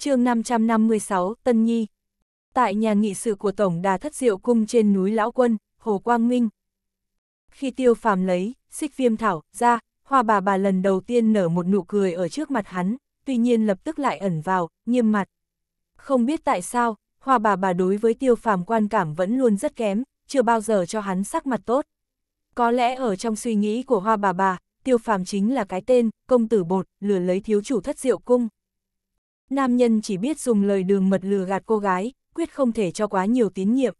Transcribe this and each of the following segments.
chương 556, Tân Nhi. Tại nhà nghị sự của Tổng Đà Thất Diệu Cung trên núi Lão Quân, Hồ Quang Minh. Khi tiêu phàm lấy, xích viêm thảo, ra, hoa bà bà lần đầu tiên nở một nụ cười ở trước mặt hắn, tuy nhiên lập tức lại ẩn vào, nghiêm mặt. Không biết tại sao, hoa bà bà đối với tiêu phàm quan cảm vẫn luôn rất kém, chưa bao giờ cho hắn sắc mặt tốt. Có lẽ ở trong suy nghĩ của hoa bà bà, tiêu phàm chính là cái tên, công tử bột, lừa lấy thiếu chủ thất diệu cung nam nhân chỉ biết dùng lời đường mật lừa gạt cô gái, quyết không thể cho quá nhiều tín nhiệm.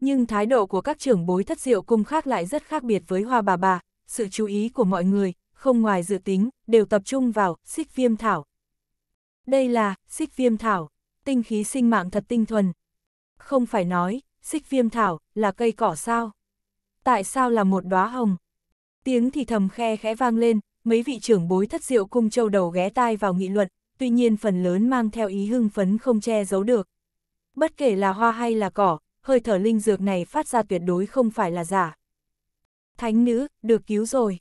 Nhưng thái độ của các trưởng bối thất diệu cung khác lại rất khác biệt với hoa bà bà, sự chú ý của mọi người, không ngoài dự tính, đều tập trung vào xích viêm thảo. Đây là xích viêm thảo, tinh khí sinh mạng thật tinh thuần. Không phải nói, xích viêm thảo là cây cỏ sao? Tại sao là một đóa hồng? Tiếng thì thầm khe khẽ vang lên, mấy vị trưởng bối thất diệu cung châu đầu ghé tai vào nghị luận, tuy nhiên phần lớn mang theo ý hưng phấn không che giấu được. Bất kể là hoa hay là cỏ, hơi thở linh dược này phát ra tuyệt đối không phải là giả. Thánh nữ, được cứu rồi.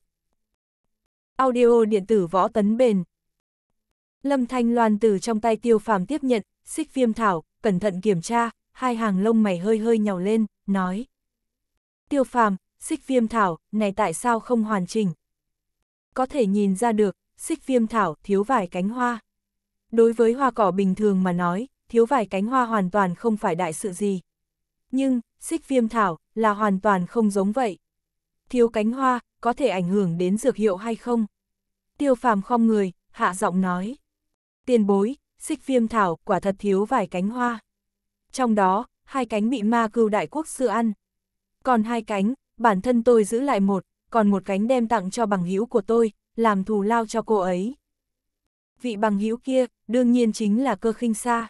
Audio điện tử võ tấn bền. Lâm Thanh Loan từ trong tay tiêu phàm tiếp nhận, xích viêm thảo, cẩn thận kiểm tra, hai hàng lông mày hơi hơi nhào lên, nói. Tiêu phàm, xích viêm thảo, này tại sao không hoàn chỉnh? Có thể nhìn ra được, xích viêm thảo thiếu vài cánh hoa. Đối với hoa cỏ bình thường mà nói, thiếu vài cánh hoa hoàn toàn không phải đại sự gì. Nhưng, xích viêm thảo là hoàn toàn không giống vậy. Thiếu cánh hoa có thể ảnh hưởng đến dược hiệu hay không? Tiêu phàm khom người, hạ giọng nói. Tiền bối, xích viêm thảo quả thật thiếu vài cánh hoa. Trong đó, hai cánh bị ma cưu đại quốc sư ăn. Còn hai cánh, bản thân tôi giữ lại một, còn một cánh đem tặng cho bằng hữu của tôi, làm thù lao cho cô ấy vị bằng hữu kia, đương nhiên chính là cơ khinh xa.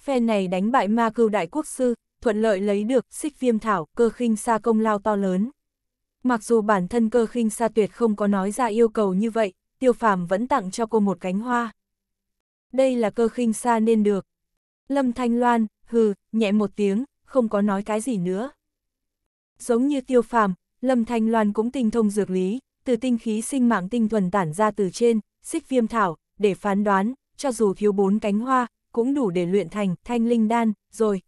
Phe này đánh bại ma cưu đại quốc sư, thuận lợi lấy được xích viêm thảo, cơ khinh xa công lao to lớn. Mặc dù bản thân cơ khinh xa tuyệt không có nói ra yêu cầu như vậy, tiêu phàm vẫn tặng cho cô một cánh hoa. Đây là cơ khinh xa nên được. Lâm Thanh Loan, hừ, nhẹ một tiếng, không có nói cái gì nữa. Giống như tiêu phàm, Lâm Thanh Loan cũng tinh thông dược lý, từ tinh khí sinh mạng tinh thuần tản ra từ trên, xích viêm thảo, để phán đoán, cho dù thiếu bốn cánh hoa, cũng đủ để luyện thành thanh linh đan, rồi.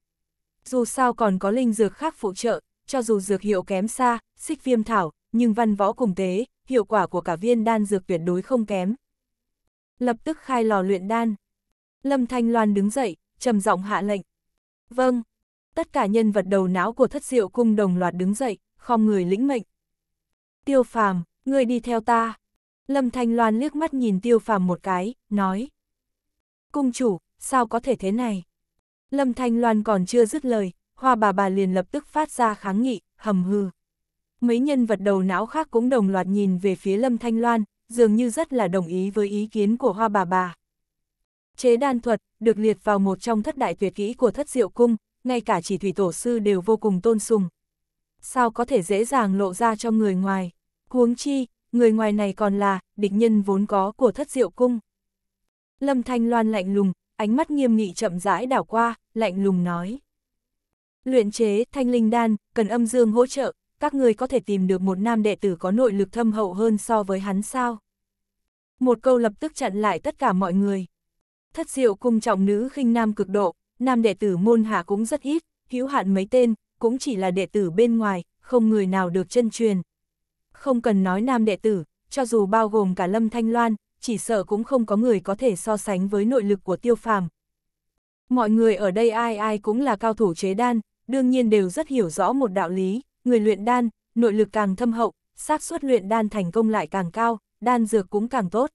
Dù sao còn có linh dược khác phụ trợ, cho dù dược hiệu kém xa, xích viêm thảo, nhưng văn võ cùng tế, hiệu quả của cả viên đan dược tuyệt đối không kém. Lập tức khai lò luyện đan. Lâm Thanh Loan đứng dậy, trầm giọng hạ lệnh. Vâng. Tất cả nhân vật đầu não của thất diệu cung đồng loạt đứng dậy, không người lĩnh mệnh. Tiêu phàm, người đi theo ta. Lâm Thanh Loan liếc mắt nhìn tiêu phàm một cái, nói. Cung chủ, sao có thể thế này? Lâm Thanh Loan còn chưa dứt lời, hoa bà bà liền lập tức phát ra kháng nghị, hầm hư. Mấy nhân vật đầu não khác cũng đồng loạt nhìn về phía Lâm Thanh Loan, dường như rất là đồng ý với ý kiến của hoa bà bà. Chế đan thuật, được liệt vào một trong thất đại tuyệt kỹ của thất diệu cung, ngay cả chỉ thủy tổ sư đều vô cùng tôn sùng. Sao có thể dễ dàng lộ ra cho người ngoài? Huống chi, người ngoài này còn là địch nhân vốn có của thất diệu cung. Lâm Thanh Loan lạnh lùng, ánh mắt nghiêm nghị chậm rãi đảo qua, lạnh lùng nói. Luyện chế thanh linh đan, cần âm dương hỗ trợ, các người có thể tìm được một nam đệ tử có nội lực thâm hậu hơn so với hắn sao. Một câu lập tức chặn lại tất cả mọi người. Thất diệu cung trọng nữ khinh nam cực độ, nam đệ tử môn hạ cũng rất ít, hữu hạn mấy tên, cũng chỉ là đệ tử bên ngoài, không người nào được chân truyền, không cần nói nam đệ tử, cho dù bao gồm cả Lâm Thanh Loan, chỉ sợ cũng không có người có thể so sánh với nội lực của tiêu phàm. Mọi người ở đây ai ai cũng là cao thủ chế đan, đương nhiên đều rất hiểu rõ một đạo lý, người luyện đan, nội lực càng thâm hậu, xác suất luyện đan thành công lại càng cao, đan dược cũng càng tốt.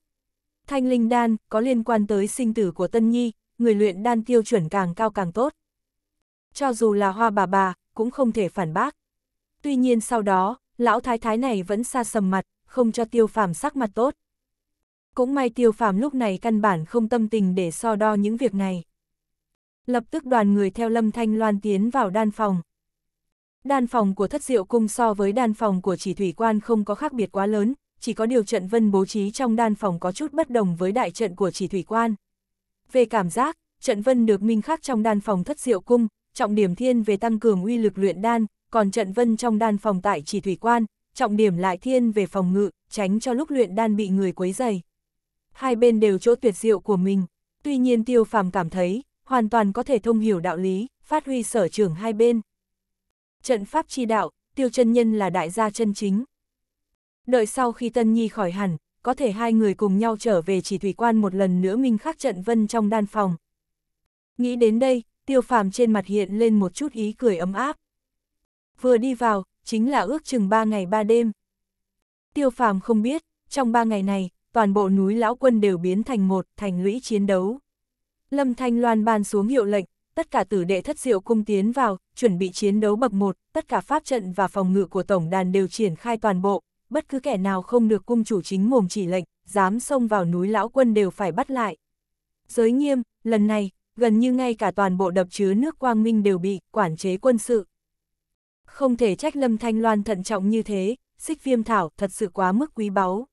Thanh linh đan có liên quan tới sinh tử của Tân Nhi, người luyện đan tiêu chuẩn càng cao càng tốt. Cho dù là hoa bà bà, cũng không thể phản bác. Tuy nhiên sau đó, lão thái thái này vẫn xa sầm mặt, không cho tiêu phàm sắc mặt tốt. Cũng may tiêu phàm lúc này căn bản không tâm tình để so đo những việc này. Lập tức đoàn người theo lâm thanh loan tiến vào đan phòng. Đan phòng của thất diệu cung so với đan phòng của chỉ thủy quan không có khác biệt quá lớn, chỉ có điều trận vân bố trí trong đan phòng có chút bất đồng với đại trận của chỉ thủy quan. Về cảm giác, trận vân được minh khắc trong đan phòng thất diệu cung, trọng điểm thiên về tăng cường uy lực luyện đan, còn trận vân trong đan phòng tại chỉ thủy quan, trọng điểm lại thiên về phòng ngự, tránh cho lúc luyện đan bị người quấy dày. Hai bên đều chỗ tuyệt diệu của mình, tuy nhiên tiêu phàm cảm thấy, hoàn toàn có thể thông hiểu đạo lý, phát huy sở trường hai bên. Trận pháp chi đạo, tiêu chân nhân là đại gia chân chính. Đợi sau khi Tân Nhi khỏi hẳn, có thể hai người cùng nhau trở về chỉ thủy quan một lần nữa minh khắc trận vân trong đan phòng. Nghĩ đến đây, tiêu phàm trên mặt hiện lên một chút ý cười ấm áp vừa đi vào, chính là ước chừng 3 ngày 3 đêm. Tiêu phàm không biết, trong 3 ngày này, toàn bộ núi lão quân đều biến thành một thành lũy chiến đấu. Lâm Thanh Loan ban xuống hiệu lệnh, tất cả tử đệ thất diệu cung tiến vào, chuẩn bị chiến đấu bậc một, tất cả pháp trận và phòng ngự của tổng đàn đều triển khai toàn bộ, bất cứ kẻ nào không được cung chủ chính mồm chỉ lệnh, dám xông vào núi lão quân đều phải bắt lại. Giới nghiêm, lần này, gần như ngay cả toàn bộ đập chứa nước Quang Minh đều bị quản chế quân sự. Không thể trách Lâm Thanh Loan thận trọng như thế, xích viêm thảo thật sự quá mức quý báu.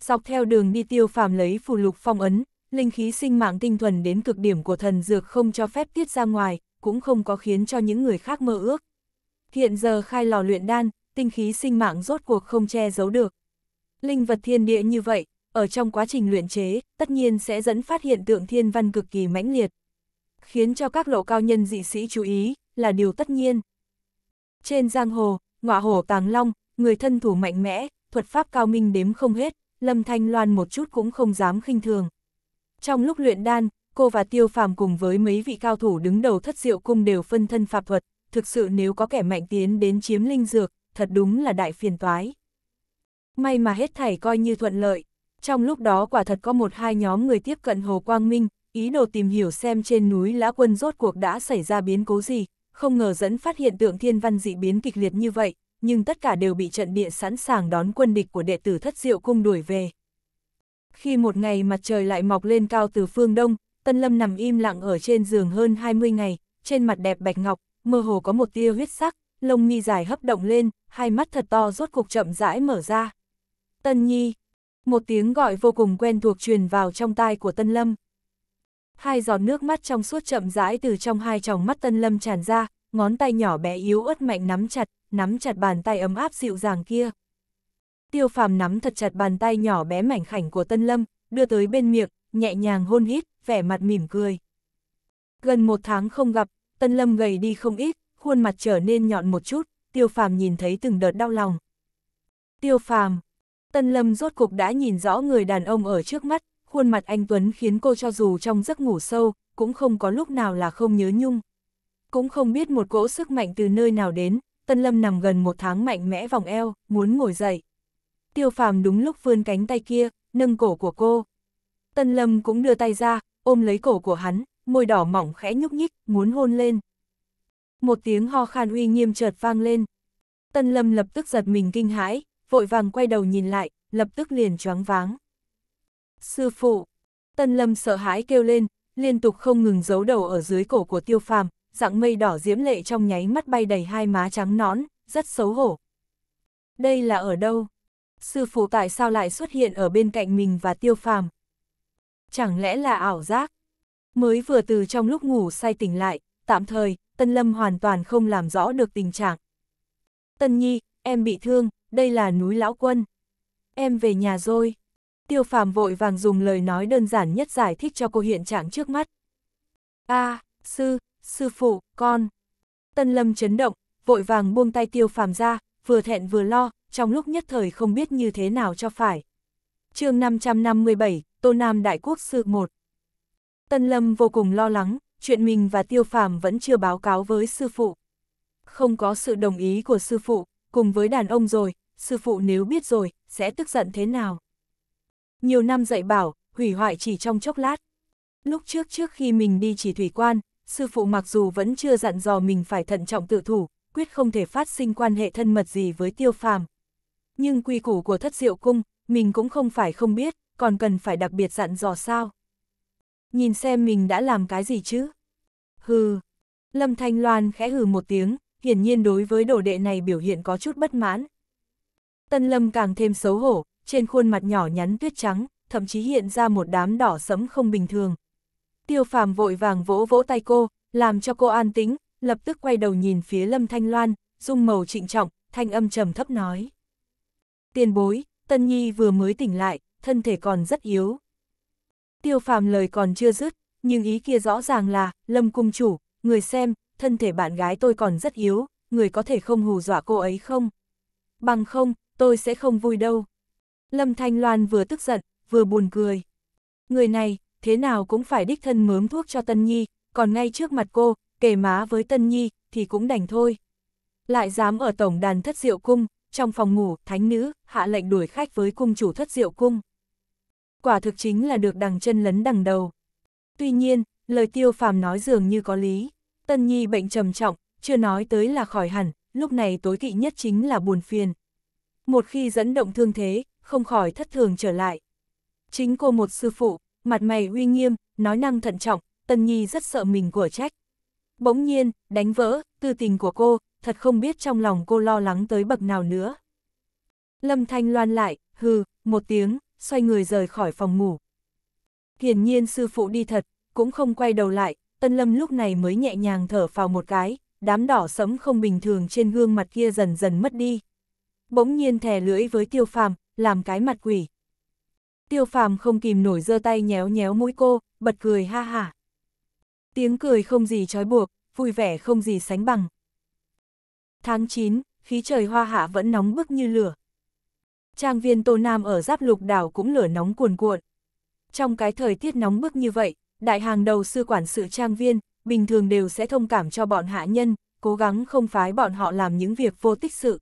Dọc theo đường đi tiêu phàm lấy phù lục phong ấn, linh khí sinh mạng tinh thuần đến cực điểm của thần dược không cho phép tiết ra ngoài, cũng không có khiến cho những người khác mơ ước. Hiện giờ khai lò luyện đan, tinh khí sinh mạng rốt cuộc không che giấu được. Linh vật thiên địa như vậy, ở trong quá trình luyện chế, tất nhiên sẽ dẫn phát hiện tượng thiên văn cực kỳ mãnh liệt. Khiến cho các lộ cao nhân dị sĩ chú ý, là điều tất nhiên. Trên giang hồ, ngọa hổ tàng long, người thân thủ mạnh mẽ, thuật pháp cao minh đếm không hết, Lâm Thanh Loan một chút cũng không dám khinh thường. Trong lúc luyện đan, cô và Tiêu Phàm cùng với mấy vị cao thủ đứng đầu thất diệu cung đều phân thân pháp thuật, thực sự nếu có kẻ mạnh tiến đến chiếm linh dược, thật đúng là đại phiền toái. May mà hết thảy coi như thuận lợi, trong lúc đó quả thật có một hai nhóm người tiếp cận Hồ Quang Minh, ý đồ tìm hiểu xem trên núi Lã Quân rốt cuộc đã xảy ra biến cố gì, không ngờ dẫn phát hiện tượng thiên văn dị biến kịch liệt như vậy, nhưng tất cả đều bị trận địa sẵn sàng đón quân địch của đệ tử thất diệu cung đuổi về. Khi một ngày mặt trời lại mọc lên cao từ phương đông, Tân Lâm nằm im lặng ở trên giường hơn 20 ngày, trên mặt đẹp bạch ngọc, mơ hồ có một tia huyết sắc, lông mi dài hấp động lên, hai mắt thật to rốt cục chậm rãi mở ra. Tân Nhi, một tiếng gọi vô cùng quen thuộc truyền vào trong tai của Tân Lâm hai giọt nước mắt trong suốt chậm rãi từ trong hai tròng mắt Tân Lâm tràn ra, ngón tay nhỏ bé yếu ớt mạnh nắm chặt, nắm chặt bàn tay ấm áp dịu dàng kia. Tiêu phàm nắm thật chặt bàn tay nhỏ bé mảnh khảnh của Tân Lâm, đưa tới bên miệng, nhẹ nhàng hôn hít, vẻ mặt mỉm cười. Gần một tháng không gặp, Tân Lâm gầy đi không ít, khuôn mặt trở nên nhọn một chút, tiêu phàm nhìn thấy từng đợt đau lòng. Tiêu phàm, Tân Lâm rốt cục đã nhìn rõ người đàn ông ở trước mắt, khuôn mặt anh Tuấn khiến cô cho dù trong giấc ngủ sâu, cũng không có lúc nào là không nhớ nhung. Cũng không biết một cỗ sức mạnh từ nơi nào đến, Tân Lâm nằm gần một tháng mạnh mẽ vòng eo, muốn ngồi dậy. Tiêu phàm đúng lúc vươn cánh tay kia, nâng cổ của cô. Tân Lâm cũng đưa tay ra, ôm lấy cổ của hắn, môi đỏ mỏng khẽ nhúc nhích, muốn hôn lên. Một tiếng ho khan uy nghiêm chợt vang lên. Tân Lâm lập tức giật mình kinh hãi, vội vàng quay đầu nhìn lại, lập tức liền choáng váng. Sư phụ! Tân Lâm sợ hãi kêu lên, liên tục không ngừng giấu đầu ở dưới cổ của tiêu phàm, dạng mây đỏ diễm lệ trong nháy mắt bay đầy hai má trắng nõn, rất xấu hổ. Đây là ở đâu? Sư phụ tại sao lại xuất hiện ở bên cạnh mình và tiêu phàm? Chẳng lẽ là ảo giác? Mới vừa từ trong lúc ngủ say tỉnh lại, tạm thời, Tân Lâm hoàn toàn không làm rõ được tình trạng. Tân Nhi, em bị thương, đây là núi Lão Quân. Em về nhà rồi tiêu phàm vội vàng dùng lời nói đơn giản nhất giải thích cho cô hiện trạng trước mắt. a à, sư, sư phụ, con. Tân lâm chấn động, vội vàng buông tay tiêu phàm ra, vừa thẹn vừa lo, trong lúc nhất thời không biết như thế nào cho phải. chương 557, Tô Nam Đại Quốc Sư 1 Tân Lâm vô cùng lo lắng, chuyện mình và Tiêu Phàm vẫn chưa báo cáo với sư phụ. Không có sự đồng ý của sư phụ, cùng với đàn ông rồi, sư phụ nếu biết rồi, sẽ tức giận thế nào? Nhiều năm dạy bảo, hủy hoại chỉ trong chốc lát. Lúc trước trước khi mình đi chỉ thủy quan, sư phụ mặc dù vẫn chưa dặn dò mình phải thận trọng tự thủ, quyết không thể phát sinh quan hệ thân mật gì với tiêu phàm. Nhưng quy củ của thất diệu cung, mình cũng không phải không biết, còn cần phải đặc biệt dặn dò sao. Nhìn xem mình đã làm cái gì chứ? Hừ. Lâm Thanh Loan khẽ hừ một tiếng, hiển nhiên đối với đồ đệ này biểu hiện có chút bất mãn. Tân Lâm càng thêm xấu hổ, trên khuôn mặt nhỏ nhắn tuyết trắng, thậm chí hiện ra một đám đỏ sẫm không bình thường. Tiêu phàm vội vàng vỗ vỗ tay cô, làm cho cô an tĩnh, lập tức quay đầu nhìn phía Lâm Thanh Loan, dung màu trịnh trọng, thanh âm trầm thấp nói. Tiền bối, Tân Nhi vừa mới tỉnh lại, thân thể còn rất yếu. Tiêu phàm lời còn chưa dứt, nhưng ý kia rõ ràng là, Lâm Cung Chủ, người xem, thân thể bạn gái tôi còn rất yếu, người có thể không hù dọa cô ấy không? Bằng không, tôi sẽ không vui đâu. Lâm Thanh Loan vừa tức giận, vừa buồn cười. Người này, thế nào cũng phải đích thân mớm thuốc cho Tân Nhi, còn ngay trước mặt cô, kể má với Tân Nhi, thì cũng đành thôi. Lại dám ở tổng đàn thất diệu cung, trong phòng ngủ, thánh nữ, hạ lệnh đuổi khách với cung chủ thất diệu cung. Quả thực chính là được đằng chân lấn đằng đầu. Tuy nhiên, lời tiêu phàm nói dường như có lý. Tân Nhi bệnh trầm trọng, chưa nói tới là khỏi hẳn, lúc này tối kỵ nhất chính là buồn phiền. Một khi dẫn động thương thế, không khỏi thất thường trở lại. Chính cô một sư phụ, mặt mày uy nghiêm, nói năng thận trọng, Tần Nhi rất sợ mình của trách. Bỗng nhiên, đánh vỡ, tư tình của cô, thật không biết trong lòng cô lo lắng tới bậc nào nữa. Lâm Thanh loan lại, hừ, một tiếng, xoay người rời khỏi phòng ngủ. Hiển nhiên sư phụ đi thật, cũng không quay đầu lại, Tân Lâm lúc này mới nhẹ nhàng thở vào một cái, đám đỏ sẫm không bình thường trên gương mặt kia dần dần mất đi. Bỗng nhiên thè lưỡi với tiêu phàm, làm cái mặt quỷ. Tiêu phàm không kìm nổi giơ tay nhéo nhéo mũi cô, bật cười ha hả. Tiếng cười không gì trói buộc, vui vẻ không gì sánh bằng. Tháng 9, khí trời hoa hạ vẫn nóng bức như lửa. Trang viên Tô Nam ở giáp lục đảo cũng lửa nóng cuồn cuộn. Trong cái thời tiết nóng bức như vậy, đại hàng đầu sư quản sự trang viên, bình thường đều sẽ thông cảm cho bọn hạ nhân, cố gắng không phái bọn họ làm những việc vô tích sự.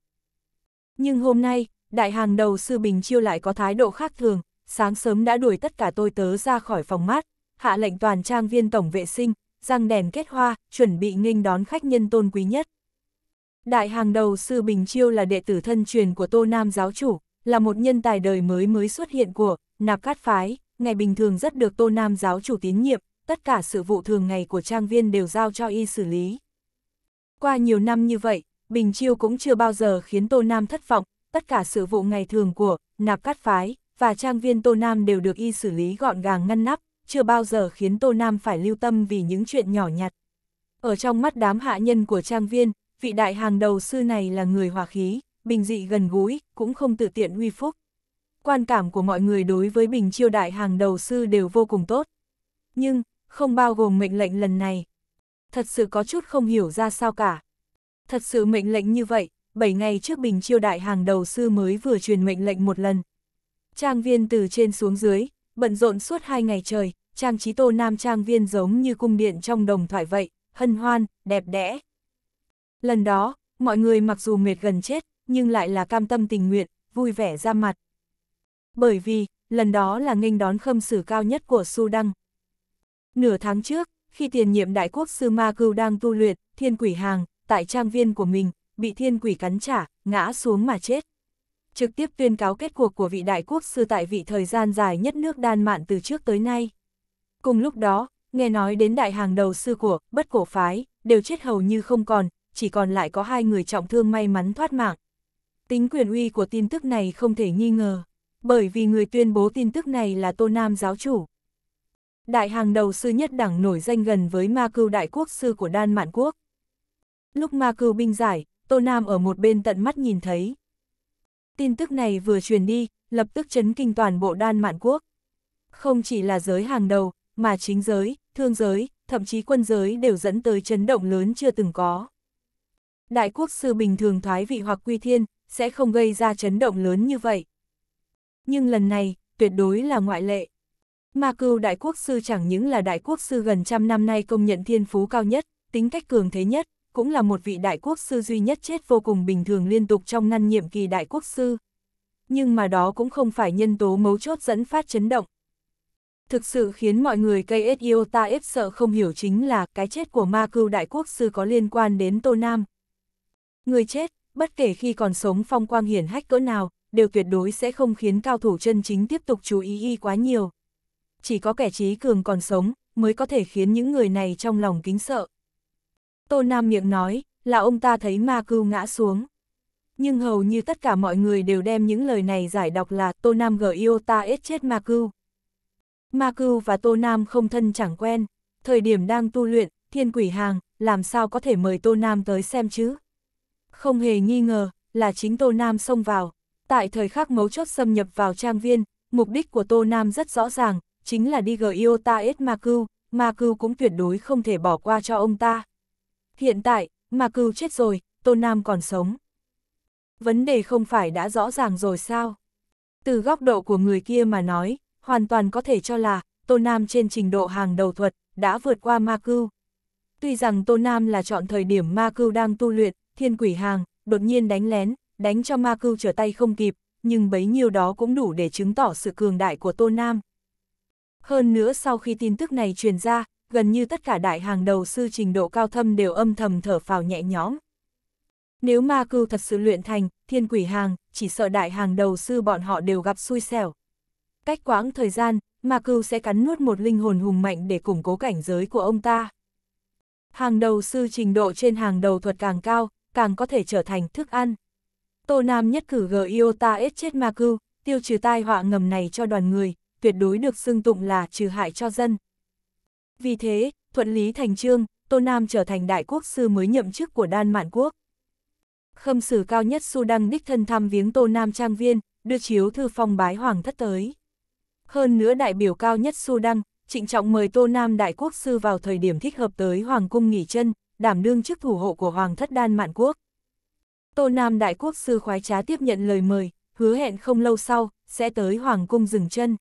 Nhưng hôm nay, đại hàng đầu sư Bình Chiêu lại có thái độ khác thường, sáng sớm đã đuổi tất cả tôi tớ ra khỏi phòng mát, hạ lệnh toàn trang viên tổng vệ sinh, răng đèn kết hoa, chuẩn bị nghênh đón khách nhân tôn quý nhất. Đại hàng đầu sư Bình Chiêu là đệ tử thân truyền của Tô Nam giáo chủ, là một nhân tài đời mới mới xuất hiện của Nạp Cát Phái, ngày bình thường rất được Tô Nam giáo chủ tín nhiệm, tất cả sự vụ thường ngày của trang viên đều giao cho y xử lý. Qua nhiều năm như vậy, Bình Chiêu cũng chưa bao giờ khiến Tô Nam thất vọng, tất cả sự vụ ngày thường của nạp cát phái và trang viên Tô Nam đều được y xử lý gọn gàng ngăn nắp, chưa bao giờ khiến Tô Nam phải lưu tâm vì những chuyện nhỏ nhặt. Ở trong mắt đám hạ nhân của trang viên, vị đại hàng đầu sư này là người hòa khí, bình dị gần gũi, cũng không tự tiện uy phúc. Quan cảm của mọi người đối với bình chiêu đại hàng đầu sư đều vô cùng tốt. Nhưng, không bao gồm mệnh lệnh lần này. Thật sự có chút không hiểu ra sao cả. Thật sự mệnh lệnh như vậy, 7 ngày trước bình chiêu đại hàng đầu sư mới vừa truyền mệnh lệnh một lần. Trang viên từ trên xuống dưới, bận rộn suốt hai ngày trời, trang trí tô nam trang viên giống như cung điện trong đồng thoại vậy, hân hoan, đẹp đẽ. Lần đó, mọi người mặc dù mệt gần chết, nhưng lại là cam tâm tình nguyện, vui vẻ ra mặt. Bởi vì, lần đó là nghênh đón khâm sử cao nhất của Su Đăng. Nửa tháng trước, khi tiền nhiệm đại quốc sư Ma Cưu đang tu luyện, thiên quỷ hàng, tại trang viên của mình, bị thiên quỷ cắn trả, ngã xuống mà chết. Trực tiếp tuyên cáo kết cuộc của vị đại quốc sư tại vị thời gian dài nhất nước đan mạn từ trước tới nay. Cùng lúc đó, nghe nói đến đại hàng đầu sư của, bất cổ phái, đều chết hầu như không còn, chỉ còn lại có hai người trọng thương may mắn thoát mạng. Tính quyền uy của tin tức này không thể nghi ngờ, bởi vì người tuyên bố tin tức này là Tô Nam giáo chủ. Đại hàng đầu sư nhất đẳng nổi danh gần với ma cưu đại quốc sư của Đan Mạn Quốc. Lúc ma cưu binh giải, Tô Nam ở một bên tận mắt nhìn thấy. Tin tức này vừa truyền đi, lập tức chấn kinh toàn bộ đan mạn quốc. Không chỉ là giới hàng đầu, mà chính giới, thương giới, thậm chí quân giới đều dẫn tới chấn động lớn chưa từng có. Đại quốc sư bình thường thoái vị hoặc quy thiên, sẽ không gây ra chấn động lớn như vậy. Nhưng lần này, tuyệt đối là ngoại lệ. Ma cưu đại quốc sư chẳng những là đại quốc sư gần trăm năm nay công nhận thiên phú cao nhất, tính cách cường thế nhất, cũng là một vị đại quốc sư duy nhất chết vô cùng bình thường liên tục trong năm nhiệm kỳ đại quốc sư. Nhưng mà đó cũng không phải nhân tố mấu chốt dẫn phát chấn động. Thực sự khiến mọi người cây yêu ta ép sợ không hiểu chính là cái chết của ma cưu đại quốc sư có liên quan đến Tô Nam. Người chết, bất kể khi còn sống phong quang hiển hách cỡ nào, đều tuyệt đối sẽ không khiến cao thủ chân chính tiếp tục chú ý y quá nhiều. Chỉ có kẻ trí cường còn sống, mới có thể khiến những người này trong lòng kính sợ. Tô Nam miệng nói, là ông ta thấy ma cưu ngã xuống. Nhưng hầu như tất cả mọi người đều đem những lời này giải đọc là Tô Nam gờ yêu ta ết chết ma cưu. Ma cưu và Tô Nam không thân chẳng quen, thời điểm đang tu luyện, thiên quỷ hàng, làm sao có thể mời Tô Nam tới xem chứ? Không hề nghi ngờ, là chính Tô Nam xông vào. Tại thời khắc mấu chốt xâm nhập vào trang viên, mục đích của Tô Nam rất rõ ràng, chính là đi gờ yêu ta ết ma cưu, ma cưu cũng tuyệt đối không thể bỏ qua cho ông ta. Hiện tại, mà cừu chết rồi, Tôn Nam còn sống. Vấn đề không phải đã rõ ràng rồi sao? Từ góc độ của người kia mà nói, hoàn toàn có thể cho là, tôn Nam trên trình độ hàng đầu thuật, đã vượt qua ma cưu. Tuy rằng tôn Nam là chọn thời điểm ma cưu đang tu luyện, thiên quỷ hàng, đột nhiên đánh lén, đánh cho ma cưu trở tay không kịp, nhưng bấy nhiêu đó cũng đủ để chứng tỏ sự cường đại của tôn Nam. Hơn nữa sau khi tin tức này truyền ra, gần như tất cả đại hàng đầu sư trình độ cao thâm đều âm thầm thở phào nhẹ nhõm. Nếu ma cưu thật sự luyện thành, thiên quỷ hàng, chỉ sợ đại hàng đầu sư bọn họ đều gặp xui xẻo. Cách quãng thời gian, ma cưu sẽ cắn nuốt một linh hồn hùng mạnh để củng cố cảnh giới của ông ta. Hàng đầu sư trình độ trên hàng đầu thuật càng cao, càng có thể trở thành thức ăn. Tô Nam nhất cử gờ Iota ết chết ma cưu, tiêu trừ tai họa ngầm này cho đoàn người, tuyệt đối được xưng tụng là trừ hại cho dân. Vì thế, thuận lý thành trương, Tô Nam trở thành đại quốc sư mới nhậm chức của Đan Mạn Quốc. Khâm sử cao nhất Su Đăng đích thân thăm viếng Tô Nam trang viên, đưa chiếu thư phong bái hoàng thất tới. Hơn nữa đại biểu cao nhất Su Đăng, trịnh trọng mời Tô Nam đại quốc sư vào thời điểm thích hợp tới hoàng cung nghỉ chân, đảm đương chức thủ hộ của hoàng thất Đan Mạn Quốc. Tô Nam đại quốc sư khoái trá tiếp nhận lời mời, hứa hẹn không lâu sau, sẽ tới hoàng cung dừng chân.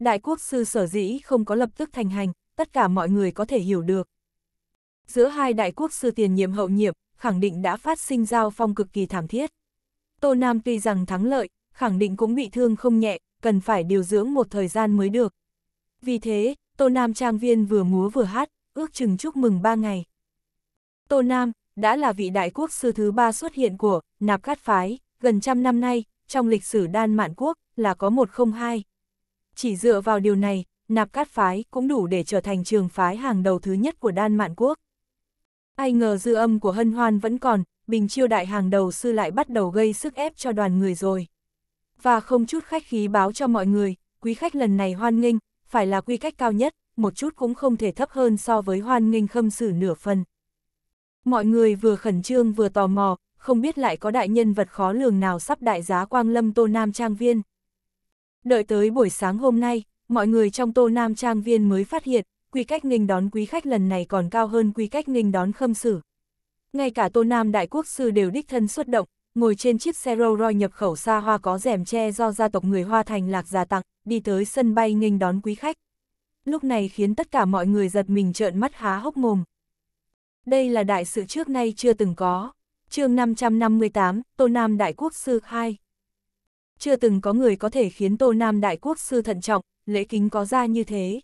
Đại quốc sư sở dĩ không có lập tức thành hành, tất cả mọi người có thể hiểu được. Giữa hai đại quốc sư tiền nhiệm hậu nhiệm, khẳng định đã phát sinh giao phong cực kỳ thảm thiết. Tô Nam tuy rằng thắng lợi, khẳng định cũng bị thương không nhẹ, cần phải điều dưỡng một thời gian mới được. Vì thế, Tô Nam trang viên vừa múa vừa hát, ước chừng chúc mừng ba ngày. Tô Nam, đã là vị đại quốc sư thứ ba xuất hiện của Nạp Cát Phái, gần trăm năm nay, trong lịch sử đan mạn quốc, là có một không hai. Chỉ dựa vào điều này, nạp cát phái cũng đủ để trở thành trường phái hàng đầu thứ nhất của Đan Mạn Quốc. Ai ngờ dư âm của hân hoan vẫn còn, bình chiêu đại hàng đầu sư lại bắt đầu gây sức ép cho đoàn người rồi. Và không chút khách khí báo cho mọi người, quý khách lần này hoan nghênh, phải là quy cách cao nhất, một chút cũng không thể thấp hơn so với hoan nghênh khâm sử nửa phần. Mọi người vừa khẩn trương vừa tò mò, không biết lại có đại nhân vật khó lường nào sắp đại giá quang lâm tô nam trang viên. Đợi tới buổi sáng hôm nay, mọi người trong Tô Nam Trang Viên mới phát hiện, quy cách nghênh đón quý khách lần này còn cao hơn quy cách nghênh đón khâm sử. Ngay cả Tô Nam Đại Quốc Sư đều đích thân xuất động, ngồi trên chiếc xe rô Royce nhập khẩu xa hoa có rèm tre do gia tộc người Hoa Thành Lạc gia tặng, đi tới sân bay nghênh đón quý khách. Lúc này khiến tất cả mọi người giật mình trợn mắt há hốc mồm. Đây là đại sự trước nay chưa từng có. chương 558, Tô Nam Đại Quốc Sư 2. Chưa từng có người có thể khiến Tô Nam Đại Quốc Sư thận trọng, lễ kính có ra như thế.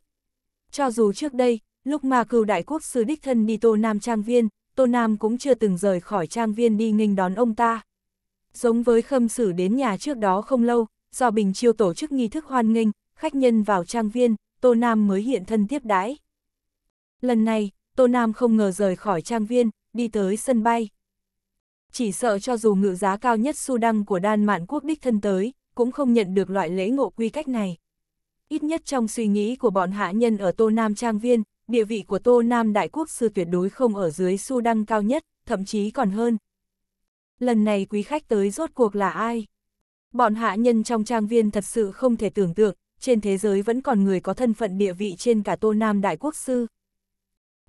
Cho dù trước đây, lúc mà cựu đại quốc sư đích thân đi Tô Nam trang viên, Tô Nam cũng chưa từng rời khỏi trang viên đi nghênh đón ông ta. Giống với khâm sử đến nhà trước đó không lâu, do Bình Chiêu tổ chức nghi thức hoan nghênh, khách nhân vào trang viên, Tô Nam mới hiện thân tiếp đái. Lần này, Tô Nam không ngờ rời khỏi trang viên, đi tới sân bay. Chỉ sợ cho dù ngự giá cao nhất su đăng của đan mạn quốc đích thân tới, cũng không nhận được loại lễ ngộ quy cách này ít nhất trong suy nghĩ của bọn hạ nhân ở Tô Nam Trang Viên, địa vị của Tô Nam Đại Quốc sư tuyệt đối không ở dưới su đăng cao nhất, thậm chí còn hơn. Lần này quý khách tới rốt cuộc là ai? Bọn hạ nhân trong trang viên thật sự không thể tưởng tượng, trên thế giới vẫn còn người có thân phận địa vị trên cả Tô Nam Đại Quốc sư.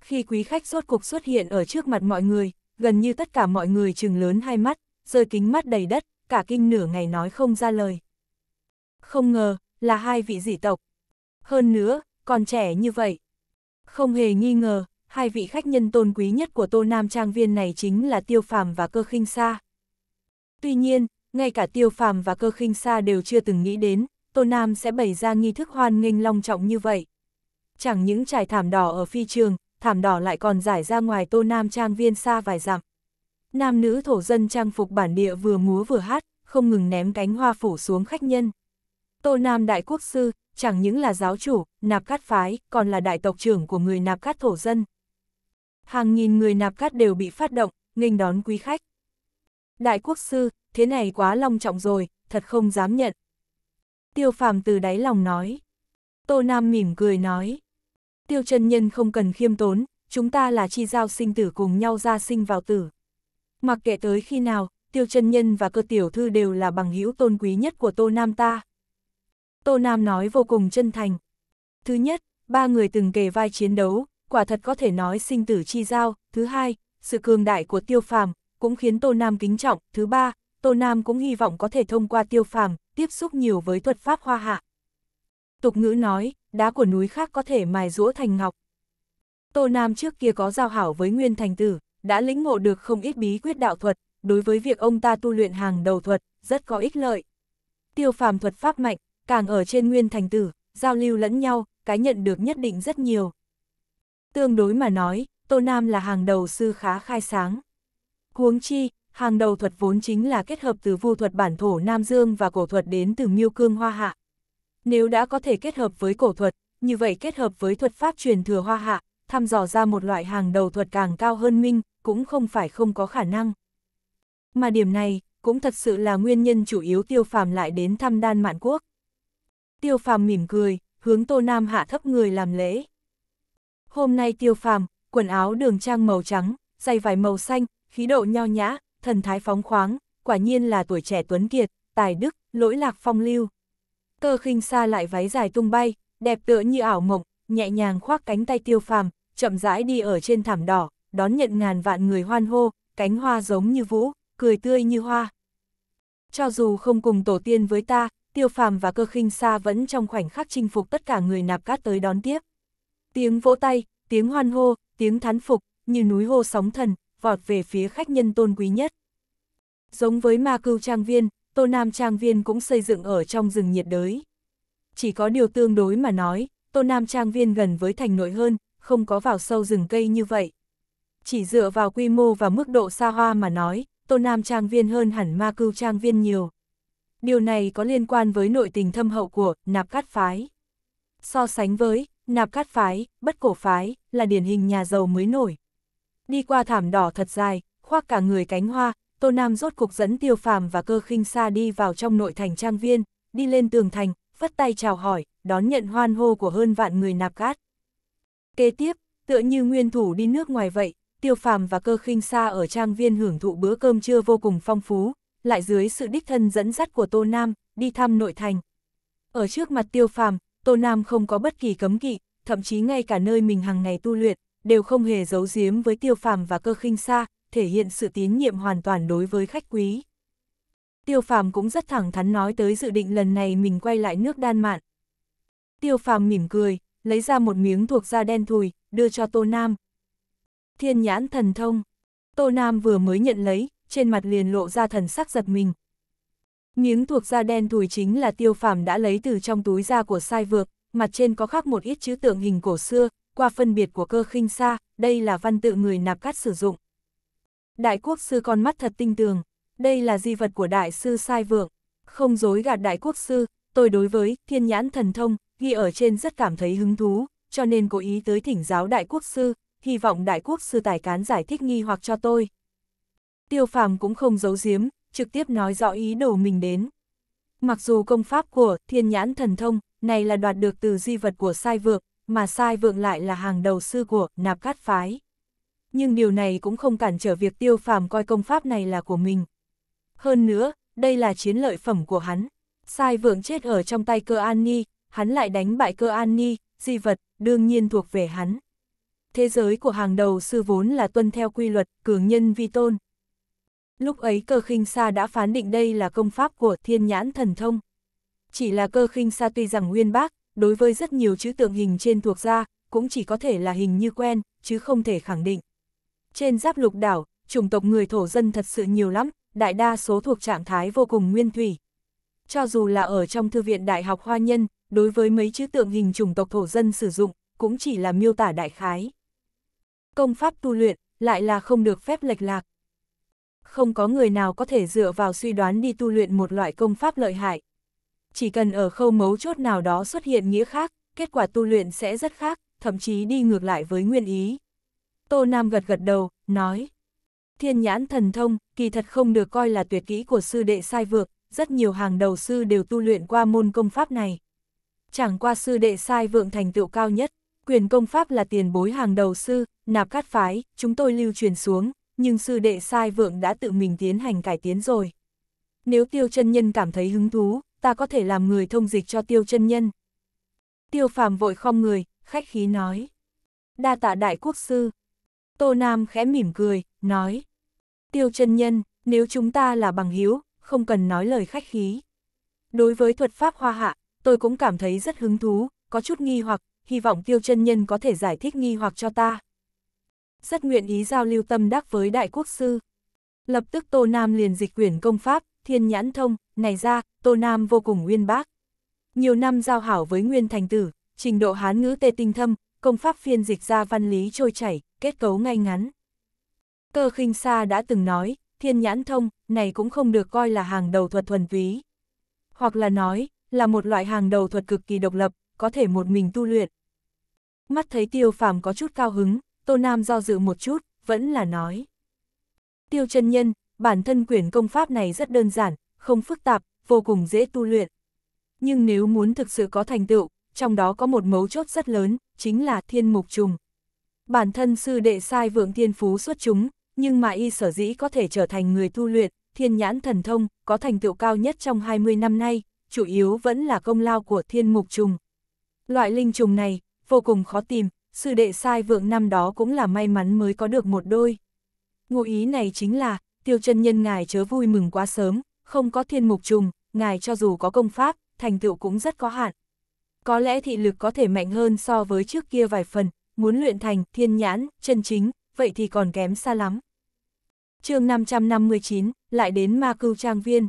Khi quý khách rốt cuộc xuất hiện ở trước mặt mọi người, gần như tất cả mọi người trừng lớn hai mắt, rơi kính mắt đầy đất, cả kinh nửa ngày nói không ra lời. Không ngờ, là hai vị dị tộc. Hơn nữa, còn trẻ như vậy. Không hề nghi ngờ, hai vị khách nhân tôn quý nhất của Tô Nam Trang Viên này chính là Tiêu Phàm và Cơ Khinh Sa. Tuy nhiên, ngay cả Tiêu Phàm và Cơ Khinh Sa đều chưa từng nghĩ đến, Tô Nam sẽ bày ra nghi thức hoan nghênh long trọng như vậy. Chẳng những trải thảm đỏ ở phi trường, thảm đỏ lại còn trải ra ngoài Tô Nam Trang Viên xa vài dặm. Nam nữ thổ dân trang phục bản địa vừa múa vừa hát, không ngừng ném cánh hoa phủ xuống khách nhân. Tô Nam Đại Quốc Sư, chẳng những là giáo chủ, nạp cát phái, còn là đại tộc trưởng của người nạp cát thổ dân. Hàng nghìn người nạp cát đều bị phát động, nghênh đón quý khách. Đại Quốc Sư, thế này quá long trọng rồi, thật không dám nhận. Tiêu phàm từ đáy lòng nói. Tô Nam mỉm cười nói. Tiêu chân nhân không cần khiêm tốn, chúng ta là chi giao sinh tử cùng nhau ra sinh vào tử. Mặc kệ tới khi nào, tiêu chân nhân và cơ tiểu thư đều là bằng hữu tôn quý nhất của Tô Nam ta. Tô Nam nói vô cùng chân thành. Thứ nhất, ba người từng kề vai chiến đấu, quả thật có thể nói sinh tử chi giao. Thứ hai, sự cường đại của tiêu phàm, cũng khiến Tô Nam kính trọng. Thứ ba, Tô Nam cũng hy vọng có thể thông qua tiêu phàm, tiếp xúc nhiều với thuật pháp hoa hạ. Tục ngữ nói, đá của núi khác có thể mài rũa thành ngọc. Tô Nam trước kia có giao hảo với Nguyên Thành Tử, đã lĩnh ngộ được không ít bí quyết đạo thuật, đối với việc ông ta tu luyện hàng đầu thuật, rất có ích lợi. Tiêu phàm thuật pháp mạnh, càng ở trên nguyên thành tử, giao lưu lẫn nhau, cái nhận được nhất định rất nhiều. Tương đối mà nói, Tô Nam là hàng đầu sư khá khai sáng. Huống chi, hàng đầu thuật vốn chính là kết hợp từ vu thuật bản thổ Nam Dương và cổ thuật đến từ miêu cương hoa hạ. Nếu đã có thể kết hợp với cổ thuật, như vậy kết hợp với thuật pháp truyền thừa hoa hạ, thăm dò ra một loại hàng đầu thuật càng cao hơn minh, cũng không phải không có khả năng. Mà điểm này, cũng thật sự là nguyên nhân chủ yếu tiêu phàm lại đến thăm đan mạn quốc. Tiêu phàm mỉm cười, hướng Tô Nam hạ thấp người làm lễ. Hôm nay tiêu phàm, quần áo đường trang màu trắng, giày vải màu xanh, khí độ nho nhã, thần thái phóng khoáng, quả nhiên là tuổi trẻ tuấn kiệt, tài đức, lỗi lạc phong lưu. Cơ khinh xa lại váy dài tung bay, đẹp tựa như ảo mộng, nhẹ nhàng khoác cánh tay tiêu phàm, chậm rãi đi ở trên thảm đỏ, đón nhận ngàn vạn người hoan hô, cánh hoa giống như vũ, cười tươi như hoa. Cho dù không cùng tổ tiên với ta, tiêu phàm và cơ khinh Sa vẫn trong khoảnh khắc chinh phục tất cả người nạp cát tới đón tiếp. Tiếng vỗ tay, tiếng hoan hô, tiếng thán phục, như núi hô sóng thần, vọt về phía khách nhân tôn quý nhất. Giống với ma cưu trang viên, Tô Nam Trang Viên cũng xây dựng ở trong rừng nhiệt đới. Chỉ có điều tương đối mà nói, Tô Nam Trang Viên gần với thành nội hơn, không có vào sâu rừng cây như vậy. Chỉ dựa vào quy mô và mức độ xa hoa mà nói, Tô Nam Trang Viên hơn hẳn Ma Cưu Trang Viên nhiều điều này có liên quan với nội tình thâm hậu của nạp cát phái. So sánh với nạp cát phái, bất cổ phái, là điển hình nhà giàu mới nổi. Đi qua thảm đỏ thật dài, khoác cả người cánh hoa, Tô Nam rốt cục dẫn tiêu phàm và cơ khinh xa đi vào trong nội thành trang viên, đi lên tường thành, phất tay chào hỏi, đón nhận hoan hô của hơn vạn người nạp cát. Kế tiếp, tựa như nguyên thủ đi nước ngoài vậy, tiêu phàm và cơ khinh xa ở trang viên hưởng thụ bữa cơm trưa vô cùng phong phú, lại dưới sự đích thân dẫn dắt của Tô Nam, đi thăm nội thành. Ở trước mặt tiêu phàm, Tô Nam không có bất kỳ cấm kỵ, thậm chí ngay cả nơi mình hàng ngày tu luyện, đều không hề giấu giếm với tiêu phàm và cơ khinh xa, thể hiện sự tín nhiệm hoàn toàn đối với khách quý. Tiêu phàm cũng rất thẳng thắn nói tới dự định lần này mình quay lại nước đan mạn. Tiêu phàm mỉm cười, lấy ra một miếng thuộc da đen thùi, đưa cho Tô Nam. Thiên nhãn thần thông. Tô Nam vừa mới nhận lấy, trên mặt liền lộ ra thần sắc giật mình. Miếng thuộc da đen thùi chính là tiêu phàm đã lấy từ trong túi da của sai vượt, mặt trên có khắc một ít chữ tượng hình cổ xưa, qua phân biệt của cơ khinh xa, đây là văn tự người nạp cát sử dụng. Đại quốc sư con mắt thật tinh tường, đây là di vật của đại sư sai vượng. Không dối gạt đại quốc sư, tôi đối với thiên nhãn thần thông, ghi ở trên rất cảm thấy hứng thú, cho nên cố ý tới thỉnh giáo đại quốc sư, hy vọng đại quốc sư tài cán giải thích nghi hoặc cho tôi. Tiêu phàm cũng không giấu giếm, trực tiếp nói rõ ý đồ mình đến. Mặc dù công pháp của thiên nhãn thần thông này là đoạt được từ di vật của sai vượng, mà sai vượng lại là hàng đầu sư của nạp cát phái. Nhưng điều này cũng không cản trở việc tiêu phàm coi công pháp này là của mình. Hơn nữa, đây là chiến lợi phẩm của hắn. Sai vượng chết ở trong tay cơ an ni, hắn lại đánh bại cơ an ni, di vật, đương nhiên thuộc về hắn. Thế giới của hàng đầu sư vốn là tuân theo quy luật, cường nhân vi tôn. Lúc ấy cơ khinh sa đã phán định đây là công pháp của thiên nhãn thần thông. Chỉ là cơ khinh sa tuy rằng nguyên bác, đối với rất nhiều chữ tượng hình trên thuộc ra, cũng chỉ có thể là hình như quen, chứ không thể khẳng định. Trên giáp lục đảo, chủng tộc người thổ dân thật sự nhiều lắm, đại đa số thuộc trạng thái vô cùng nguyên thủy. Cho dù là ở trong thư viện Đại học Hoa Nhân, đối với mấy chữ tượng hình chủng tộc thổ dân sử dụng, cũng chỉ là miêu tả đại khái. Công pháp tu luyện, lại là không được phép lệch lạc không có người nào có thể dựa vào suy đoán đi tu luyện một loại công pháp lợi hại. Chỉ cần ở khâu mấu chốt nào đó xuất hiện nghĩa khác, kết quả tu luyện sẽ rất khác, thậm chí đi ngược lại với nguyên ý. Tô Nam gật gật đầu, nói. Thiên nhãn thần thông, kỳ thật không được coi là tuyệt kỹ của sư đệ sai vượt, rất nhiều hàng đầu sư đều tu luyện qua môn công pháp này. Chẳng qua sư đệ sai vượng thành tựu cao nhất, quyền công pháp là tiền bối hàng đầu sư, nạp cát phái, chúng tôi lưu truyền xuống, nhưng sư đệ sai vượng đã tự mình tiến hành cải tiến rồi. Nếu tiêu chân nhân cảm thấy hứng thú, ta có thể làm người thông dịch cho tiêu chân nhân. Tiêu phàm vội khom người, khách khí nói. Đa tạ đại quốc sư. Tô Nam khẽ mỉm cười, nói. Tiêu chân nhân, nếu chúng ta là bằng hiếu, không cần nói lời khách khí. Đối với thuật pháp hoa hạ, tôi cũng cảm thấy rất hứng thú, có chút nghi hoặc, hy vọng tiêu chân nhân có thể giải thích nghi hoặc cho ta rất nguyện ý giao lưu tâm đắc với đại quốc sư. Lập tức Tô Nam liền dịch quyển công pháp, thiên nhãn thông, này ra, Tô Nam vô cùng uyên bác. Nhiều năm giao hảo với Nguyên Thành Tử, trình độ hán ngữ tê tinh thâm, công pháp phiên dịch ra văn lý trôi chảy, kết cấu ngay ngắn. Cơ khinh xa đã từng nói, thiên nhãn thông, này cũng không được coi là hàng đầu thuật thuần túy. Hoặc là nói, là một loại hàng đầu thuật cực kỳ độc lập, có thể một mình tu luyện. Mắt thấy tiêu phàm có chút cao hứng, Tô Nam do dự một chút, vẫn là nói. Tiêu chân nhân, bản thân quyển công pháp này rất đơn giản, không phức tạp, vô cùng dễ tu luyện. Nhưng nếu muốn thực sự có thành tựu, trong đó có một mấu chốt rất lớn, chính là thiên mục trùng. Bản thân sư đệ sai vượng thiên phú xuất chúng, nhưng mà y sở dĩ có thể trở thành người tu luyện, thiên nhãn thần thông, có thành tựu cao nhất trong 20 năm nay, chủ yếu vẫn là công lao của thiên mục trùng. Loại linh trùng này, vô cùng khó tìm, sư đệ sai vượng năm đó cũng là may mắn mới có được một đôi. Ngụ ý này chính là, tiêu chân nhân ngài chớ vui mừng quá sớm, không có thiên mục trùng, ngài cho dù có công pháp, thành tựu cũng rất có hạn. Có lẽ thị lực có thể mạnh hơn so với trước kia vài phần, muốn luyện thành thiên nhãn, chân chính, vậy thì còn kém xa lắm. chương 559, lại đến ma cưu trang viên.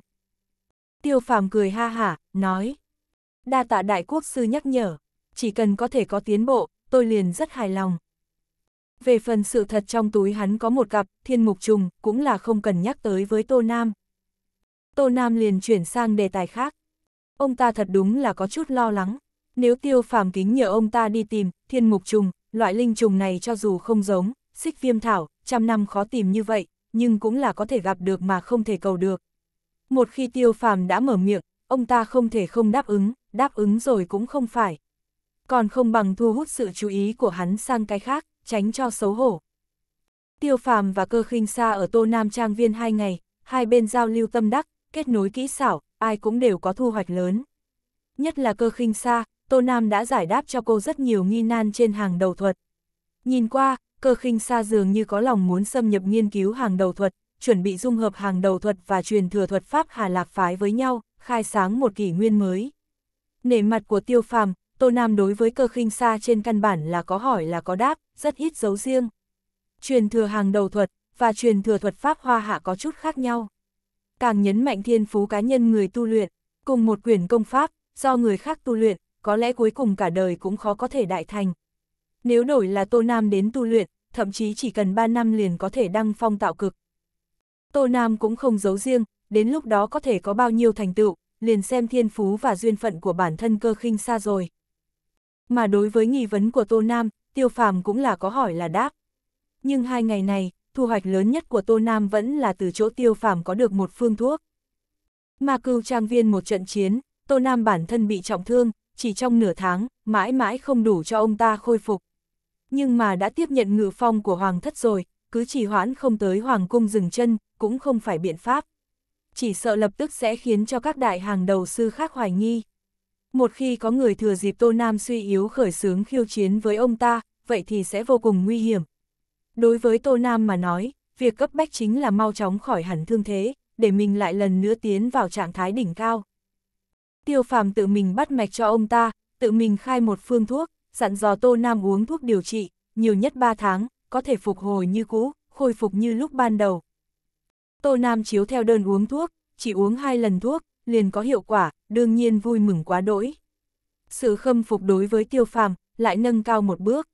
Tiêu phàm cười ha hả, nói. Đa tạ đại quốc sư nhắc nhở, chỉ cần có thể có tiến bộ, tôi liền rất hài lòng. Về phần sự thật trong túi hắn có một cặp, thiên mục trùng, cũng là không cần nhắc tới với Tô Nam. Tô Nam liền chuyển sang đề tài khác. Ông ta thật đúng là có chút lo lắng. Nếu tiêu phàm kính nhờ ông ta đi tìm, thiên mục trùng, loại linh trùng này cho dù không giống, xích viêm thảo, trăm năm khó tìm như vậy, nhưng cũng là có thể gặp được mà không thể cầu được. Một khi tiêu phàm đã mở miệng, ông ta không thể không đáp ứng, đáp ứng rồi cũng không phải còn không bằng thu hút sự chú ý của hắn sang cái khác, tránh cho xấu hổ. Tiêu phàm và cơ khinh xa ở Tô Nam Trang Viên hai ngày, hai bên giao lưu tâm đắc, kết nối kỹ xảo, ai cũng đều có thu hoạch lớn. Nhất là cơ khinh xa, Tô Nam đã giải đáp cho cô rất nhiều nghi nan trên hàng đầu thuật. Nhìn qua, cơ khinh xa dường như có lòng muốn xâm nhập nghiên cứu hàng đầu thuật, chuẩn bị dung hợp hàng đầu thuật và truyền thừa thuật pháp Hà Lạc Phái với nhau, khai sáng một kỷ nguyên mới. Nể mặt của tiêu phàm, Tô Nam đối với cơ khinh xa trên căn bản là có hỏi là có đáp, rất ít giấu riêng. Truyền thừa hàng đầu thuật và truyền thừa thuật pháp hoa hạ có chút khác nhau. Càng nhấn mạnh thiên phú cá nhân người tu luyện, cùng một quyền công pháp, do người khác tu luyện, có lẽ cuối cùng cả đời cũng khó có thể đại thành. Nếu đổi là Tô Nam đến tu luyện, thậm chí chỉ cần 3 năm liền có thể đăng phong tạo cực. Tô Nam cũng không giấu riêng, đến lúc đó có thể có bao nhiêu thành tựu, liền xem thiên phú và duyên phận của bản thân cơ khinh xa rồi. Mà đối với nghi vấn của Tô Nam, Tiêu Phàm cũng là có hỏi là đáp. Nhưng hai ngày này, thu hoạch lớn nhất của Tô Nam vẫn là từ chỗ Tiêu Phàm có được một phương thuốc. Mà cưu trang viên một trận chiến, Tô Nam bản thân bị trọng thương, chỉ trong nửa tháng, mãi mãi không đủ cho ông ta khôi phục. Nhưng mà đã tiếp nhận ngự phong của Hoàng thất rồi, cứ trì hoãn không tới Hoàng cung dừng chân, cũng không phải biện pháp. Chỉ sợ lập tức sẽ khiến cho các đại hàng đầu sư khác hoài nghi. Một khi có người thừa dịp Tô Nam suy yếu khởi xướng khiêu chiến với ông ta, vậy thì sẽ vô cùng nguy hiểm. Đối với Tô Nam mà nói, việc cấp bách chính là mau chóng khỏi hẳn thương thế, để mình lại lần nữa tiến vào trạng thái đỉnh cao. Tiêu phàm tự mình bắt mạch cho ông ta, tự mình khai một phương thuốc, dặn dò Tô Nam uống thuốc điều trị, nhiều nhất 3 tháng, có thể phục hồi như cũ, khôi phục như lúc ban đầu. Tô Nam chiếu theo đơn uống thuốc, chỉ uống hai lần thuốc, liền có hiệu quả, đương nhiên vui mừng quá đỗi. Sự khâm phục đối với tiêu phàm, lại nâng cao một bước.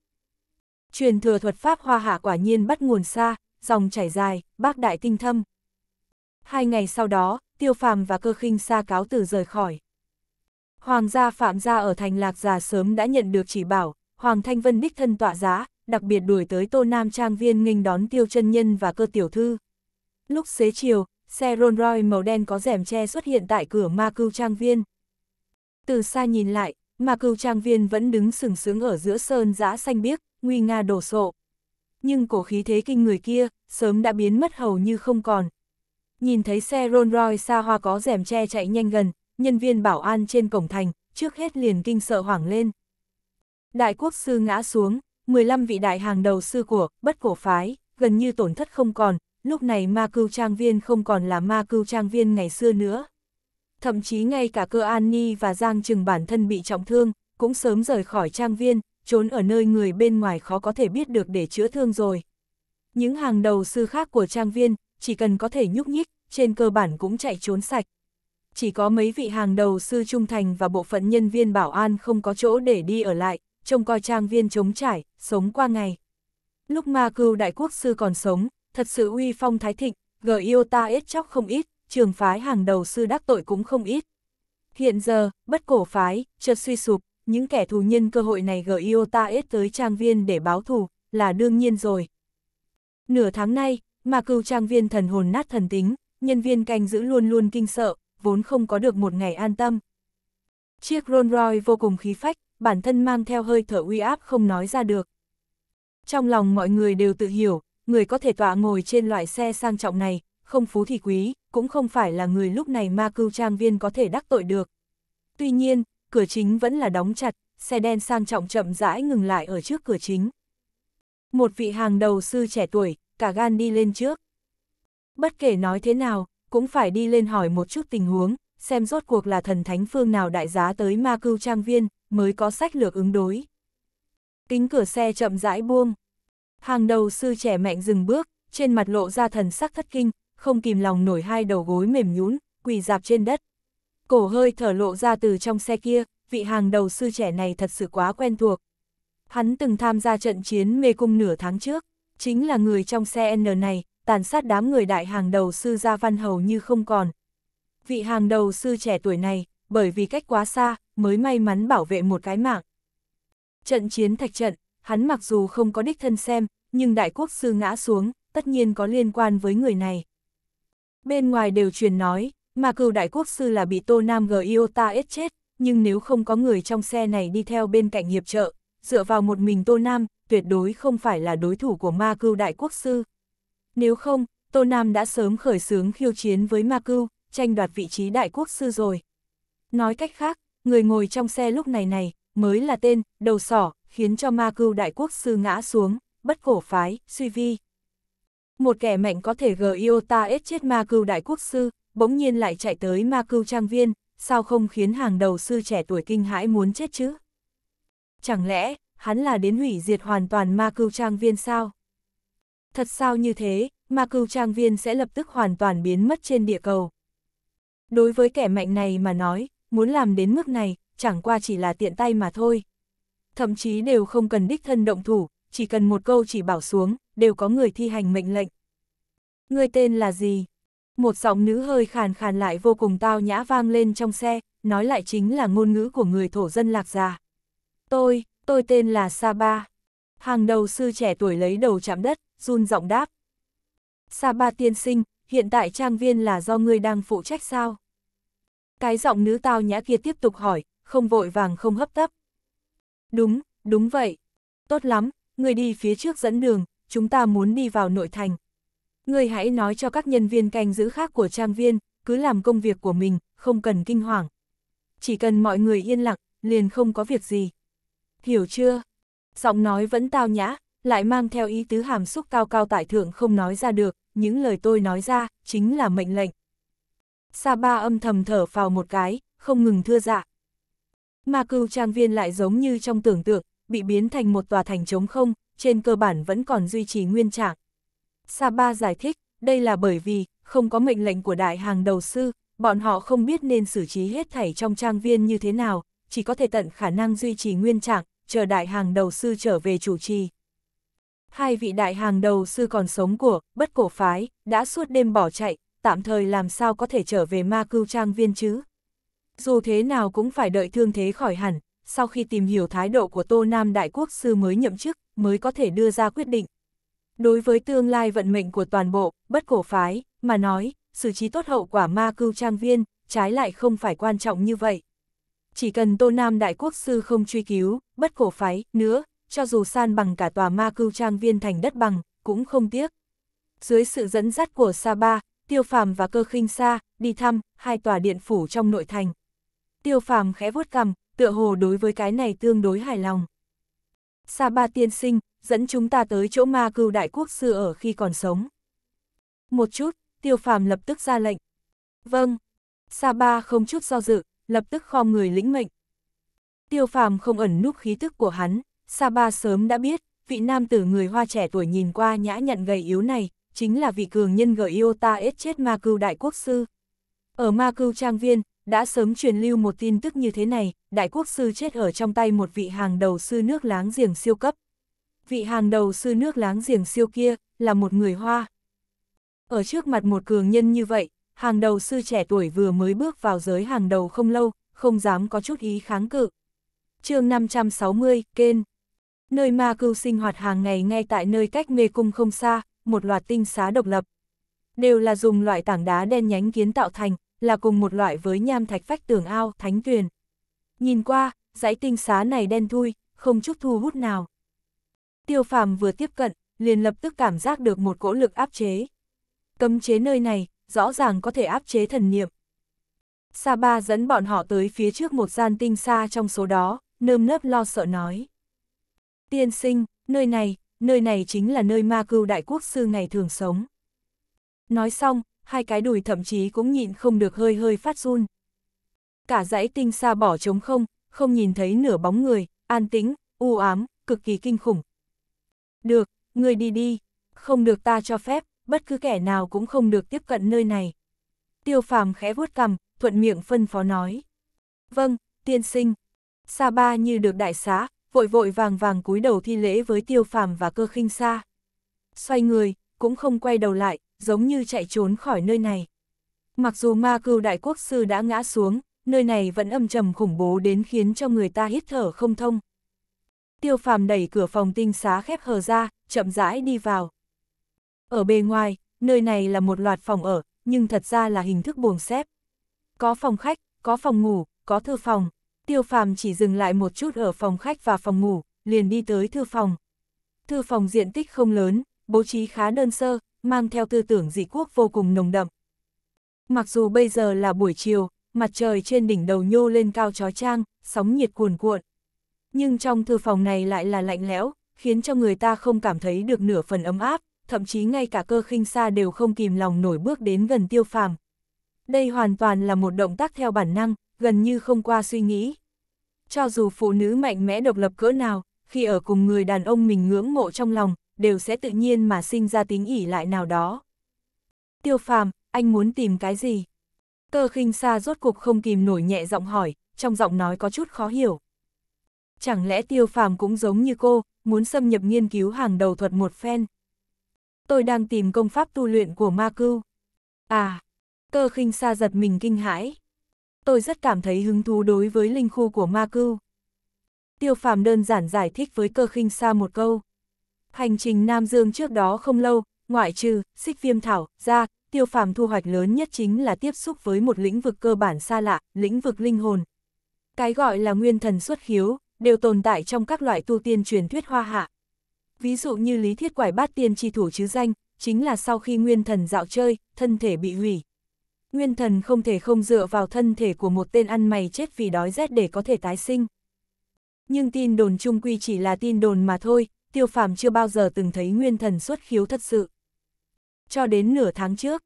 Truyền thừa thuật pháp hoa hạ quả nhiên bắt nguồn xa, dòng chảy dài, bác đại tinh thâm. Hai ngày sau đó, tiêu phàm và cơ khinh xa cáo từ rời khỏi. Hoàng gia Phạm gia ở thành Lạc Già sớm đã nhận được chỉ bảo, Hoàng Thanh Vân đích thân tọa giá, đặc biệt đuổi tới Tô Nam Trang Viên nghênh đón tiêu chân nhân và cơ tiểu thư. Lúc xế chiều, xe Rolls Royce màu đen có rèm che xuất hiện tại cửa ma cưu trang viên. Từ xa nhìn lại, ma cưu trang viên vẫn đứng sừng sững ở giữa sơn giã xanh biếc, nguy nga đổ sộ. Nhưng cổ khí thế kinh người kia, sớm đã biến mất hầu như không còn. Nhìn thấy xe Rolls Royce xa hoa có rèm che chạy nhanh gần, nhân viên bảo an trên cổng thành, trước hết liền kinh sợ hoảng lên. Đại quốc sư ngã xuống, 15 vị đại hàng đầu sư của bất cổ phái, gần như tổn thất không còn, lúc này ma cưu trang viên không còn là ma cưu trang viên ngày xưa nữa. Thậm chí ngay cả cơ An Ni và Giang Trừng bản thân bị trọng thương, cũng sớm rời khỏi trang viên, trốn ở nơi người bên ngoài khó có thể biết được để chữa thương rồi. Những hàng đầu sư khác của trang viên, chỉ cần có thể nhúc nhích, trên cơ bản cũng chạy trốn sạch. Chỉ có mấy vị hàng đầu sư trung thành và bộ phận nhân viên bảo an không có chỗ để đi ở lại, trông coi trang viên chống trải, sống qua ngày. Lúc ma cưu đại quốc sư còn sống, thật sự uy phong thái thịnh, gờ yêu ta ít chóc không ít, trường phái hàng đầu sư đắc tội cũng không ít. Hiện giờ, bất cổ phái, chợt suy sụp, những kẻ thù nhân cơ hội này gờ yêu ta ít tới trang viên để báo thù, là đương nhiên rồi. Nửa tháng nay, mà cưu trang viên thần hồn nát thần tính, nhân viên canh giữ luôn luôn kinh sợ, vốn không có được một ngày an tâm. Chiếc Rolls Royce vô cùng khí phách, bản thân mang theo hơi thở uy áp không nói ra được. Trong lòng mọi người đều tự hiểu, người có thể tọa ngồi trên loại xe sang trọng này, không phú thì quý, cũng không phải là người lúc này ma cưu trang viên có thể đắc tội được. Tuy nhiên, cửa chính vẫn là đóng chặt, xe đen sang trọng chậm rãi ngừng lại ở trước cửa chính. Một vị hàng đầu sư trẻ tuổi, cả gan đi lên trước. Bất kể nói thế nào, cũng phải đi lên hỏi một chút tình huống, xem rốt cuộc là thần thánh phương nào đại giá tới ma cưu trang viên, mới có sách lược ứng đối. Kính cửa xe chậm rãi buông, Hàng đầu sư trẻ mạnh dừng bước, trên mặt lộ ra thần sắc thất kinh, không kìm lòng nổi hai đầu gối mềm nhún, quỳ dạp trên đất. Cổ hơi thở lộ ra từ trong xe kia, vị hàng đầu sư trẻ này thật sự quá quen thuộc. Hắn từng tham gia trận chiến mê cung nửa tháng trước, chính là người trong xe N này, tàn sát đám người đại hàng đầu sư gia văn hầu như không còn. Vị hàng đầu sư trẻ tuổi này, bởi vì cách quá xa, mới may mắn bảo vệ một cái mạng. Trận chiến thạch trận, hắn mặc dù không có đích thân xem, nhưng đại quốc sư ngã xuống, tất nhiên có liên quan với người này. Bên ngoài đều truyền nói, mà cựu đại quốc sư là bị Tô Nam G. Iota ết chết, nhưng nếu không có người trong xe này đi theo bên cạnh hiệp trợ, dựa vào một mình Tô Nam, tuyệt đối không phải là đối thủ của ma cưu đại quốc sư. Nếu không, Tô Nam đã sớm khởi xướng khiêu chiến với ma cưu, tranh đoạt vị trí đại quốc sư rồi. Nói cách khác, người ngồi trong xe lúc này này, mới là tên, đầu sỏ, khiến cho ma cưu đại quốc sư ngã xuống, bất cổ phái, suy vi. Một kẻ mạnh có thể gờ Iota ết chết ma cưu đại quốc sư, bỗng nhiên lại chạy tới ma cưu trang viên, sao không khiến hàng đầu sư trẻ tuổi kinh hãi muốn chết chứ? Chẳng lẽ, hắn là đến hủy diệt hoàn toàn ma cưu trang viên sao? Thật sao như thế, ma cưu trang viên sẽ lập tức hoàn toàn biến mất trên địa cầu. Đối với kẻ mạnh này mà nói, muốn làm đến mức này, chẳng qua chỉ là tiện tay mà thôi thậm chí đều không cần đích thân động thủ, chỉ cần một câu chỉ bảo xuống, đều có người thi hành mệnh lệnh. Người tên là gì? Một giọng nữ hơi khàn khàn lại vô cùng tao nhã vang lên trong xe, nói lại chính là ngôn ngữ của người thổ dân lạc già. Tôi, tôi tên là Sa Ba. Hàng đầu sư trẻ tuổi lấy đầu chạm đất, run giọng đáp. Sa Ba tiên sinh, hiện tại trang viên là do ngươi đang phụ trách sao? Cái giọng nữ tao nhã kia tiếp tục hỏi, không vội vàng không hấp tấp. Đúng, đúng vậy. Tốt lắm, người đi phía trước dẫn đường, chúng ta muốn đi vào nội thành. Người hãy nói cho các nhân viên canh giữ khác của trang viên, cứ làm công việc của mình, không cần kinh hoàng. Chỉ cần mọi người yên lặng, liền không có việc gì. Hiểu chưa? Giọng nói vẫn tao nhã, lại mang theo ý tứ hàm xúc cao cao tại thượng không nói ra được, những lời tôi nói ra, chính là mệnh lệnh. Sa ba âm thầm thở vào một cái, không ngừng thưa dạ. Mà Cưu trang viên lại giống như trong tưởng tượng, bị biến thành một tòa thành trống không, trên cơ bản vẫn còn duy trì nguyên trạng. Saba giải thích, đây là bởi vì, không có mệnh lệnh của đại hàng đầu sư, bọn họ không biết nên xử trí hết thảy trong trang viên như thế nào, chỉ có thể tận khả năng duy trì nguyên trạng, chờ đại hàng đầu sư trở về chủ trì. Hai vị đại hàng đầu sư còn sống của, bất cổ phái, đã suốt đêm bỏ chạy, tạm thời làm sao có thể trở về ma cưu trang viên chứ? Dù thế nào cũng phải đợi thương thế khỏi hẳn, sau khi tìm hiểu thái độ của Tô Nam Đại Quốc Sư mới nhậm chức, mới có thể đưa ra quyết định. Đối với tương lai vận mệnh của toàn bộ, bất cổ phái, mà nói, xử trí tốt hậu quả ma cưu trang viên, trái lại không phải quan trọng như vậy. Chỉ cần Tô Nam Đại Quốc Sư không truy cứu, bất cổ phái, nữa, cho dù san bằng cả tòa ma cưu trang viên thành đất bằng, cũng không tiếc. Dưới sự dẫn dắt của sa ba Tiêu Phàm và Cơ Khinh Sa, đi thăm, hai tòa điện phủ trong nội thành, tiêu phàm khẽ vuốt cằm, tựa hồ đối với cái này tương đối hài lòng. Sa ba tiên sinh, dẫn chúng ta tới chỗ ma cưu đại quốc sư ở khi còn sống. Một chút, tiêu phàm lập tức ra lệnh. Vâng, Sa ba không chút do dự, lập tức khom người lĩnh mệnh. Tiêu phàm không ẩn núp khí tức của hắn, Sa ba sớm đã biết, vị nam tử người hoa trẻ tuổi nhìn qua nhã nhặn gầy yếu này, chính là vị cường nhân gợi yêu ta ết chết ma cưu đại quốc sư. Ở ma cưu trang viên, đã sớm truyền lưu một tin tức như thế này, đại quốc sư chết ở trong tay một vị hàng đầu sư nước láng giềng siêu cấp. Vị hàng đầu sư nước láng giềng siêu kia, là một người Hoa. Ở trước mặt một cường nhân như vậy, hàng đầu sư trẻ tuổi vừa mới bước vào giới hàng đầu không lâu, không dám có chút ý kháng cự. chương 560, kên. Nơi ma cưu sinh hoạt hàng ngày ngay tại nơi cách mê cung không xa, một loạt tinh xá độc lập. Đều là dùng loại tảng đá đen nhánh kiến tạo thành, là cùng một loại với nham thạch phách tường ao, thánh tuyền. Nhìn qua, dãy tinh xá này đen thui, không chút thu hút nào. Tiêu phàm vừa tiếp cận, liền lập tức cảm giác được một cỗ lực áp chế. Cấm chế nơi này, rõ ràng có thể áp chế thần niệm. Sa ba dẫn bọn họ tới phía trước một gian tinh xa trong số đó, nơm nớp lo sợ nói. Tiên sinh, nơi này, nơi này chính là nơi ma cưu đại quốc sư ngày thường sống. Nói xong, hai cái đùi thậm chí cũng nhịn không được hơi hơi phát run. Cả dãy tinh xa bỏ trống không, không nhìn thấy nửa bóng người, an tĩnh, u ám, cực kỳ kinh khủng. Được, người đi đi, không được ta cho phép, bất cứ kẻ nào cũng không được tiếp cận nơi này. Tiêu phàm khẽ vuốt cằm, thuận miệng phân phó nói. Vâng, tiên sinh. Sa ba như được đại xá, vội vội vàng vàng cúi đầu thi lễ với tiêu phàm và cơ khinh xa. Xoay người, cũng không quay đầu lại, giống như chạy trốn khỏi nơi này. Mặc dù ma cưu đại quốc sư đã ngã xuống, nơi này vẫn âm trầm khủng bố đến khiến cho người ta hít thở không thông. Tiêu phàm đẩy cửa phòng tinh xá khép hờ ra, chậm rãi đi vào. Ở bề ngoài, nơi này là một loạt phòng ở, nhưng thật ra là hình thức buồng xếp. Có phòng khách, có phòng ngủ, có thư phòng. Tiêu phàm chỉ dừng lại một chút ở phòng khách và phòng ngủ, liền đi tới thư phòng. Thư phòng diện tích không lớn, bố trí khá đơn sơ, mang theo tư tưởng dị quốc vô cùng nồng đậm. Mặc dù bây giờ là buổi chiều, mặt trời trên đỉnh đầu nhô lên cao chó trang, sóng nhiệt cuồn cuộn. Nhưng trong thư phòng này lại là lạnh lẽo, khiến cho người ta không cảm thấy được nửa phần ấm áp, thậm chí ngay cả cơ khinh xa đều không kìm lòng nổi bước đến gần tiêu phàm. Đây hoàn toàn là một động tác theo bản năng, gần như không qua suy nghĩ. Cho dù phụ nữ mạnh mẽ độc lập cỡ nào, khi ở cùng người đàn ông mình ngưỡng mộ trong lòng, đều sẽ tự nhiên mà sinh ra tính ỉ lại nào đó. Tiêu phàm, anh muốn tìm cái gì? Cơ khinh xa rốt cục không kìm nổi nhẹ giọng hỏi, trong giọng nói có chút khó hiểu. Chẳng lẽ tiêu phàm cũng giống như cô, muốn xâm nhập nghiên cứu hàng đầu thuật một phen? Tôi đang tìm công pháp tu luyện của ma cưu. À, cơ khinh xa giật mình kinh hãi. Tôi rất cảm thấy hứng thú đối với linh khu của ma cưu. Tiêu phàm đơn giản giải thích với cơ khinh xa một câu. Hành trình Nam Dương trước đó không lâu, ngoại trừ, xích viêm thảo, ra, tiêu phàm thu hoạch lớn nhất chính là tiếp xúc với một lĩnh vực cơ bản xa lạ, lĩnh vực linh hồn. Cái gọi là nguyên thần xuất khiếu, đều tồn tại trong các loại tu tiên truyền thuyết hoa hạ. Ví dụ như lý thiết quải bát tiên chi thủ chứ danh, chính là sau khi nguyên thần dạo chơi, thân thể bị hủy. Nguyên thần không thể không dựa vào thân thể của một tên ăn mày chết vì đói rét để có thể tái sinh. Nhưng tin đồn chung quy chỉ là tin đồn mà thôi, tiêu phàm chưa bao giờ từng thấy nguyên thần xuất khiếu thật sự. Cho đến nửa tháng trước,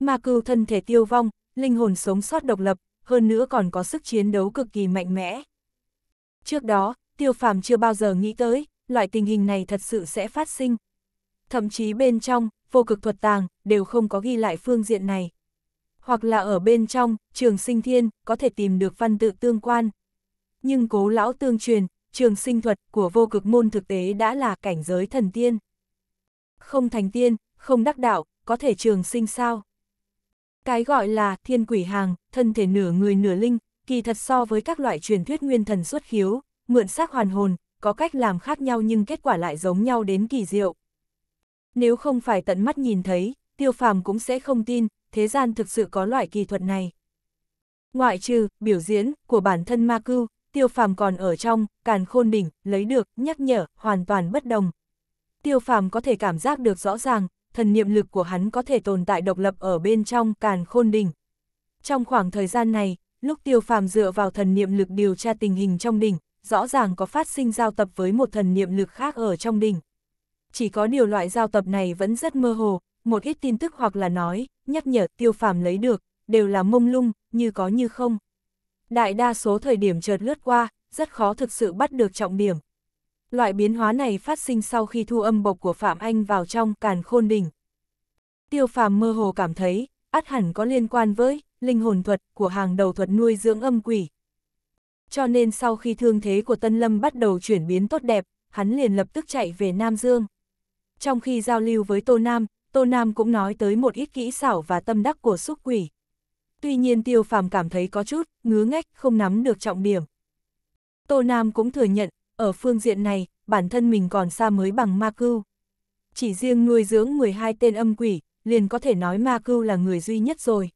ma cừu thân thể tiêu vong, linh hồn sống sót độc lập, hơn nữa còn có sức chiến đấu cực kỳ mạnh mẽ. Trước đó, tiêu phàm chưa bao giờ nghĩ tới, loại tình hình này thật sự sẽ phát sinh. Thậm chí bên trong, vô cực thuật tàng, đều không có ghi lại phương diện này. Hoặc là ở bên trong, trường sinh thiên, có thể tìm được văn tự tương quan. Nhưng cố lão tương truyền, trường sinh thuật của vô cực môn thực tế đã là cảnh giới thần tiên. Không thành tiên, không đắc đạo, có thể trường sinh sao? Cái gọi là thiên quỷ hàng, thân thể nửa người nửa linh, kỳ thật so với các loại truyền thuyết nguyên thần xuất khiếu, mượn xác hoàn hồn, có cách làm khác nhau nhưng kết quả lại giống nhau đến kỳ diệu. Nếu không phải tận mắt nhìn thấy, tiêu phàm cũng sẽ không tin, thế gian thực sự có loại kỳ thuật này. Ngoại trừ, biểu diễn, của bản thân ma cưu, tiêu phàm còn ở trong, càn khôn đỉnh, lấy được, nhắc nhở, hoàn toàn bất đồng. Tiêu phàm có thể cảm giác được rõ ràng, thần niệm lực của hắn có thể tồn tại độc lập ở bên trong càn khôn đỉnh. Trong khoảng thời gian này, lúc tiêu phàm dựa vào thần niệm lực điều tra tình hình trong đỉnh, rõ ràng có phát sinh giao tập với một thần niệm lực khác ở trong đỉnh. Chỉ có điều loại giao tập này vẫn rất mơ hồ, một ít tin tức hoặc là nói, nhắc nhở tiêu phàm lấy được, đều là mông lung, như có như không đại đa số thời điểm trượt lướt qua, rất khó thực sự bắt được trọng điểm. Loại biến hóa này phát sinh sau khi thu âm bộc của Phạm Anh vào trong càn khôn đỉnh. Tiêu Phạm mơ hồ cảm thấy, át hẳn có liên quan với linh hồn thuật của hàng đầu thuật nuôi dưỡng âm quỷ. Cho nên sau khi thương thế của Tân Lâm bắt đầu chuyển biến tốt đẹp, hắn liền lập tức chạy về Nam Dương. Trong khi giao lưu với Tô Nam, Tô Nam cũng nói tới một ít kỹ xảo và tâm đắc của xúc quỷ tuy nhiên tiêu phàm cảm thấy có chút, ngứa ngách, không nắm được trọng điểm. Tô Nam cũng thừa nhận, ở phương diện này, bản thân mình còn xa mới bằng ma cưu. Chỉ riêng nuôi dưỡng 12 tên âm quỷ, liền có thể nói ma cưu là người duy nhất rồi.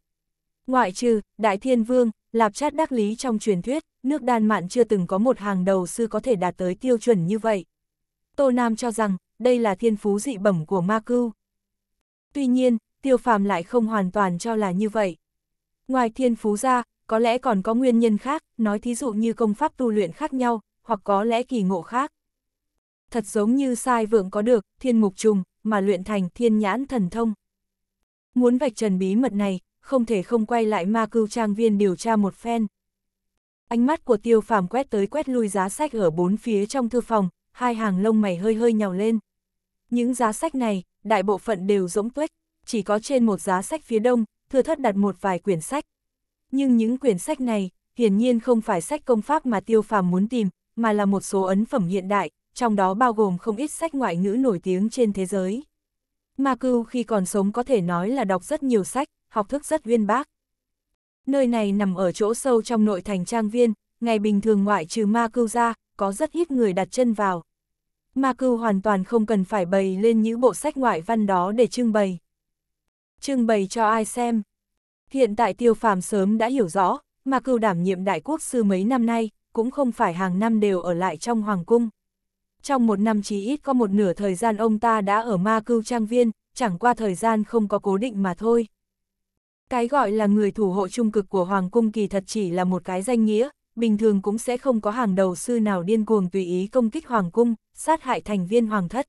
Ngoại trừ, Đại Thiên Vương, Lạp Chát Đắc Lý trong truyền thuyết, nước đan mạn chưa từng có một hàng đầu sư có thể đạt tới tiêu chuẩn như vậy. Tô Nam cho rằng, đây là thiên phú dị bẩm của ma cưu. Tuy nhiên, tiêu phàm lại không hoàn toàn cho là như vậy. Ngoài thiên phú ra, có lẽ còn có nguyên nhân khác, nói thí dụ như công pháp tu luyện khác nhau, hoặc có lẽ kỳ ngộ khác. Thật giống như sai vượng có được, thiên mục trùng, mà luyện thành thiên nhãn thần thông. Muốn vạch trần bí mật này, không thể không quay lại ma cưu trang viên điều tra một phen. Ánh mắt của tiêu phàm quét tới quét lui giá sách ở bốn phía trong thư phòng, hai hàng lông mày hơi hơi nhào lên. Những giá sách này, đại bộ phận đều rỗng tuếch, chỉ có trên một giá sách phía đông, thưa thất đặt một vài quyển sách. Nhưng những quyển sách này, hiển nhiên không phải sách công pháp mà tiêu phàm muốn tìm, mà là một số ấn phẩm hiện đại, trong đó bao gồm không ít sách ngoại ngữ nổi tiếng trên thế giới. Ma Cưu khi còn sống có thể nói là đọc rất nhiều sách, học thức rất uyên bác. Nơi này nằm ở chỗ sâu trong nội thành trang viên, ngày bình thường ngoại trừ Ma Cưu ra, có rất ít người đặt chân vào. Ma Cưu hoàn toàn không cần phải bày lên những bộ sách ngoại văn đó để trưng bày trưng bày cho ai xem. Hiện tại tiêu phàm sớm đã hiểu rõ, mà cưu đảm nhiệm đại quốc sư mấy năm nay, cũng không phải hàng năm đều ở lại trong hoàng cung. Trong một năm chỉ ít có một nửa thời gian ông ta đã ở ma cưu trang viên, chẳng qua thời gian không có cố định mà thôi. Cái gọi là người thủ hộ trung cực của hoàng cung kỳ thật chỉ là một cái danh nghĩa, bình thường cũng sẽ không có hàng đầu sư nào điên cuồng tùy ý công kích hoàng cung, sát hại thành viên hoàng thất.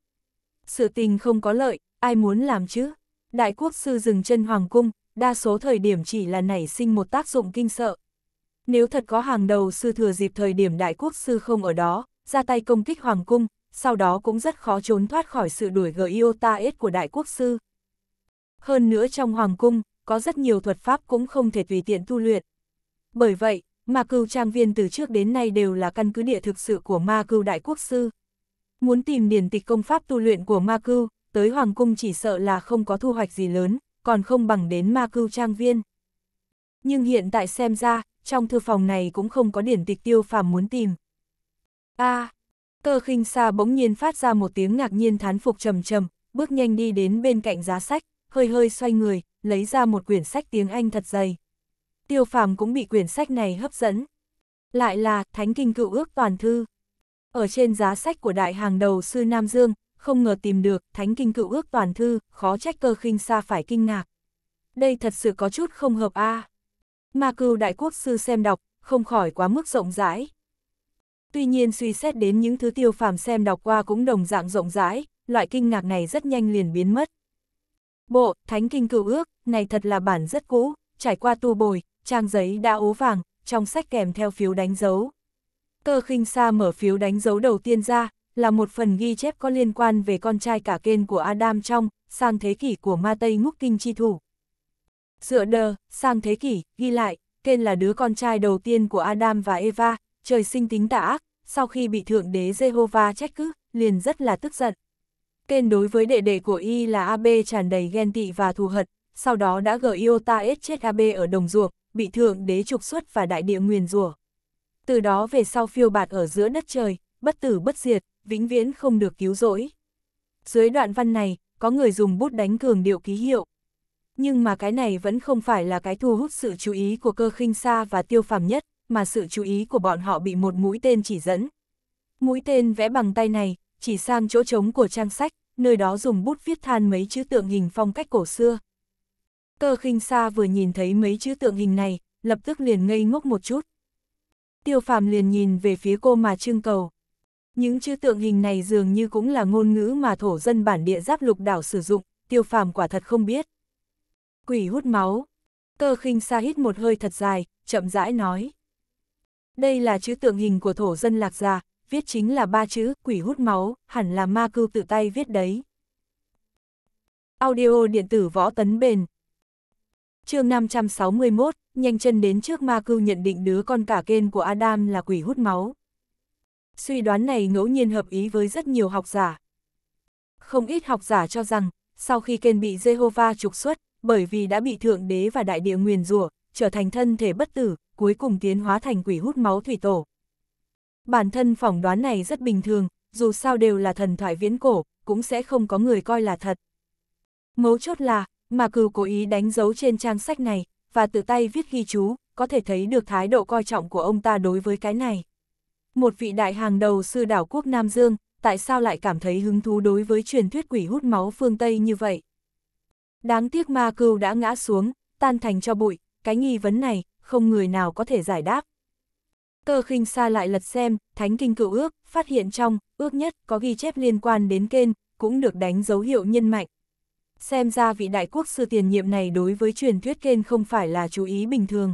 Sự tình không có lợi, ai muốn làm chứ? Đại quốc sư dừng chân hoàng cung, đa số thời điểm chỉ là nảy sinh một tác dụng kinh sợ. Nếu thật có hàng đầu sư thừa dịp thời điểm đại quốc sư không ở đó, ra tay công kích hoàng cung, sau đó cũng rất khó trốn thoát khỏi sự đuổi gờ Iota S của đại quốc sư. Hơn nữa trong hoàng cung, có rất nhiều thuật pháp cũng không thể tùy tiện tu luyện. Bởi vậy, ma cưu trang viên từ trước đến nay đều là căn cứ địa thực sự của ma cưu đại quốc sư. Muốn tìm điển tịch công pháp tu luyện của ma cưu, tới Hoàng Cung chỉ sợ là không có thu hoạch gì lớn, còn không bằng đến ma cưu trang viên. Nhưng hiện tại xem ra, trong thư phòng này cũng không có điển tịch tiêu phàm muốn tìm. a à, cơ khinh xa bỗng nhiên phát ra một tiếng ngạc nhiên thán phục trầm trầm, bước nhanh đi đến bên cạnh giá sách, hơi hơi xoay người, lấy ra một quyển sách tiếng Anh thật dày. Tiêu phàm cũng bị quyển sách này hấp dẫn. Lại là Thánh Kinh Cựu Ước Toàn Thư. Ở trên giá sách của đại hàng đầu sư Nam Dương, không ngờ tìm được, thánh kinh cựu ước toàn thư, khó trách cơ khinh xa phải kinh ngạc. Đây thật sự có chút không hợp a à. Ma cưu đại quốc sư xem đọc, không khỏi quá mức rộng rãi. Tuy nhiên suy xét đến những thứ tiêu phàm xem đọc qua cũng đồng dạng rộng rãi, loại kinh ngạc này rất nhanh liền biến mất. Bộ, thánh kinh cựu ước, này thật là bản rất cũ, trải qua tu bồi, trang giấy đã ố vàng, trong sách kèm theo phiếu đánh dấu. Cơ khinh xa mở phiếu đánh dấu đầu tiên ra, là một phần ghi chép có liên quan về con trai cả kên của Adam trong sang thế kỷ của Ma Tây Ngúc Kinh Chi Thủ. Dựa đờ, sang thế kỷ, ghi lại, kên là đứa con trai đầu tiên của Adam và Eva, trời sinh tính tà ác, sau khi bị Thượng đế Jehovah trách cứ, liền rất là tức giận. Kên đối với đệ đệ của Y là AB tràn đầy ghen tị và thù hận, sau đó đã gợi Iota ết chết AB ở đồng ruộng, bị Thượng đế trục xuất và đại địa nguyền rủa. Từ đó về sau phiêu bạt ở giữa đất trời, bất tử bất diệt vĩnh viễn không được cứu rỗi. Dưới đoạn văn này, có người dùng bút đánh cường điệu ký hiệu. Nhưng mà cái này vẫn không phải là cái thu hút sự chú ý của cơ khinh xa và tiêu phàm nhất, mà sự chú ý của bọn họ bị một mũi tên chỉ dẫn. Mũi tên vẽ bằng tay này, chỉ sang chỗ trống của trang sách, nơi đó dùng bút viết than mấy chữ tượng hình phong cách cổ xưa. Cơ khinh xa vừa nhìn thấy mấy chữ tượng hình này, lập tức liền ngây ngốc một chút. Tiêu phàm liền nhìn về phía cô mà trưng cầu. Những chữ tượng hình này dường như cũng là ngôn ngữ mà thổ dân bản địa giáp lục đảo sử dụng, tiêu phàm quả thật không biết. Quỷ hút máu. Cơ khinh xa hít một hơi thật dài, chậm rãi nói. Đây là chữ tượng hình của thổ dân lạc gia viết chính là ba chữ quỷ hút máu, hẳn là ma cưu tự tay viết đấy. Audio điện tử võ tấn bền. chương 561, nhanh chân đến trước ma cưu nhận định đứa con cả kên của Adam là quỷ hút máu suy đoán này ngẫu nhiên hợp ý với rất nhiều học giả. Không ít học giả cho rằng, sau khi Ken bị Jehovah trục xuất, bởi vì đã bị Thượng Đế và Đại Địa nguyền rủa trở thành thân thể bất tử, cuối cùng tiến hóa thành quỷ hút máu thủy tổ. Bản thân phỏng đoán này rất bình thường, dù sao đều là thần thoại viễn cổ, cũng sẽ không có người coi là thật. Mấu chốt là, mà cừu cố ý đánh dấu trên trang sách này, và tự tay viết ghi chú, có thể thấy được thái độ coi trọng của ông ta đối với cái này. Một vị đại hàng đầu sư đảo quốc Nam Dương, tại sao lại cảm thấy hứng thú đối với truyền thuyết quỷ hút máu phương Tây như vậy? Đáng tiếc ma cưu đã ngã xuống, tan thành cho bụi, cái nghi vấn này, không người nào có thể giải đáp. Cơ khinh xa lại lật xem, thánh kinh cựu ước, phát hiện trong, ước nhất, có ghi chép liên quan đến kên cũng được đánh dấu hiệu nhân mạnh. Xem ra vị đại quốc sư tiền nhiệm này đối với truyền thuyết kên không phải là chú ý bình thường.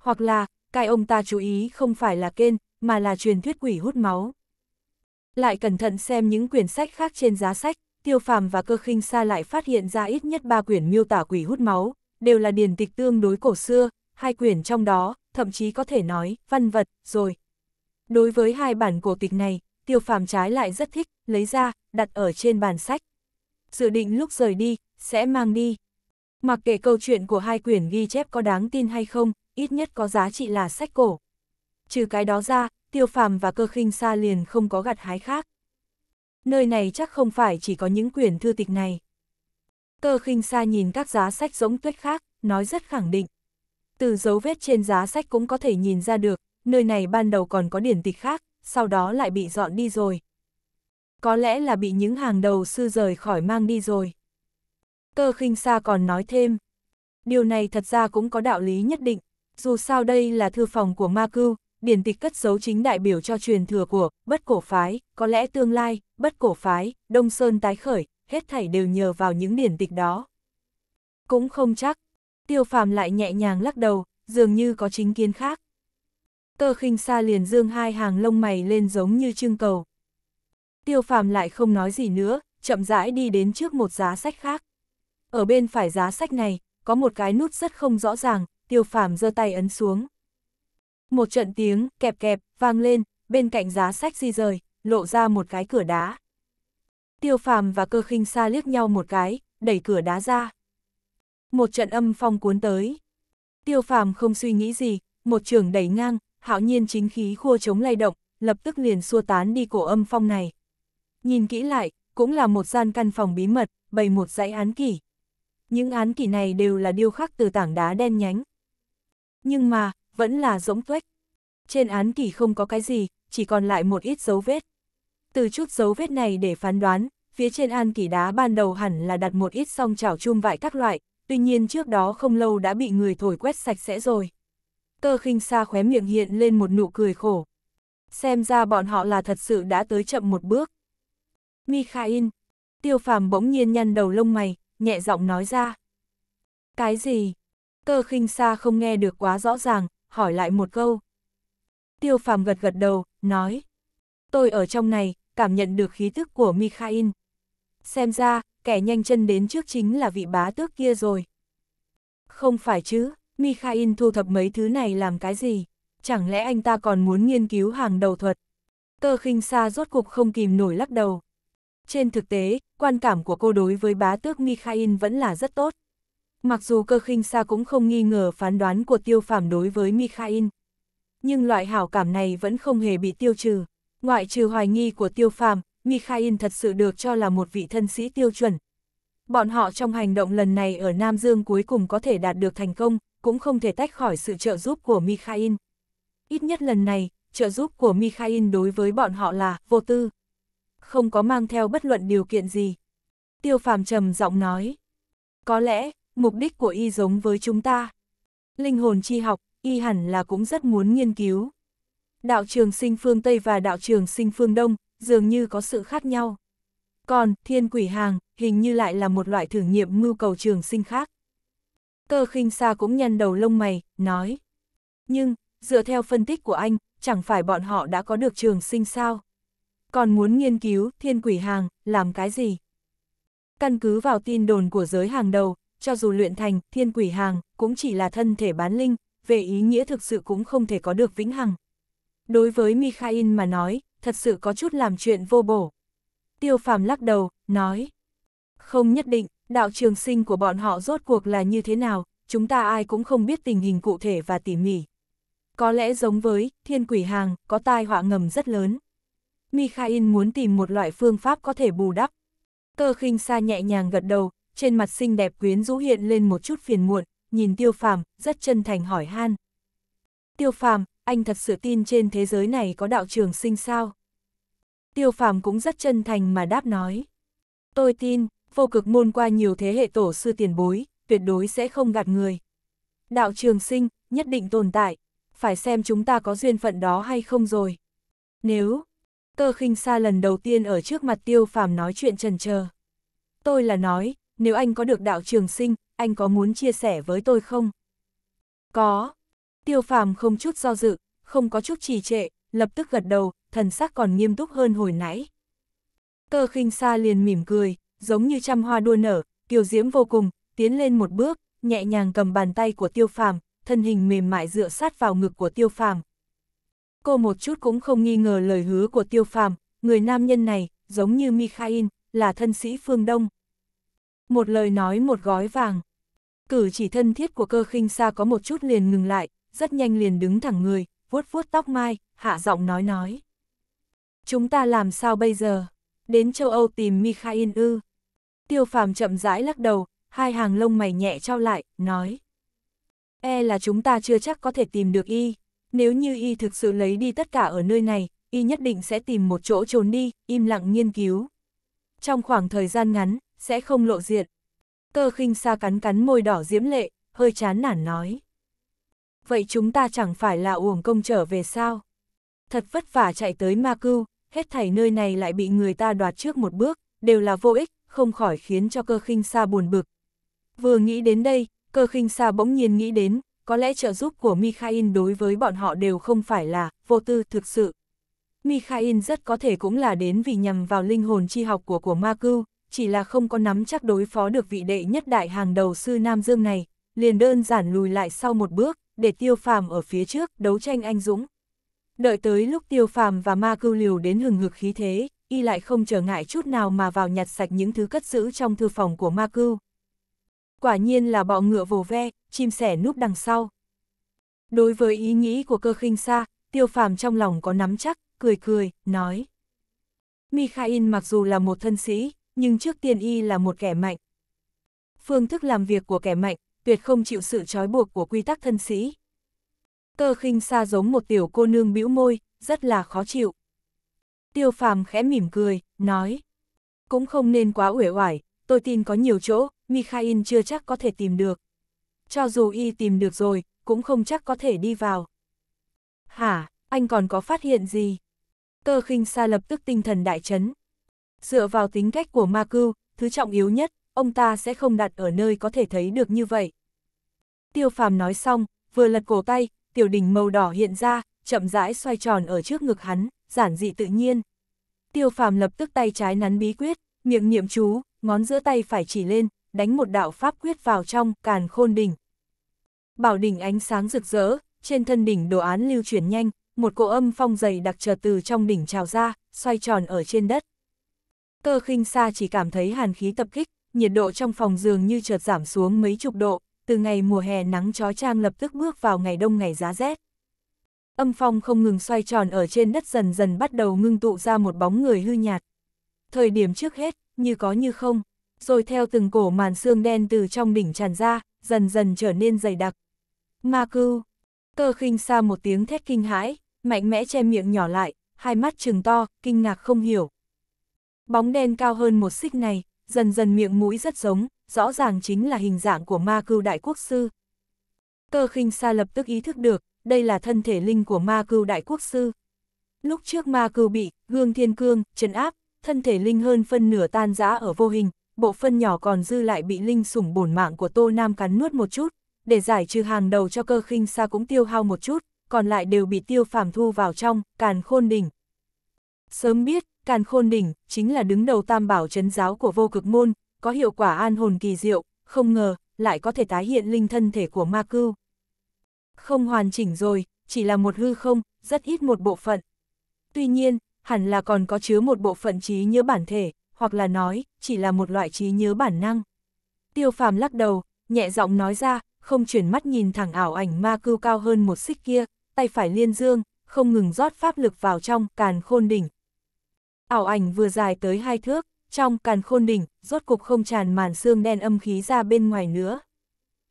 Hoặc là, cái ông ta chú ý không phải là kên mà là truyền thuyết quỷ hút máu. Lại cẩn thận xem những quyển sách khác trên giá sách, tiêu phàm và cơ khinh xa lại phát hiện ra ít nhất ba quyển miêu tả quỷ hút máu, đều là điển tịch tương đối cổ xưa, hai quyển trong đó, thậm chí có thể nói, văn vật, rồi. Đối với hai bản cổ tịch này, tiêu phàm trái lại rất thích, lấy ra, đặt ở trên bàn sách. Dự định lúc rời đi, sẽ mang đi. Mặc kệ câu chuyện của hai quyển ghi chép có đáng tin hay không, ít nhất có giá trị là sách cổ trừ cái đó ra, tiêu phàm và cơ khinh xa liền không có gặt hái khác. Nơi này chắc không phải chỉ có những quyển thư tịch này. Cơ khinh xa nhìn các giá sách giống tuyết khác, nói rất khẳng định. Từ dấu vết trên giá sách cũng có thể nhìn ra được, nơi này ban đầu còn có điển tịch khác, sau đó lại bị dọn đi rồi. Có lẽ là bị những hàng đầu sư rời khỏi mang đi rồi. Cơ khinh xa còn nói thêm. Điều này thật ra cũng có đạo lý nhất định, dù sao đây là thư phòng của ma cưu, điển tịch cất dấu chính đại biểu cho truyền thừa của bất cổ phái, có lẽ tương lai, bất cổ phái, Đông Sơn tái khởi, hết thảy đều nhờ vào những điển tịch đó. Cũng không chắc, tiêu phàm lại nhẹ nhàng lắc đầu, dường như có chính kiến khác. Tơ khinh xa liền dương hai hàng lông mày lên giống như trưng cầu. Tiêu phàm lại không nói gì nữa, chậm rãi đi đến trước một giá sách khác. Ở bên phải giá sách này, có một cái nút rất không rõ ràng, tiêu phàm giơ tay ấn xuống. Một trận tiếng kẹp kẹp vang lên, bên cạnh giá sách di rời, lộ ra một cái cửa đá. Tiêu phàm và cơ khinh xa liếc nhau một cái, đẩy cửa đá ra. Một trận âm phong cuốn tới. Tiêu phàm không suy nghĩ gì, một trường đẩy ngang, hạo nhiên chính khí khua chống lay động, lập tức liền xua tán đi cổ âm phong này. Nhìn kỹ lại, cũng là một gian căn phòng bí mật, bày một dãy án kỷ. Những án kỷ này đều là điêu khắc từ tảng đá đen nhánh. Nhưng mà, vẫn là giống tuếch. Trên án kỷ không có cái gì, chỉ còn lại một ít dấu vết. Từ chút dấu vết này để phán đoán, phía trên an kỷ đá ban đầu hẳn là đặt một ít song chảo chum vại các loại, tuy nhiên trước đó không lâu đã bị người thổi quét sạch sẽ rồi. Cơ khinh xa khóe miệng hiện lên một nụ cười khổ. Xem ra bọn họ là thật sự đã tới chậm một bước. Mikhail, tiêu phàm bỗng nhiên nhăn đầu lông mày, nhẹ giọng nói ra. Cái gì? Cơ khinh xa không nghe được quá rõ ràng, hỏi lại một câu. Tiêu phàm gật gật đầu, nói. Tôi ở trong này, cảm nhận được khí thức của Mikhail. Xem ra, kẻ nhanh chân đến trước chính là vị bá tước kia rồi. Không phải chứ, Mikhail thu thập mấy thứ này làm cái gì? Chẳng lẽ anh ta còn muốn nghiên cứu hàng đầu thuật? Cơ khinh xa rốt cục không kìm nổi lắc đầu. Trên thực tế, quan cảm của cô đối với bá tước Mikhail vẫn là rất tốt. Mặc dù cơ khinh xa cũng không nghi ngờ phán đoán của tiêu phàm đối với Mikhail. Nhưng loại hảo cảm này vẫn không hề bị tiêu trừ. Ngoại trừ hoài nghi của tiêu phàm, Mikhail thật sự được cho là một vị thân sĩ tiêu chuẩn. Bọn họ trong hành động lần này ở Nam Dương cuối cùng có thể đạt được thành công, cũng không thể tách khỏi sự trợ giúp của Mikhail. Ít nhất lần này, trợ giúp của Mikhail đối với bọn họ là vô tư. Không có mang theo bất luận điều kiện gì. Tiêu phàm trầm giọng nói. Có lẽ, mục đích của y giống với chúng ta. Linh hồn chi học, y hẳn là cũng rất muốn nghiên cứu. Đạo trường sinh phương Tây và đạo trường sinh phương Đông dường như có sự khác nhau. Còn, thiên quỷ hàng, hình như lại là một loại thử nghiệm mưu cầu trường sinh khác. Cơ khinh xa cũng nhăn đầu lông mày, nói. Nhưng, dựa theo phân tích của anh, chẳng phải bọn họ đã có được trường sinh sao? Còn muốn nghiên cứu thiên quỷ hàng, làm cái gì? Căn cứ vào tin đồn của giới hàng đầu, cho dù luyện thành, thiên quỷ hàng, cũng chỉ là thân thể bán linh, về ý nghĩa thực sự cũng không thể có được vĩnh hằng. Đối với Mikhail mà nói, thật sự có chút làm chuyện vô bổ. Tiêu phàm lắc đầu, nói. Không nhất định, đạo trường sinh của bọn họ rốt cuộc là như thế nào, chúng ta ai cũng không biết tình hình cụ thể và tỉ mỉ. Có lẽ giống với thiên quỷ hàng, có tai họa ngầm rất lớn. Mikhail muốn tìm một loại phương pháp có thể bù đắp. Cơ khinh xa nhẹ nhàng gật đầu, trên mặt xinh đẹp quyến rũ hiện lên một chút phiền muộn, nhìn tiêu phàm, rất chân thành hỏi han. Tiêu phàm, anh thật sự tin trên thế giới này có đạo trường sinh sao? Tiêu phàm cũng rất chân thành mà đáp nói. Tôi tin, vô cực môn qua nhiều thế hệ tổ sư tiền bối, tuyệt đối sẽ không gạt người. Đạo trường sinh, nhất định tồn tại, phải xem chúng ta có duyên phận đó hay không rồi. Nếu, cơ khinh xa lần đầu tiên ở trước mặt tiêu phàm nói chuyện trần chờ Tôi là nói, nếu anh có được đạo trường sinh, anh có muốn chia sẻ với tôi không? Có. Tiêu phàm không chút do dự, không có chút trì trệ, lập tức gật đầu, thần sắc còn nghiêm túc hơn hồi nãy. Cơ khinh xa liền mỉm cười, giống như trăm hoa đua nở, kiều diễm vô cùng, tiến lên một bước, nhẹ nhàng cầm bàn tay của tiêu phàm, thân hình mềm mại dựa sát vào ngực của tiêu phàm. Cô một chút cũng không nghi ngờ lời hứa của tiêu phàm, người nam nhân này, giống như Mikhail, là thân sĩ phương Đông một lời nói một gói vàng. Cử chỉ thân thiết của cơ khinh xa có một chút liền ngừng lại, rất nhanh liền đứng thẳng người, vuốt vuốt tóc mai, hạ giọng nói nói. Chúng ta làm sao bây giờ? Đến châu Âu tìm Mikhail ư. Tiêu phàm chậm rãi lắc đầu, hai hàng lông mày nhẹ trao lại, nói. E là chúng ta chưa chắc có thể tìm được y. Nếu như y thực sự lấy đi tất cả ở nơi này, y nhất định sẽ tìm một chỗ trốn đi, im lặng nghiên cứu. Trong khoảng thời gian ngắn, sẽ không lộ diện. Cơ khinh xa cắn cắn môi đỏ diễm lệ, hơi chán nản nói. Vậy chúng ta chẳng phải là uổng công trở về sao? Thật vất vả chạy tới ma cưu, hết thảy nơi này lại bị người ta đoạt trước một bước, đều là vô ích, không khỏi khiến cho cơ khinh xa buồn bực. Vừa nghĩ đến đây, cơ khinh xa bỗng nhiên nghĩ đến, có lẽ trợ giúp của Mikhail đối với bọn họ đều không phải là vô tư thực sự. Mikhail rất có thể cũng là đến vì nhằm vào linh hồn chi học của của Ma Cưu, chỉ là không có nắm chắc đối phó được vị đệ nhất đại hàng đầu sư Nam Dương này, liền đơn giản lùi lại sau một bước, để tiêu phàm ở phía trước đấu tranh anh dũng. Đợi tới lúc tiêu phàm và ma cưu liều đến hừng hực khí thế, y lại không trở ngại chút nào mà vào nhặt sạch những thứ cất giữ trong thư phòng của ma cưu. Quả nhiên là bọ ngựa vồ ve, chim sẻ núp đằng sau. Đối với ý nghĩ của cơ khinh xa, tiêu phàm trong lòng có nắm chắc, cười cười, nói. Mikhail mặc dù là một thân sĩ, nhưng trước tiên y là một kẻ mạnh. Phương thức làm việc của kẻ mạnh, tuyệt không chịu sự trói buộc của quy tắc thân sĩ. Cơ khinh xa giống một tiểu cô nương bĩu môi, rất là khó chịu. Tiêu phàm khẽ mỉm cười, nói. Cũng không nên quá uể oải, tôi tin có nhiều chỗ, Mikhail chưa chắc có thể tìm được. Cho dù y tìm được rồi, cũng không chắc có thể đi vào. Hả, anh còn có phát hiện gì? Cơ khinh xa lập tức tinh thần đại chấn, Dựa vào tính cách của Ma Cưu, thứ trọng yếu nhất, ông ta sẽ không đặt ở nơi có thể thấy được như vậy. Tiêu phàm nói xong, vừa lật cổ tay, tiểu đỉnh màu đỏ hiện ra, chậm rãi xoay tròn ở trước ngực hắn, giản dị tự nhiên. Tiêu phàm lập tức tay trái nắn bí quyết, miệng niệm chú, ngón giữa tay phải chỉ lên, đánh một đạo pháp quyết vào trong, càn khôn đỉnh. Bảo đỉnh ánh sáng rực rỡ, trên thân đỉnh đồ án lưu chuyển nhanh, một cỗ âm phong dày đặc chợt từ trong đỉnh trào ra, xoay tròn ở trên đất. Cơ khinh xa chỉ cảm thấy hàn khí tập kích, nhiệt độ trong phòng giường như chợt giảm xuống mấy chục độ, từ ngày mùa hè nắng chói chang lập tức bước vào ngày đông ngày giá rét. Âm phong không ngừng xoay tròn ở trên đất dần dần bắt đầu ngưng tụ ra một bóng người hư nhạt. Thời điểm trước hết, như có như không, rồi theo từng cổ màn xương đen từ trong đỉnh tràn ra, dần dần trở nên dày đặc. Ma cưu, cơ khinh xa một tiếng thét kinh hãi, mạnh mẽ che miệng nhỏ lại, hai mắt trừng to, kinh ngạc không hiểu, Bóng đen cao hơn một xích này, dần dần miệng mũi rất giống, rõ ràng chính là hình dạng của ma cưu đại quốc sư. Cơ khinh sa lập tức ý thức được, đây là thân thể linh của ma cưu đại quốc sư. Lúc trước ma cưu bị, gương thiên cương, trấn áp, thân thể linh hơn phân nửa tan rã ở vô hình, bộ phân nhỏ còn dư lại bị linh sủng bổn mạng của Tô Nam cắn nuốt một chút, để giải trừ hàng đầu cho cơ khinh sa cũng tiêu hao một chút, còn lại đều bị tiêu phàm thu vào trong, càn khôn đỉnh. Sớm biết, Càn khôn đỉnh, chính là đứng đầu tam bảo chấn giáo của vô cực môn, có hiệu quả an hồn kỳ diệu, không ngờ, lại có thể tái hiện linh thân thể của ma cưu. Không hoàn chỉnh rồi, chỉ là một hư không, rất ít một bộ phận. Tuy nhiên, hẳn là còn có chứa một bộ phận trí nhớ bản thể, hoặc là nói, chỉ là một loại trí nhớ bản năng. Tiêu phàm lắc đầu, nhẹ giọng nói ra, không chuyển mắt nhìn thẳng ảo ảnh ma cưu cao hơn một xích kia, tay phải liên dương, không ngừng rót pháp lực vào trong càn khôn đỉnh, ảo ảnh vừa dài tới hai thước, trong càn khôn đỉnh, rốt cục không tràn màn xương đen âm khí ra bên ngoài nữa.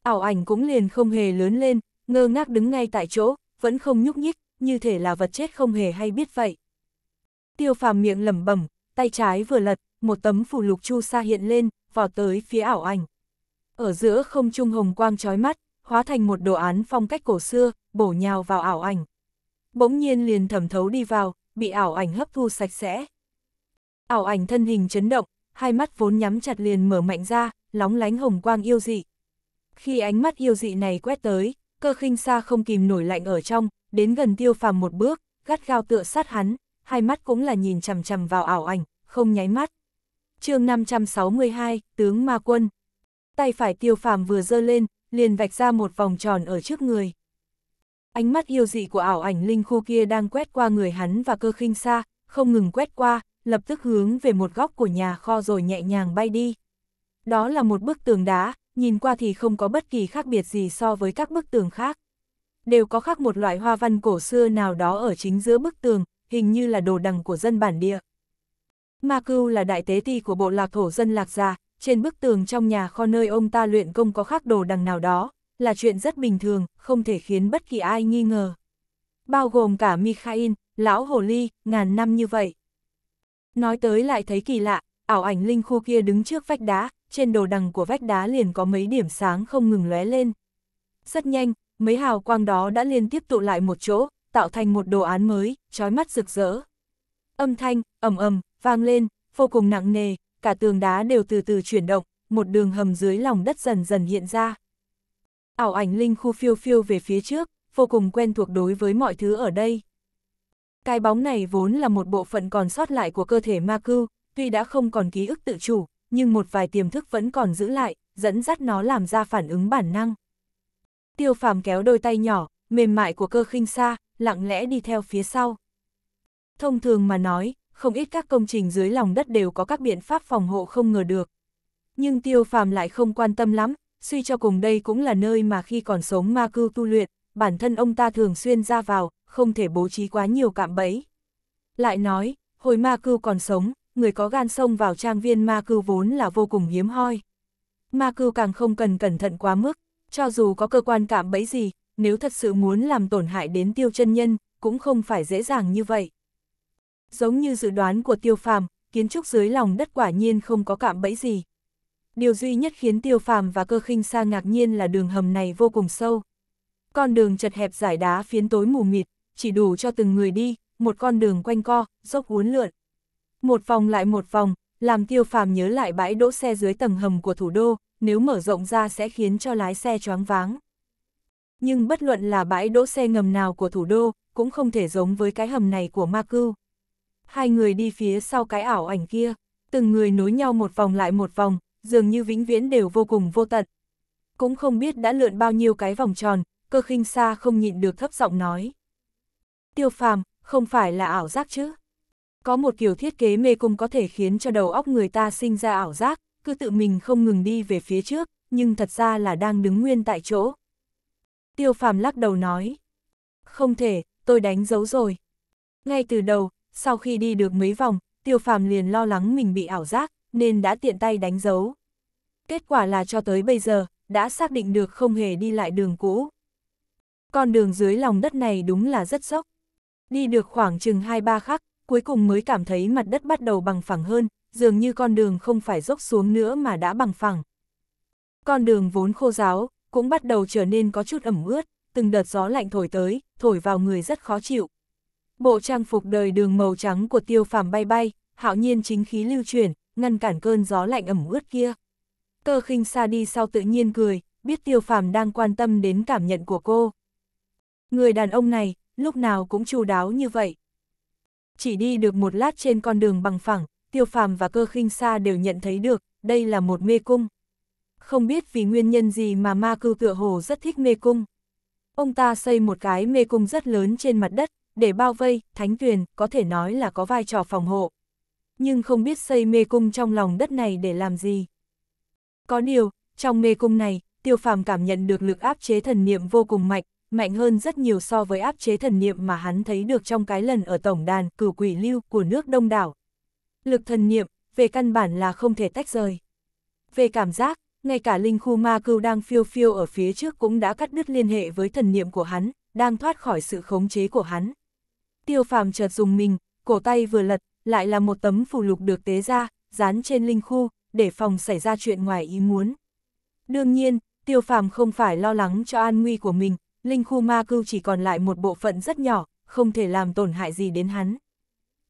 Ảo ảnh cũng liền không hề lớn lên, ngơ ngác đứng ngay tại chỗ, vẫn không nhúc nhích, như thể là vật chết không hề hay biết vậy. Tiêu phàm miệng lẩm bẩm, tay trái vừa lật, một tấm phủ lục chu sa hiện lên, vào tới phía ảo ảnh. Ở giữa không trung hồng quang chói mắt, hóa thành một đồ án phong cách cổ xưa, bổ nhào vào ảo ảnh. Bỗng nhiên liền thẩm thấu đi vào, bị ảo ảnh hấp thu sạch sẽ ảo ảnh thân hình chấn động, hai mắt vốn nhắm chặt liền mở mạnh ra, lóng lánh hồng quang yêu dị. Khi ánh mắt yêu dị này quét tới, cơ khinh xa không kìm nổi lạnh ở trong, đến gần tiêu phàm một bước, gắt gao tựa sát hắn, hai mắt cũng là nhìn chằm chằm vào ảo ảnh, không nháy mắt. chương 562, Tướng Ma Quân Tay phải tiêu phàm vừa dơ lên, liền vạch ra một vòng tròn ở trước người. Ánh mắt yêu dị của ảo ảnh linh khu kia đang quét qua người hắn và cơ khinh xa, không ngừng quét qua, lập tức hướng về một góc của nhà kho rồi nhẹ nhàng bay đi. Đó là một bức tường đá, nhìn qua thì không có bất kỳ khác biệt gì so với các bức tường khác. Đều có khác một loại hoa văn cổ xưa nào đó ở chính giữa bức tường, hình như là đồ đằng của dân bản địa. Ma Cưu là đại tế ti của bộ lạc thổ dân lạc già, trên bức tường trong nhà kho nơi ông ta luyện công có khắc đồ đằng nào đó, là chuyện rất bình thường, không thể khiến bất kỳ ai nghi ngờ. Bao gồm cả Mikhail, lão hồ ly, ngàn năm như vậy. Nói tới lại thấy kỳ lạ, ảo ảnh linh khu kia đứng trước vách đá, trên đồ đằng của vách đá liền có mấy điểm sáng không ngừng lóe lên. Rất nhanh, mấy hào quang đó đã liên tiếp tụ lại một chỗ, tạo thành một đồ án mới, trói mắt rực rỡ. Âm thanh, ầm ầm, vang lên, vô cùng nặng nề, cả tường đá đều từ từ chuyển động, một đường hầm dưới lòng đất dần dần hiện ra. Ảo ảnh linh khu phiêu phiêu về phía trước, vô cùng quen thuộc đối với mọi thứ ở đây. Cái bóng này vốn là một bộ phận còn sót lại của cơ thể ma Cư, tuy đã không còn ký ức tự chủ, nhưng một vài tiềm thức vẫn còn giữ lại, dẫn dắt nó làm ra phản ứng bản năng. Tiêu phàm kéo đôi tay nhỏ, mềm mại của cơ khinh xa, lặng lẽ đi theo phía sau. Thông thường mà nói, không ít các công trình dưới lòng đất đều có các biện pháp phòng hộ không ngờ được. Nhưng tiêu phàm lại không quan tâm lắm, suy cho cùng đây cũng là nơi mà khi còn sống ma cư tu luyện, bản thân ông ta thường xuyên ra vào, không thể bố trí quá nhiều cạm bẫy. Lại nói, hồi ma cư còn sống, người có gan sông vào trang viên ma cư vốn là vô cùng hiếm hoi. Ma cư càng không cần cẩn thận quá mức, cho dù có cơ quan cạm bẫy gì, nếu thật sự muốn làm tổn hại đến tiêu chân nhân, cũng không phải dễ dàng như vậy. Giống như dự đoán của tiêu phàm, kiến trúc dưới lòng đất quả nhiên không có cạm bẫy gì. Điều duy nhất khiến tiêu phàm và cơ khinh xa ngạc nhiên là đường hầm này vô cùng sâu. Con đường chật hẹp giải đá phiến tối mù mịt, chỉ đủ cho từng người đi, một con đường quanh co, dốc uốn lượn. Một vòng lại một vòng, làm tiêu phàm nhớ lại bãi đỗ xe dưới tầng hầm của thủ đô, nếu mở rộng ra sẽ khiến cho lái xe choáng váng. Nhưng bất luận là bãi đỗ xe ngầm nào của thủ đô, cũng không thể giống với cái hầm này của Ma Cưu. Hai người đi phía sau cái ảo ảnh kia, từng người nối nhau một vòng lại một vòng, dường như vĩnh viễn đều vô cùng vô tận. Cũng không biết đã lượn bao nhiêu cái vòng tròn, cơ khinh xa không nhịn được thấp giọng nói. Tiêu phàm, không phải là ảo giác chứ? Có một kiểu thiết kế mê cung có thể khiến cho đầu óc người ta sinh ra ảo giác, cứ tự mình không ngừng đi về phía trước, nhưng thật ra là đang đứng nguyên tại chỗ. Tiêu phàm lắc đầu nói. Không thể, tôi đánh dấu rồi. Ngay từ đầu, sau khi đi được mấy vòng, tiêu phàm liền lo lắng mình bị ảo giác, nên đã tiện tay đánh dấu. Kết quả là cho tới bây giờ, đã xác định được không hề đi lại đường cũ. Con đường dưới lòng đất này đúng là rất dốc. Đi được khoảng chừng 2-3 khắc, cuối cùng mới cảm thấy mặt đất bắt đầu bằng phẳng hơn, dường như con đường không phải dốc xuống nữa mà đã bằng phẳng. Con đường vốn khô ráo cũng bắt đầu trở nên có chút ẩm ướt, từng đợt gió lạnh thổi tới, thổi vào người rất khó chịu. Bộ trang phục đời đường màu trắng của tiêu phàm bay bay, hạo nhiên chính khí lưu chuyển, ngăn cản cơn gió lạnh ẩm ướt kia. Cơ khinh xa đi sau tự nhiên cười, biết tiêu phàm đang quan tâm đến cảm nhận của cô. Người đàn ông này, lúc nào cũng chu đáo như vậy. Chỉ đi được một lát trên con đường bằng phẳng, tiêu phàm và cơ khinh Sa đều nhận thấy được, đây là một mê cung. Không biết vì nguyên nhân gì mà ma cư tựa hồ rất thích mê cung. Ông ta xây một cái mê cung rất lớn trên mặt đất, để bao vây, thánh tuyền, có thể nói là có vai trò phòng hộ. Nhưng không biết xây mê cung trong lòng đất này để làm gì. Có điều, trong mê cung này, tiêu phàm cảm nhận được lực áp chế thần niệm vô cùng mạnh, mạnh hơn rất nhiều so với áp chế thần niệm mà hắn thấy được trong cái lần ở tổng đàn cửu quỷ lưu của nước đông đảo. Lực thần niệm, về căn bản là không thể tách rời. Về cảm giác, ngay cả linh khu ma cưu đang phiêu phiêu ở phía trước cũng đã cắt đứt liên hệ với thần niệm của hắn, đang thoát khỏi sự khống chế của hắn. Tiêu phàm chợt dùng mình, cổ tay vừa lật, lại là một tấm phù lục được tế ra, dán trên linh khu, để phòng xảy ra chuyện ngoài ý muốn. Đương nhiên, tiêu phàm không phải lo lắng cho an nguy của mình, linh khu ma cưu chỉ còn lại một bộ phận rất nhỏ, không thể làm tổn hại gì đến hắn.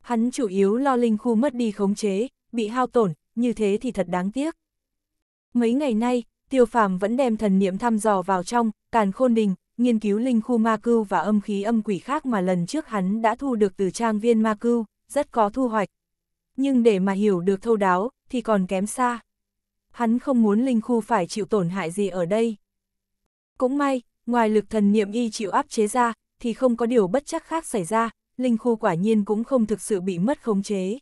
Hắn chủ yếu lo linh khu mất đi khống chế, bị hao tổn, như thế thì thật đáng tiếc. Mấy ngày nay, tiêu phàm vẫn đem thần niệm thăm dò vào trong, càn khôn đình, nghiên cứu linh khu ma cưu và âm khí âm quỷ khác mà lần trước hắn đã thu được từ trang viên ma cưu, rất có thu hoạch. Nhưng để mà hiểu được thâu đáo, thì còn kém xa. Hắn không muốn linh khu phải chịu tổn hại gì ở đây. Cũng may, ngoài lực thần niệm y chịu áp chế ra, thì không có điều bất chắc khác xảy ra, linh khu quả nhiên cũng không thực sự bị mất khống chế.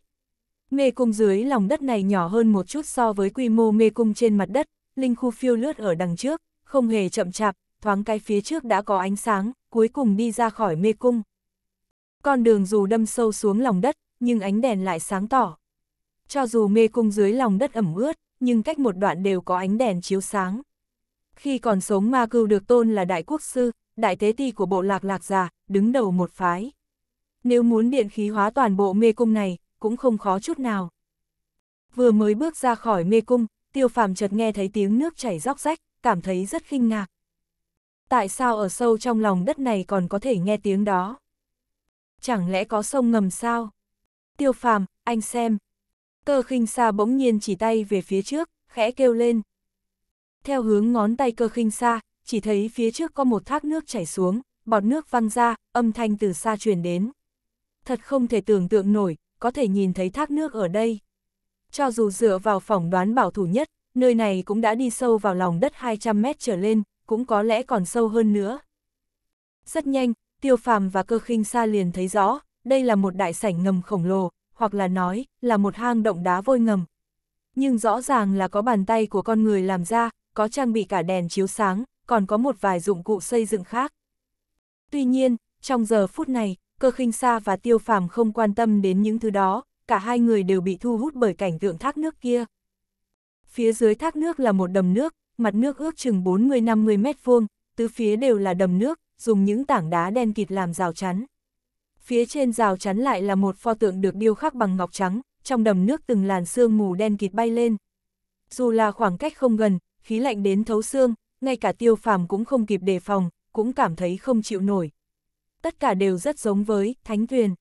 Mê cung dưới lòng đất này nhỏ hơn một chút so với quy mô mê cung trên mặt đất, linh khu phiêu lướt ở đằng trước, không hề chậm chạp, thoáng cái phía trước đã có ánh sáng, cuối cùng đi ra khỏi mê cung. Con đường dù đâm sâu xuống lòng đất, nhưng ánh đèn lại sáng tỏ. Cho dù mê cung dưới lòng đất ẩm ướt, nhưng cách một đoạn đều có ánh đèn chiếu sáng. Khi còn sống ma cưu được tôn là đại quốc sư, đại tế ti của bộ lạc lạc già, đứng đầu một phái. Nếu muốn điện khí hóa toàn bộ mê cung này, cũng không khó chút nào. Vừa mới bước ra khỏi mê cung, tiêu phàm chợt nghe thấy tiếng nước chảy róc rách, cảm thấy rất khinh ngạc. Tại sao ở sâu trong lòng đất này còn có thể nghe tiếng đó? Chẳng lẽ có sông ngầm sao? Tiêu phàm, anh xem. Cơ khinh xa bỗng nhiên chỉ tay về phía trước, khẽ kêu lên. Theo hướng ngón tay cơ khinh xa, chỉ thấy phía trước có một thác nước chảy xuống, bọt nước văng ra, âm thanh từ xa truyền đến. Thật không thể tưởng tượng nổi, có thể nhìn thấy thác nước ở đây. Cho dù dựa vào phỏng đoán bảo thủ nhất, nơi này cũng đã đi sâu vào lòng đất 200 mét trở lên, cũng có lẽ còn sâu hơn nữa. Rất nhanh, tiêu phàm và cơ khinh xa liền thấy rõ, đây là một đại sảnh ngầm khổng lồ, hoặc là nói, là một hang động đá vôi ngầm. Nhưng rõ ràng là có bàn tay của con người làm ra, có trang bị cả đèn chiếu sáng, còn có một vài dụng cụ xây dựng khác. Tuy nhiên, trong giờ phút này, cơ khinh sa và tiêu phàm không quan tâm đến những thứ đó, cả hai người đều bị thu hút bởi cảnh tượng thác nước kia. Phía dưới thác nước là một đầm nước, mặt nước ước chừng 40-50 mét vuông, tứ phía đều là đầm nước, dùng những tảng đá đen kịt làm rào chắn. Phía trên rào chắn lại là một pho tượng được điêu khắc bằng ngọc trắng, trong đầm nước từng làn sương mù đen kịt bay lên. Dù là khoảng cách không gần, khí lạnh đến thấu xương, ngay cả tiêu phàm cũng không kịp đề phòng, cũng cảm thấy không chịu nổi. Tất cả đều rất giống với Thánh Thuyền.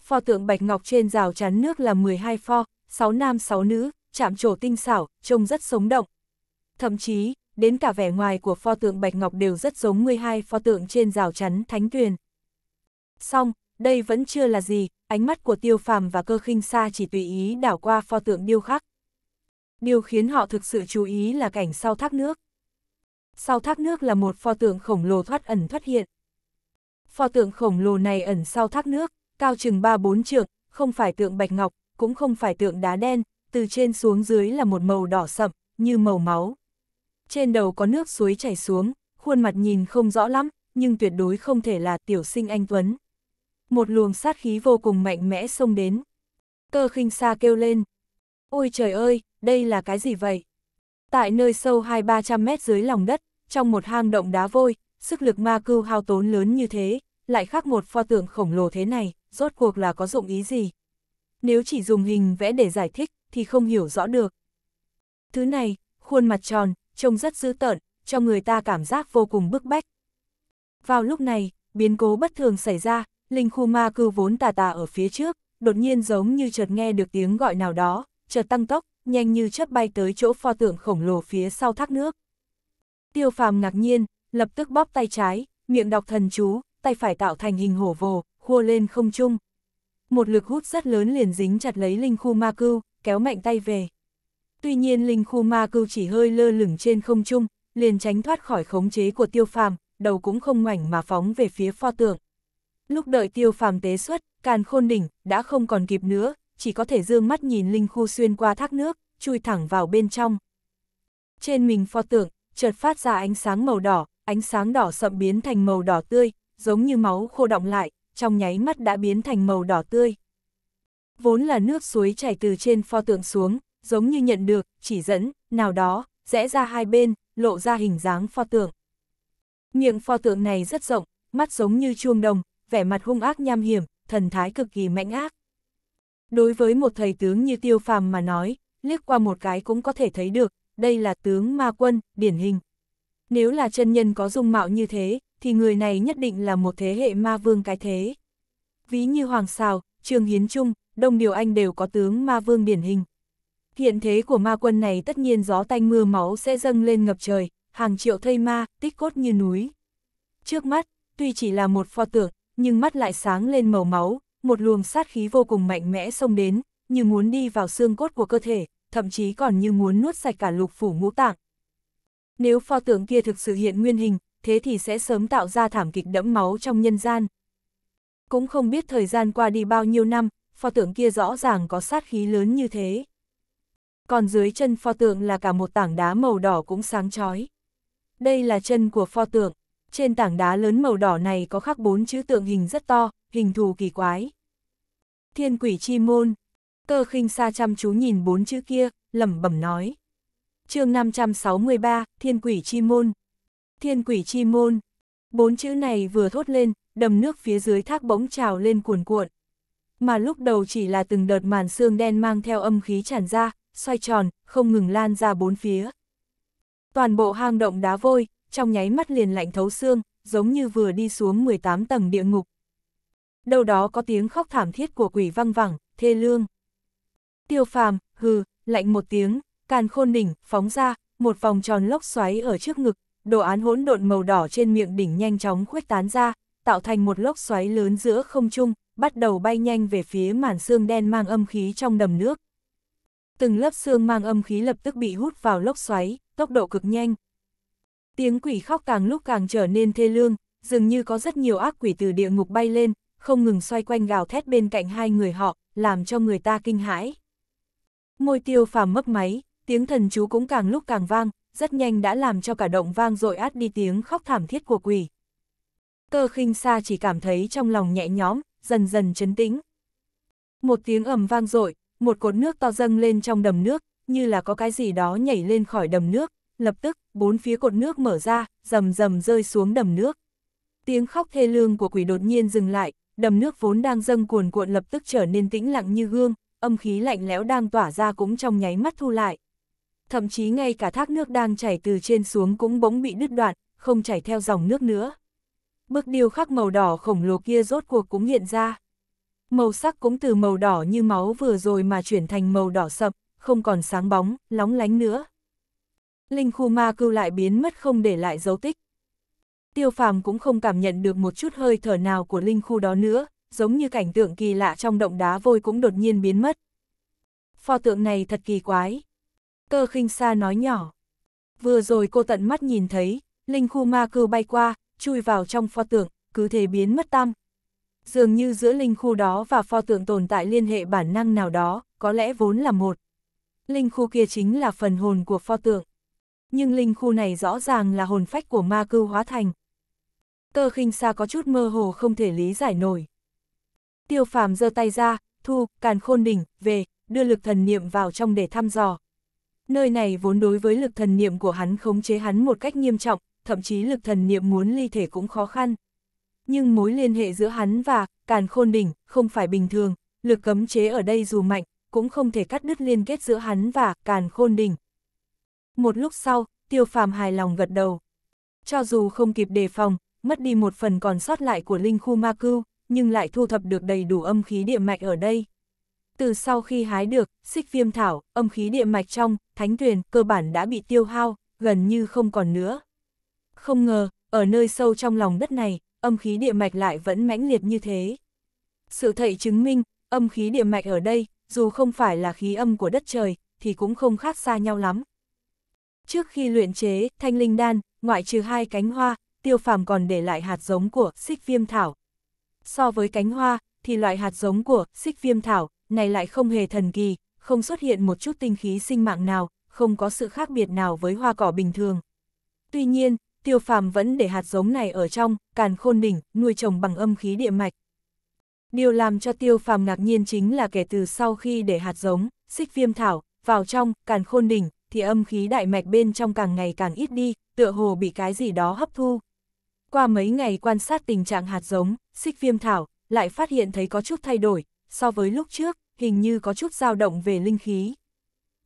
Pho tượng Bạch Ngọc trên rào chắn nước là 12 pho, 6 nam 6 nữ, chạm trổ tinh xảo, trông rất sống động. Thậm chí, đến cả vẻ ngoài của pho tượng Bạch Ngọc đều rất giống 12 pho tượng trên rào chắn Thánh Tuyền. Xong, đây vẫn chưa là gì, ánh mắt của tiêu phàm và cơ khinh xa chỉ tùy ý đảo qua pho tượng điêu khắc, Điều khiến họ thực sự chú ý là cảnh sau thác nước. Sau thác nước là một pho tượng khổng lồ thoát ẩn thoát hiện. Pho tượng khổng lồ này ẩn sau thác nước, cao chừng 3-4 trượng, không phải tượng bạch ngọc, cũng không phải tượng đá đen, từ trên xuống dưới là một màu đỏ sậm, như màu máu. Trên đầu có nước suối chảy xuống, khuôn mặt nhìn không rõ lắm, nhưng tuyệt đối không thể là tiểu sinh anh Tuấn. Một luồng sát khí vô cùng mạnh mẽ xông đến. Cơ khinh xa kêu lên, Ôi trời ơi, đây là cái gì vậy? Tại nơi sâu hai ba trăm mét dưới lòng đất, trong một hang động đá vôi, sức lực ma cưu hao tốn lớn như thế, lại khắc một pho tượng khổng lồ thế này, rốt cuộc là có dụng ý gì? Nếu chỉ dùng hình vẽ để giải thích, thì không hiểu rõ được. Thứ này, khuôn mặt tròn, trông rất dữ tợn, cho người ta cảm giác vô cùng bức bách. Vào lúc này, biến cố bất thường xảy ra, linh khu ma cư vốn tà tà ở phía trước, đột nhiên giống như chợt nghe được tiếng gọi nào đó, chợt tăng tốc, nhanh như chớp bay tới chỗ pho tượng khổng lồ phía sau thác nước. Tiêu phàm ngạc nhiên, lập tức bóp tay trái, miệng đọc thần chú, tay phải tạo thành hình hổ vồ, khua lên không trung. Một lực hút rất lớn liền dính chặt lấy linh khu ma cưu, kéo mạnh tay về. Tuy nhiên linh khu ma cưu chỉ hơi lơ lửng trên không trung, liền tránh thoát khỏi khống chế của tiêu phàm, đầu cũng không ngoảnh mà phóng về phía pho tượng. Lúc đợi tiêu phàm tế xuất, càn khôn đỉnh, đã không còn kịp nữa, chỉ có thể dương mắt nhìn Linh Khu xuyên qua thác nước, chui thẳng vào bên trong. Trên mình pho tượng, chợt phát ra ánh sáng màu đỏ, ánh sáng đỏ sậm biến thành màu đỏ tươi, giống như máu khô động lại, trong nháy mắt đã biến thành màu đỏ tươi. Vốn là nước suối chảy từ trên pho tượng xuống, giống như nhận được, chỉ dẫn, nào đó, rẽ ra hai bên, lộ ra hình dáng pho tượng. Miệng pho tượng này rất rộng, mắt giống như chuông đồng, vẻ mặt hung ác nham hiểm, thần thái cực kỳ mạnh ác. Đối với một thầy tướng như tiêu phàm mà nói, liếc qua một cái cũng có thể thấy được, đây là tướng ma quân, điển hình. Nếu là chân nhân có dung mạo như thế, thì người này nhất định là một thế hệ ma vương cái thế. Ví như Hoàng Sào, Trương Hiến Trung, Đông Điều Anh đều có tướng ma vương điển hình. Hiện thế của ma quân này tất nhiên gió tanh mưa máu sẽ dâng lên ngập trời, hàng triệu thây ma, tích cốt như núi. Trước mắt, tuy chỉ là một pho tượng, nhưng mắt lại sáng lên màu máu, một luồng sát khí vô cùng mạnh mẽ xông đến, như muốn đi vào xương cốt của cơ thể, thậm chí còn như muốn nuốt sạch cả lục phủ ngũ tạng. Nếu pho tượng kia thực sự hiện nguyên hình, thế thì sẽ sớm tạo ra thảm kịch đẫm máu trong nhân gian. Cũng không biết thời gian qua đi bao nhiêu năm, pho tượng kia rõ ràng có sát khí lớn như thế. Còn dưới chân pho tượng là cả một tảng đá màu đỏ cũng sáng chói. Đây là chân của pho tượng, trên tảng đá lớn màu đỏ này có khắc bốn chữ tượng hình rất to, hình thù kỳ quái thiên quỷ chi môn. Cơ khinh xa chăm chú nhìn bốn chữ kia, lẩm bẩm nói. chương 563, thiên quỷ chi môn. Thiên quỷ chi môn. Bốn chữ này vừa thốt lên, đầm nước phía dưới thác bỗng trào lên cuồn cuộn. Mà lúc đầu chỉ là từng đợt màn xương đen mang theo âm khí tràn ra, xoay tròn, không ngừng lan ra bốn phía. Toàn bộ hang động đá vôi, trong nháy mắt liền lạnh thấu xương, giống như vừa đi xuống 18 tầng địa ngục đâu đó có tiếng khóc thảm thiết của quỷ văng vẳng, thê lương. Tiêu phàm, hừ, lạnh một tiếng, càn khôn đỉnh, phóng ra, một vòng tròn lốc xoáy ở trước ngực, đồ án hỗn độn màu đỏ trên miệng đỉnh nhanh chóng khuếch tán ra, tạo thành một lốc xoáy lớn giữa không trung, bắt đầu bay nhanh về phía màn xương đen mang âm khí trong đầm nước. Từng lớp xương mang âm khí lập tức bị hút vào lốc xoáy, tốc độ cực nhanh. Tiếng quỷ khóc càng lúc càng trở nên thê lương, dường như có rất nhiều ác quỷ từ địa ngục bay lên, không ngừng xoay quanh gào thét bên cạnh hai người họ, làm cho người ta kinh hãi. Môi tiêu phàm mấp máy, tiếng thần chú cũng càng lúc càng vang, rất nhanh đã làm cho cả động vang dội át đi tiếng khóc thảm thiết của quỷ. Cơ khinh xa chỉ cảm thấy trong lòng nhẹ nhõm, dần dần chấn tĩnh. Một tiếng ầm vang dội, một cột nước to dâng lên trong đầm nước, như là có cái gì đó nhảy lên khỏi đầm nước, lập tức, bốn phía cột nước mở ra, rầm rầm rơi xuống đầm nước. Tiếng khóc thê lương của quỷ đột nhiên dừng lại, đầm nước vốn đang dâng cuồn cuộn lập tức trở nên tĩnh lặng như gương, âm khí lạnh lẽo đang tỏa ra cũng trong nháy mắt thu lại. Thậm chí ngay cả thác nước đang chảy từ trên xuống cũng bỗng bị đứt đoạn, không chảy theo dòng nước nữa. Bức điêu khắc màu đỏ khổng lồ kia rốt cuộc cũng hiện ra. Màu sắc cũng từ màu đỏ như máu vừa rồi mà chuyển thành màu đỏ sậm, không còn sáng bóng, lóng lánh nữa. Linh khu ma cưu lại biến mất không để lại dấu tích tiêu phàm cũng không cảm nhận được một chút hơi thở nào của linh khu đó nữa, giống như cảnh tượng kỳ lạ trong động đá vôi cũng đột nhiên biến mất. Pho tượng này thật kỳ quái. Cơ khinh xa nói nhỏ. Vừa rồi cô tận mắt nhìn thấy, linh khu ma cư bay qua, chui vào trong pho tượng, cứ thế biến mất tam. Dường như giữa linh khu đó và pho tượng tồn tại liên hệ bản năng nào đó, có lẽ vốn là một. Linh khu kia chính là phần hồn của pho tượng. Nhưng linh khu này rõ ràng là hồn phách của ma cư hóa thành, Tơ khinh xa có chút mơ hồ không thể lý giải nổi. Tiêu phàm giơ tay ra, thu, càn khôn đỉnh, về, đưa lực thần niệm vào trong để thăm dò. Nơi này vốn đối với lực thần niệm của hắn khống chế hắn một cách nghiêm trọng, thậm chí lực thần niệm muốn ly thể cũng khó khăn. Nhưng mối liên hệ giữa hắn và càn khôn đỉnh không phải bình thường, lực cấm chế ở đây dù mạnh, cũng không thể cắt đứt liên kết giữa hắn và càn khôn đỉnh. Một lúc sau, tiêu phàm hài lòng gật đầu. Cho dù không kịp đề phòng, mất đi một phần còn sót lại của linh khu ma cưu, nhưng lại thu thập được đầy đủ âm khí địa mạch ở đây. Từ sau khi hái được, xích viêm thảo, âm khí địa mạch trong, thánh thuyền cơ bản đã bị tiêu hao, gần như không còn nữa. Không ngờ, ở nơi sâu trong lòng đất này, âm khí địa mạch lại vẫn mãnh liệt như thế. Sự thầy chứng minh, âm khí địa mạch ở đây, dù không phải là khí âm của đất trời, thì cũng không khác xa nhau lắm. Trước khi luyện chế, thanh linh đan, ngoại trừ hai cánh hoa, tiêu phàm còn để lại hạt giống của xích viêm thảo. So với cánh hoa, thì loại hạt giống của xích viêm thảo này lại không hề thần kỳ, không xuất hiện một chút tinh khí sinh mạng nào, không có sự khác biệt nào với hoa cỏ bình thường. Tuy nhiên, tiêu phàm vẫn để hạt giống này ở trong, càn khôn đỉnh, nuôi trồng bằng âm khí địa mạch. Điều làm cho tiêu phàm ngạc nhiên chính là kể từ sau khi để hạt giống, xích viêm thảo, vào trong, càn khôn đỉnh, thì âm khí đại mạch bên trong càng ngày càng ít đi, tựa hồ bị cái gì đó hấp thu, qua mấy ngày quan sát tình trạng hạt giống, xích viêm thảo, lại phát hiện thấy có chút thay đổi, so với lúc trước, hình như có chút dao động về linh khí.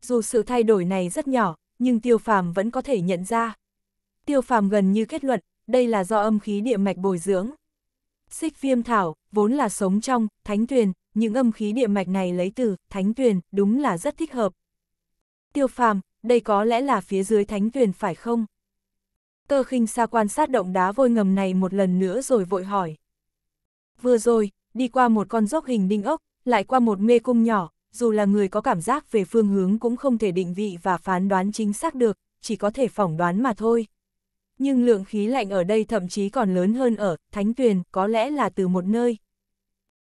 Dù sự thay đổi này rất nhỏ, nhưng tiêu phàm vẫn có thể nhận ra. Tiêu phàm gần như kết luận, đây là do âm khí địa mạch bồi dưỡng. Xích viêm thảo, vốn là sống trong, thánh tuyền, những âm khí địa mạch này lấy từ, thánh tuyền, đúng là rất thích hợp. Tiêu phàm, đây có lẽ là phía dưới thánh tuyền phải không? tơ khinh xa quan sát động đá vôi ngầm này một lần nữa rồi vội hỏi. Vừa rồi, đi qua một con dốc hình đinh ốc, lại qua một mê cung nhỏ, dù là người có cảm giác về phương hướng cũng không thể định vị và phán đoán chính xác được, chỉ có thể phỏng đoán mà thôi. Nhưng lượng khí lạnh ở đây thậm chí còn lớn hơn ở Thánh Tuyền, có lẽ là từ một nơi.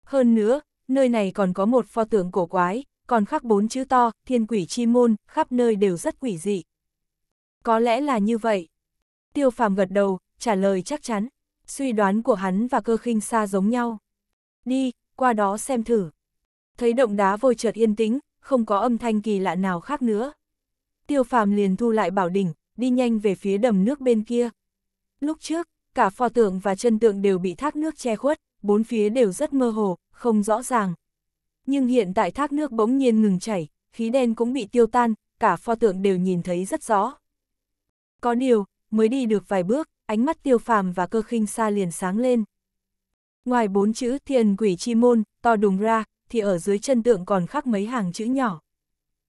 Hơn nữa, nơi này còn có một pho tượng cổ quái, còn khắc bốn chữ to, thiên quỷ chi môn, khắp nơi đều rất quỷ dị. Có lẽ là như vậy tiêu phàm gật đầu, trả lời chắc chắn. Suy đoán của hắn và cơ khinh xa giống nhau. Đi, qua đó xem thử. Thấy động đá vôi chợt yên tĩnh, không có âm thanh kỳ lạ nào khác nữa. Tiêu phàm liền thu lại bảo đỉnh, đi nhanh về phía đầm nước bên kia. Lúc trước, cả pho tượng và chân tượng đều bị thác nước che khuất, bốn phía đều rất mơ hồ, không rõ ràng. Nhưng hiện tại thác nước bỗng nhiên ngừng chảy, khí đen cũng bị tiêu tan, cả pho tượng đều nhìn thấy rất rõ. Có điều, mới đi được vài bước, ánh mắt tiêu phàm và cơ khinh xa liền sáng lên. Ngoài bốn chữ thiên quỷ chi môn, to đùng ra, thì ở dưới chân tượng còn khắc mấy hàng chữ nhỏ.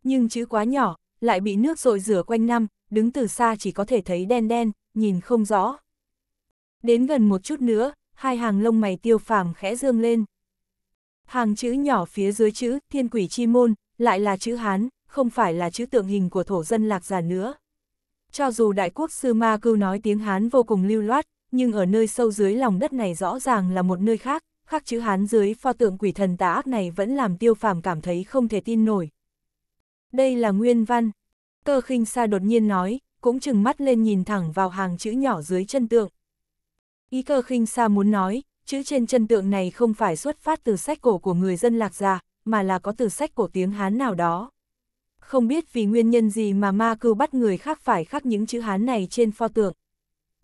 Nhưng chữ quá nhỏ, lại bị nước rội rửa quanh năm, đứng từ xa chỉ có thể thấy đen đen, nhìn không rõ. Đến gần một chút nữa, hai hàng lông mày tiêu phàm khẽ dương lên. Hàng chữ nhỏ phía dưới chữ thiên quỷ chi môn, lại là chữ Hán, không phải là chữ tượng hình của thổ dân lạc giả nữa. Cho dù đại quốc sư Ma Cư nói tiếng Hán vô cùng lưu loát, nhưng ở nơi sâu dưới lòng đất này rõ ràng là một nơi khác, khắc chữ Hán dưới pho tượng quỷ thần tà ác này vẫn làm tiêu phàm cảm thấy không thể tin nổi. Đây là nguyên văn. Cơ khinh sa đột nhiên nói, cũng chừng mắt lên nhìn thẳng vào hàng chữ nhỏ dưới chân tượng. Ý cơ khinh sa muốn nói, chữ trên chân tượng này không phải xuất phát từ sách cổ của người dân lạc gia, mà là có từ sách cổ tiếng Hán nào đó không biết vì nguyên nhân gì mà ma cưu bắt người khác phải khắc những chữ Hán này trên pho tượng.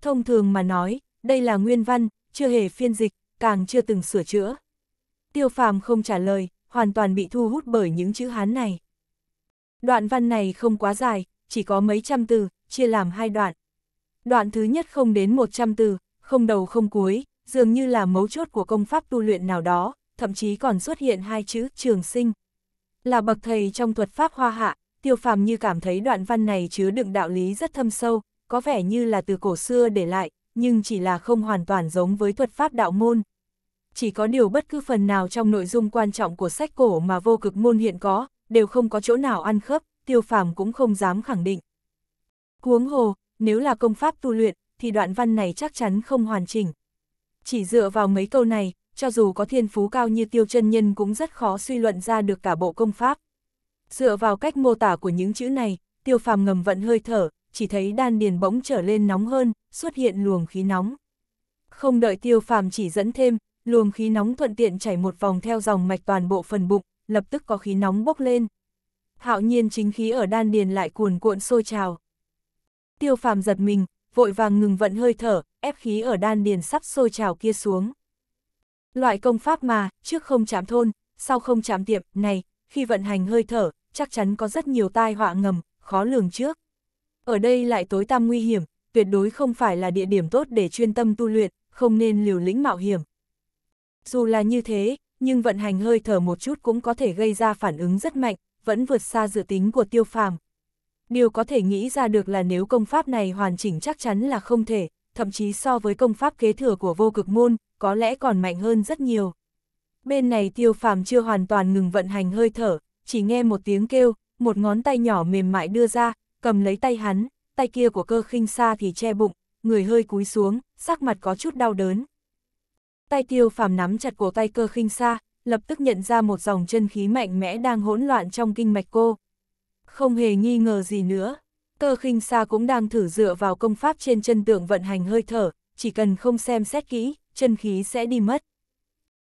Thông thường mà nói, đây là nguyên văn, chưa hề phiên dịch, càng chưa từng sửa chữa. Tiêu phàm không trả lời, hoàn toàn bị thu hút bởi những chữ Hán này. Đoạn văn này không quá dài, chỉ có mấy trăm từ, chia làm hai đoạn. Đoạn thứ nhất không đến 100 từ, không đầu không cuối, dường như là mấu chốt của công pháp tu luyện nào đó, thậm chí còn xuất hiện hai chữ trường sinh. Là bậc thầy trong thuật pháp hoa hạ, tiêu phàm như cảm thấy đoạn văn này chứa đựng đạo lý rất thâm sâu, có vẻ như là từ cổ xưa để lại, nhưng chỉ là không hoàn toàn giống với thuật pháp đạo môn. Chỉ có điều bất cứ phần nào trong nội dung quan trọng của sách cổ mà vô cực môn hiện có, đều không có chỗ nào ăn khớp, tiêu phàm cũng không dám khẳng định. Cuống hồ, nếu là công pháp tu luyện, thì đoạn văn này chắc chắn không hoàn chỉnh. Chỉ dựa vào mấy câu này, cho dù có thiên phú cao như tiêu chân nhân cũng rất khó suy luận ra được cả bộ công pháp. Dựa vào cách mô tả của những chữ này, tiêu phàm ngầm vận hơi thở, chỉ thấy đan điền bỗng trở lên nóng hơn, xuất hiện luồng khí nóng. Không đợi tiêu phàm chỉ dẫn thêm, luồng khí nóng thuận tiện chảy một vòng theo dòng mạch toàn bộ phần bụng, lập tức có khí nóng bốc lên. Hạo nhiên chính khí ở đan điền lại cuồn cuộn sôi trào. Tiêu phàm giật mình, vội vàng ngừng vận hơi thở, ép khí ở đan điền sắp sôi trào kia xuống. Loại công pháp mà, trước không chạm thôn, sau không chạm tiệm, này, khi vận hành hơi thở, chắc chắn có rất nhiều tai họa ngầm, khó lường trước. Ở đây lại tối tăm nguy hiểm, tuyệt đối không phải là địa điểm tốt để chuyên tâm tu luyện, không nên liều lĩnh mạo hiểm. Dù là như thế, nhưng vận hành hơi thở một chút cũng có thể gây ra phản ứng rất mạnh, vẫn vượt xa dự tính của tiêu phàm. Điều có thể nghĩ ra được là nếu công pháp này hoàn chỉnh chắc chắn là không thể, thậm chí so với công pháp kế thừa của vô cực môn, có lẽ còn mạnh hơn rất nhiều. Bên này tiêu phàm chưa hoàn toàn ngừng vận hành hơi thở, chỉ nghe một tiếng kêu, một ngón tay nhỏ mềm mại đưa ra, cầm lấy tay hắn, tay kia của cơ khinh xa thì che bụng, người hơi cúi xuống, sắc mặt có chút đau đớn. Tay tiêu phàm nắm chặt cổ tay cơ khinh xa, lập tức nhận ra một dòng chân khí mạnh mẽ đang hỗn loạn trong kinh mạch cô. Không hề nghi ngờ gì nữa, cơ khinh xa cũng đang thử dựa vào công pháp trên chân tượng vận hành hơi thở, chỉ cần không xem xét kỹ, chân khí sẽ đi mất.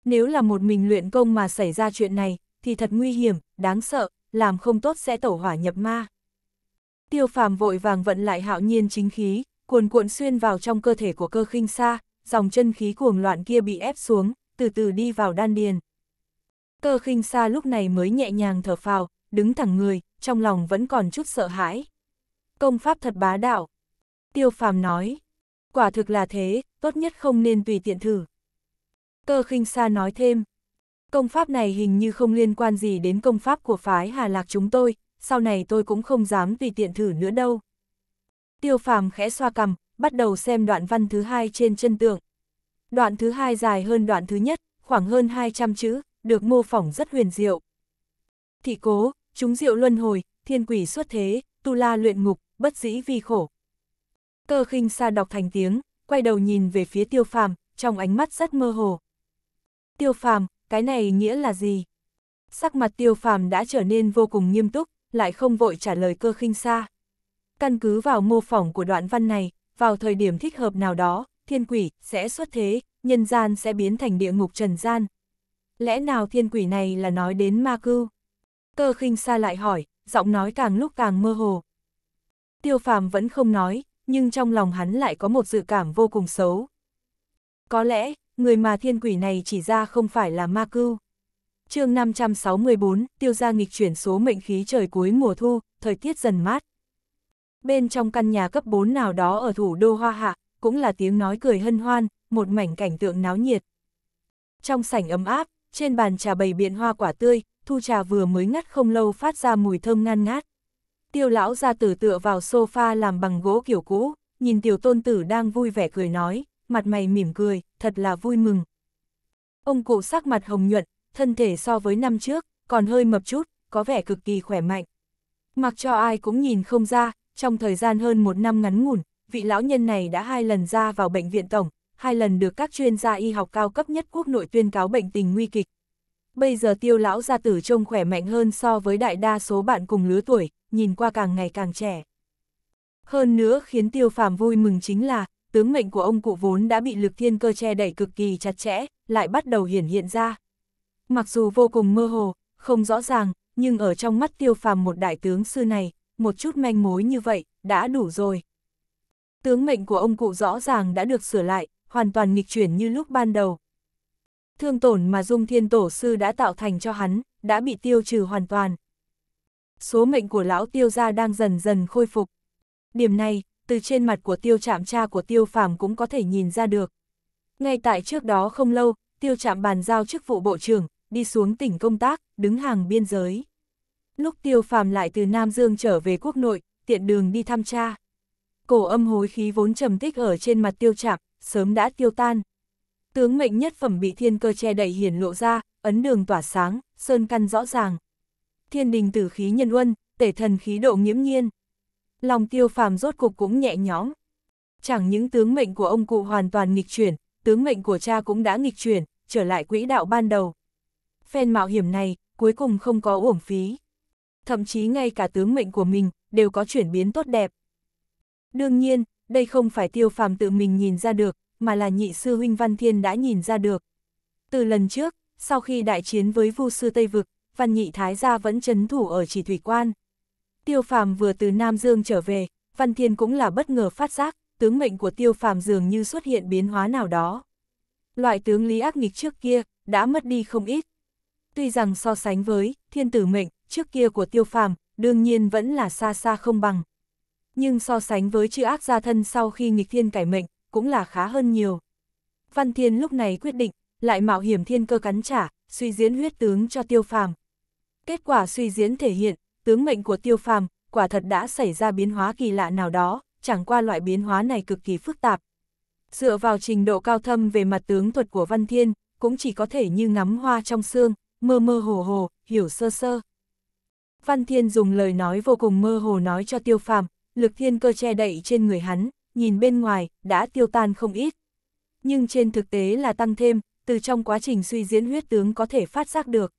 Nếu là một mình luyện công mà xảy ra chuyện này, thì thật nguy hiểm, đáng sợ, làm không tốt sẽ tẩu hỏa nhập ma. Tiêu phàm vội vàng vận lại hạo nhiên chính khí, cuồn cuộn xuyên vào trong cơ thể của cơ khinh xa, dòng chân khí cuồng loạn kia bị ép xuống, từ từ đi vào đan điền. Cơ khinh xa lúc này mới nhẹ nhàng thở phào, đứng thẳng người, trong lòng vẫn còn chút sợ hãi. Công pháp thật bá đạo. Tiêu phàm nói, quả thực là thế, tốt nhất không nên tùy tiện thử. Cơ khinh sa nói thêm, công pháp này hình như không liên quan gì đến công pháp của phái Hà Lạc chúng tôi, sau này tôi cũng không dám tùy tiện thử nữa đâu. Tiêu phàm khẽ xoa cầm, bắt đầu xem đoạn văn thứ hai trên chân tượng. Đoạn thứ hai dài hơn đoạn thứ nhất, khoảng hơn 200 chữ, được mô phỏng rất huyền diệu. Thị cố, chúng diệu luân hồi, thiên quỷ xuất thế, tu la luyện ngục, bất dĩ vi khổ, Cơ khinh xa đọc thành tiếng, quay đầu nhìn về phía tiêu phàm, trong ánh mắt rất mơ hồ. Tiêu phàm, cái này nghĩa là gì? Sắc mặt tiêu phàm đã trở nên vô cùng nghiêm túc, lại không vội trả lời cơ khinh xa. Căn cứ vào mô phỏng của đoạn văn này, vào thời điểm thích hợp nào đó, thiên quỷ sẽ xuất thế, nhân gian sẽ biến thành địa ngục trần gian. Lẽ nào thiên quỷ này là nói đến ma cưu? Cơ khinh xa lại hỏi, giọng nói càng lúc càng mơ hồ. Tiêu phàm vẫn không nói, nhưng trong lòng hắn lại có một dự cảm vô cùng xấu. Có lẽ, người mà thiên quỷ này chỉ ra không phải là ma cưu. chương 564, tiêu gia nghịch chuyển số mệnh khí trời cuối mùa thu, thời tiết dần mát. Bên trong căn nhà cấp 4 nào đó ở thủ đô Hoa Hạ, cũng là tiếng nói cười hân hoan, một mảnh cảnh tượng náo nhiệt. Trong sảnh ấm áp, trên bàn trà bày biện hoa quả tươi, thu trà vừa mới ngắt không lâu phát ra mùi thơm ngan ngát tiêu lão ra tử tựa vào sofa làm bằng gỗ kiểu cũ, nhìn tiểu tôn tử đang vui vẻ cười nói, mặt mày mỉm cười, thật là vui mừng. Ông cụ sắc mặt hồng nhuận, thân thể so với năm trước, còn hơi mập chút, có vẻ cực kỳ khỏe mạnh. Mặc cho ai cũng nhìn không ra, trong thời gian hơn một năm ngắn ngủn, vị lão nhân này đã hai lần ra vào bệnh viện tổng, hai lần được các chuyên gia y học cao cấp nhất quốc nội tuyên cáo bệnh tình nguy kịch, bây giờ tiêu lão gia tử trông khỏe mạnh hơn so với đại đa số bạn cùng lứa tuổi, nhìn qua càng ngày càng trẻ. Hơn nữa khiến tiêu phàm vui mừng chính là, tướng mệnh của ông cụ vốn đã bị lực thiên cơ che đẩy cực kỳ chặt chẽ, lại bắt đầu hiển hiện ra. Mặc dù vô cùng mơ hồ, không rõ ràng, nhưng ở trong mắt tiêu phàm một đại tướng sư này, một chút manh mối như vậy, đã đủ rồi. Tướng mệnh của ông cụ rõ ràng đã được sửa lại, hoàn toàn nghịch chuyển như lúc ban đầu, thương tổn mà Dung Thiên Tổ Sư đã tạo thành cho hắn, đã bị tiêu trừ hoàn toàn. Số mệnh của lão tiêu gia đang dần dần khôi phục. Điểm này, từ trên mặt của tiêu trạm cha của tiêu phàm cũng có thể nhìn ra được. Ngay tại trước đó không lâu, tiêu trạm bàn giao chức vụ bộ trưởng, đi xuống tỉnh công tác, đứng hàng biên giới. Lúc tiêu phàm lại từ Nam Dương trở về quốc nội, tiện đường đi thăm cha. Cổ âm hối khí vốn trầm tích ở trên mặt tiêu trạm, sớm đã tiêu tan. Tướng mệnh nhất phẩm bị thiên cơ che đẩy hiển lộ ra, ấn đường tỏa sáng, sơn căn rõ ràng. Thiên đình tử khí nhân uân, tể thần khí độ nghiễm nhiên. Lòng tiêu phàm rốt cục cũng nhẹ nhõm. Chẳng những tướng mệnh của ông cụ hoàn toàn nghịch chuyển, tướng mệnh của cha cũng đã nghịch chuyển, trở lại quỹ đạo ban đầu. Phen mạo hiểm này, cuối cùng không có uổng phí. Thậm chí ngay cả tướng mệnh của mình, đều có chuyển biến tốt đẹp. Đương nhiên, đây không phải tiêu phàm tự mình nhìn ra được, mà là nhị sư huynh Văn Thiên đã nhìn ra được. Từ lần trước, sau khi đại chiến với Vu sư Tây Vực, Văn Nhị Thái gia vẫn chấn thủ ở chỉ thủy quan. Tiêu Phàm vừa từ Nam Dương trở về, Văn Thiên cũng là bất ngờ phát giác, tướng mệnh của Tiêu Phàm dường như xuất hiện biến hóa nào đó. Loại tướng lý ác nghịch trước kia, đã mất đi không ít. Tuy rằng so sánh với thiên tử mệnh trước kia của Tiêu Phàm, đương nhiên vẫn là xa xa không bằng. Nhưng so sánh với chữ ác gia thân sau khi nghịch thiên cải mệnh, cũng là khá hơn nhiều. Văn Thiên lúc này quyết định, lại mạo hiểm thiên cơ cắn trả, suy diễn huyết tướng cho tiêu phàm. Kết quả suy diễn thể hiện, tướng mệnh của tiêu phàm, quả thật đã xảy ra biến hóa kỳ lạ nào đó, chẳng qua loại biến hóa này cực kỳ phức tạp. Dựa vào trình độ cao thâm về mặt tướng thuật của Văn Thiên, cũng chỉ có thể như ngắm hoa trong xương, mơ mơ hồ hồ, hiểu sơ sơ. Văn Thiên dùng lời nói vô cùng mơ hồ nói cho tiêu phàm, lực thiên cơ che đậy trên người hắn, nhìn bên ngoài, đã tiêu tan không ít. Nhưng trên thực tế là tăng thêm, từ trong quá trình suy diễn huyết tướng có thể phát giác được.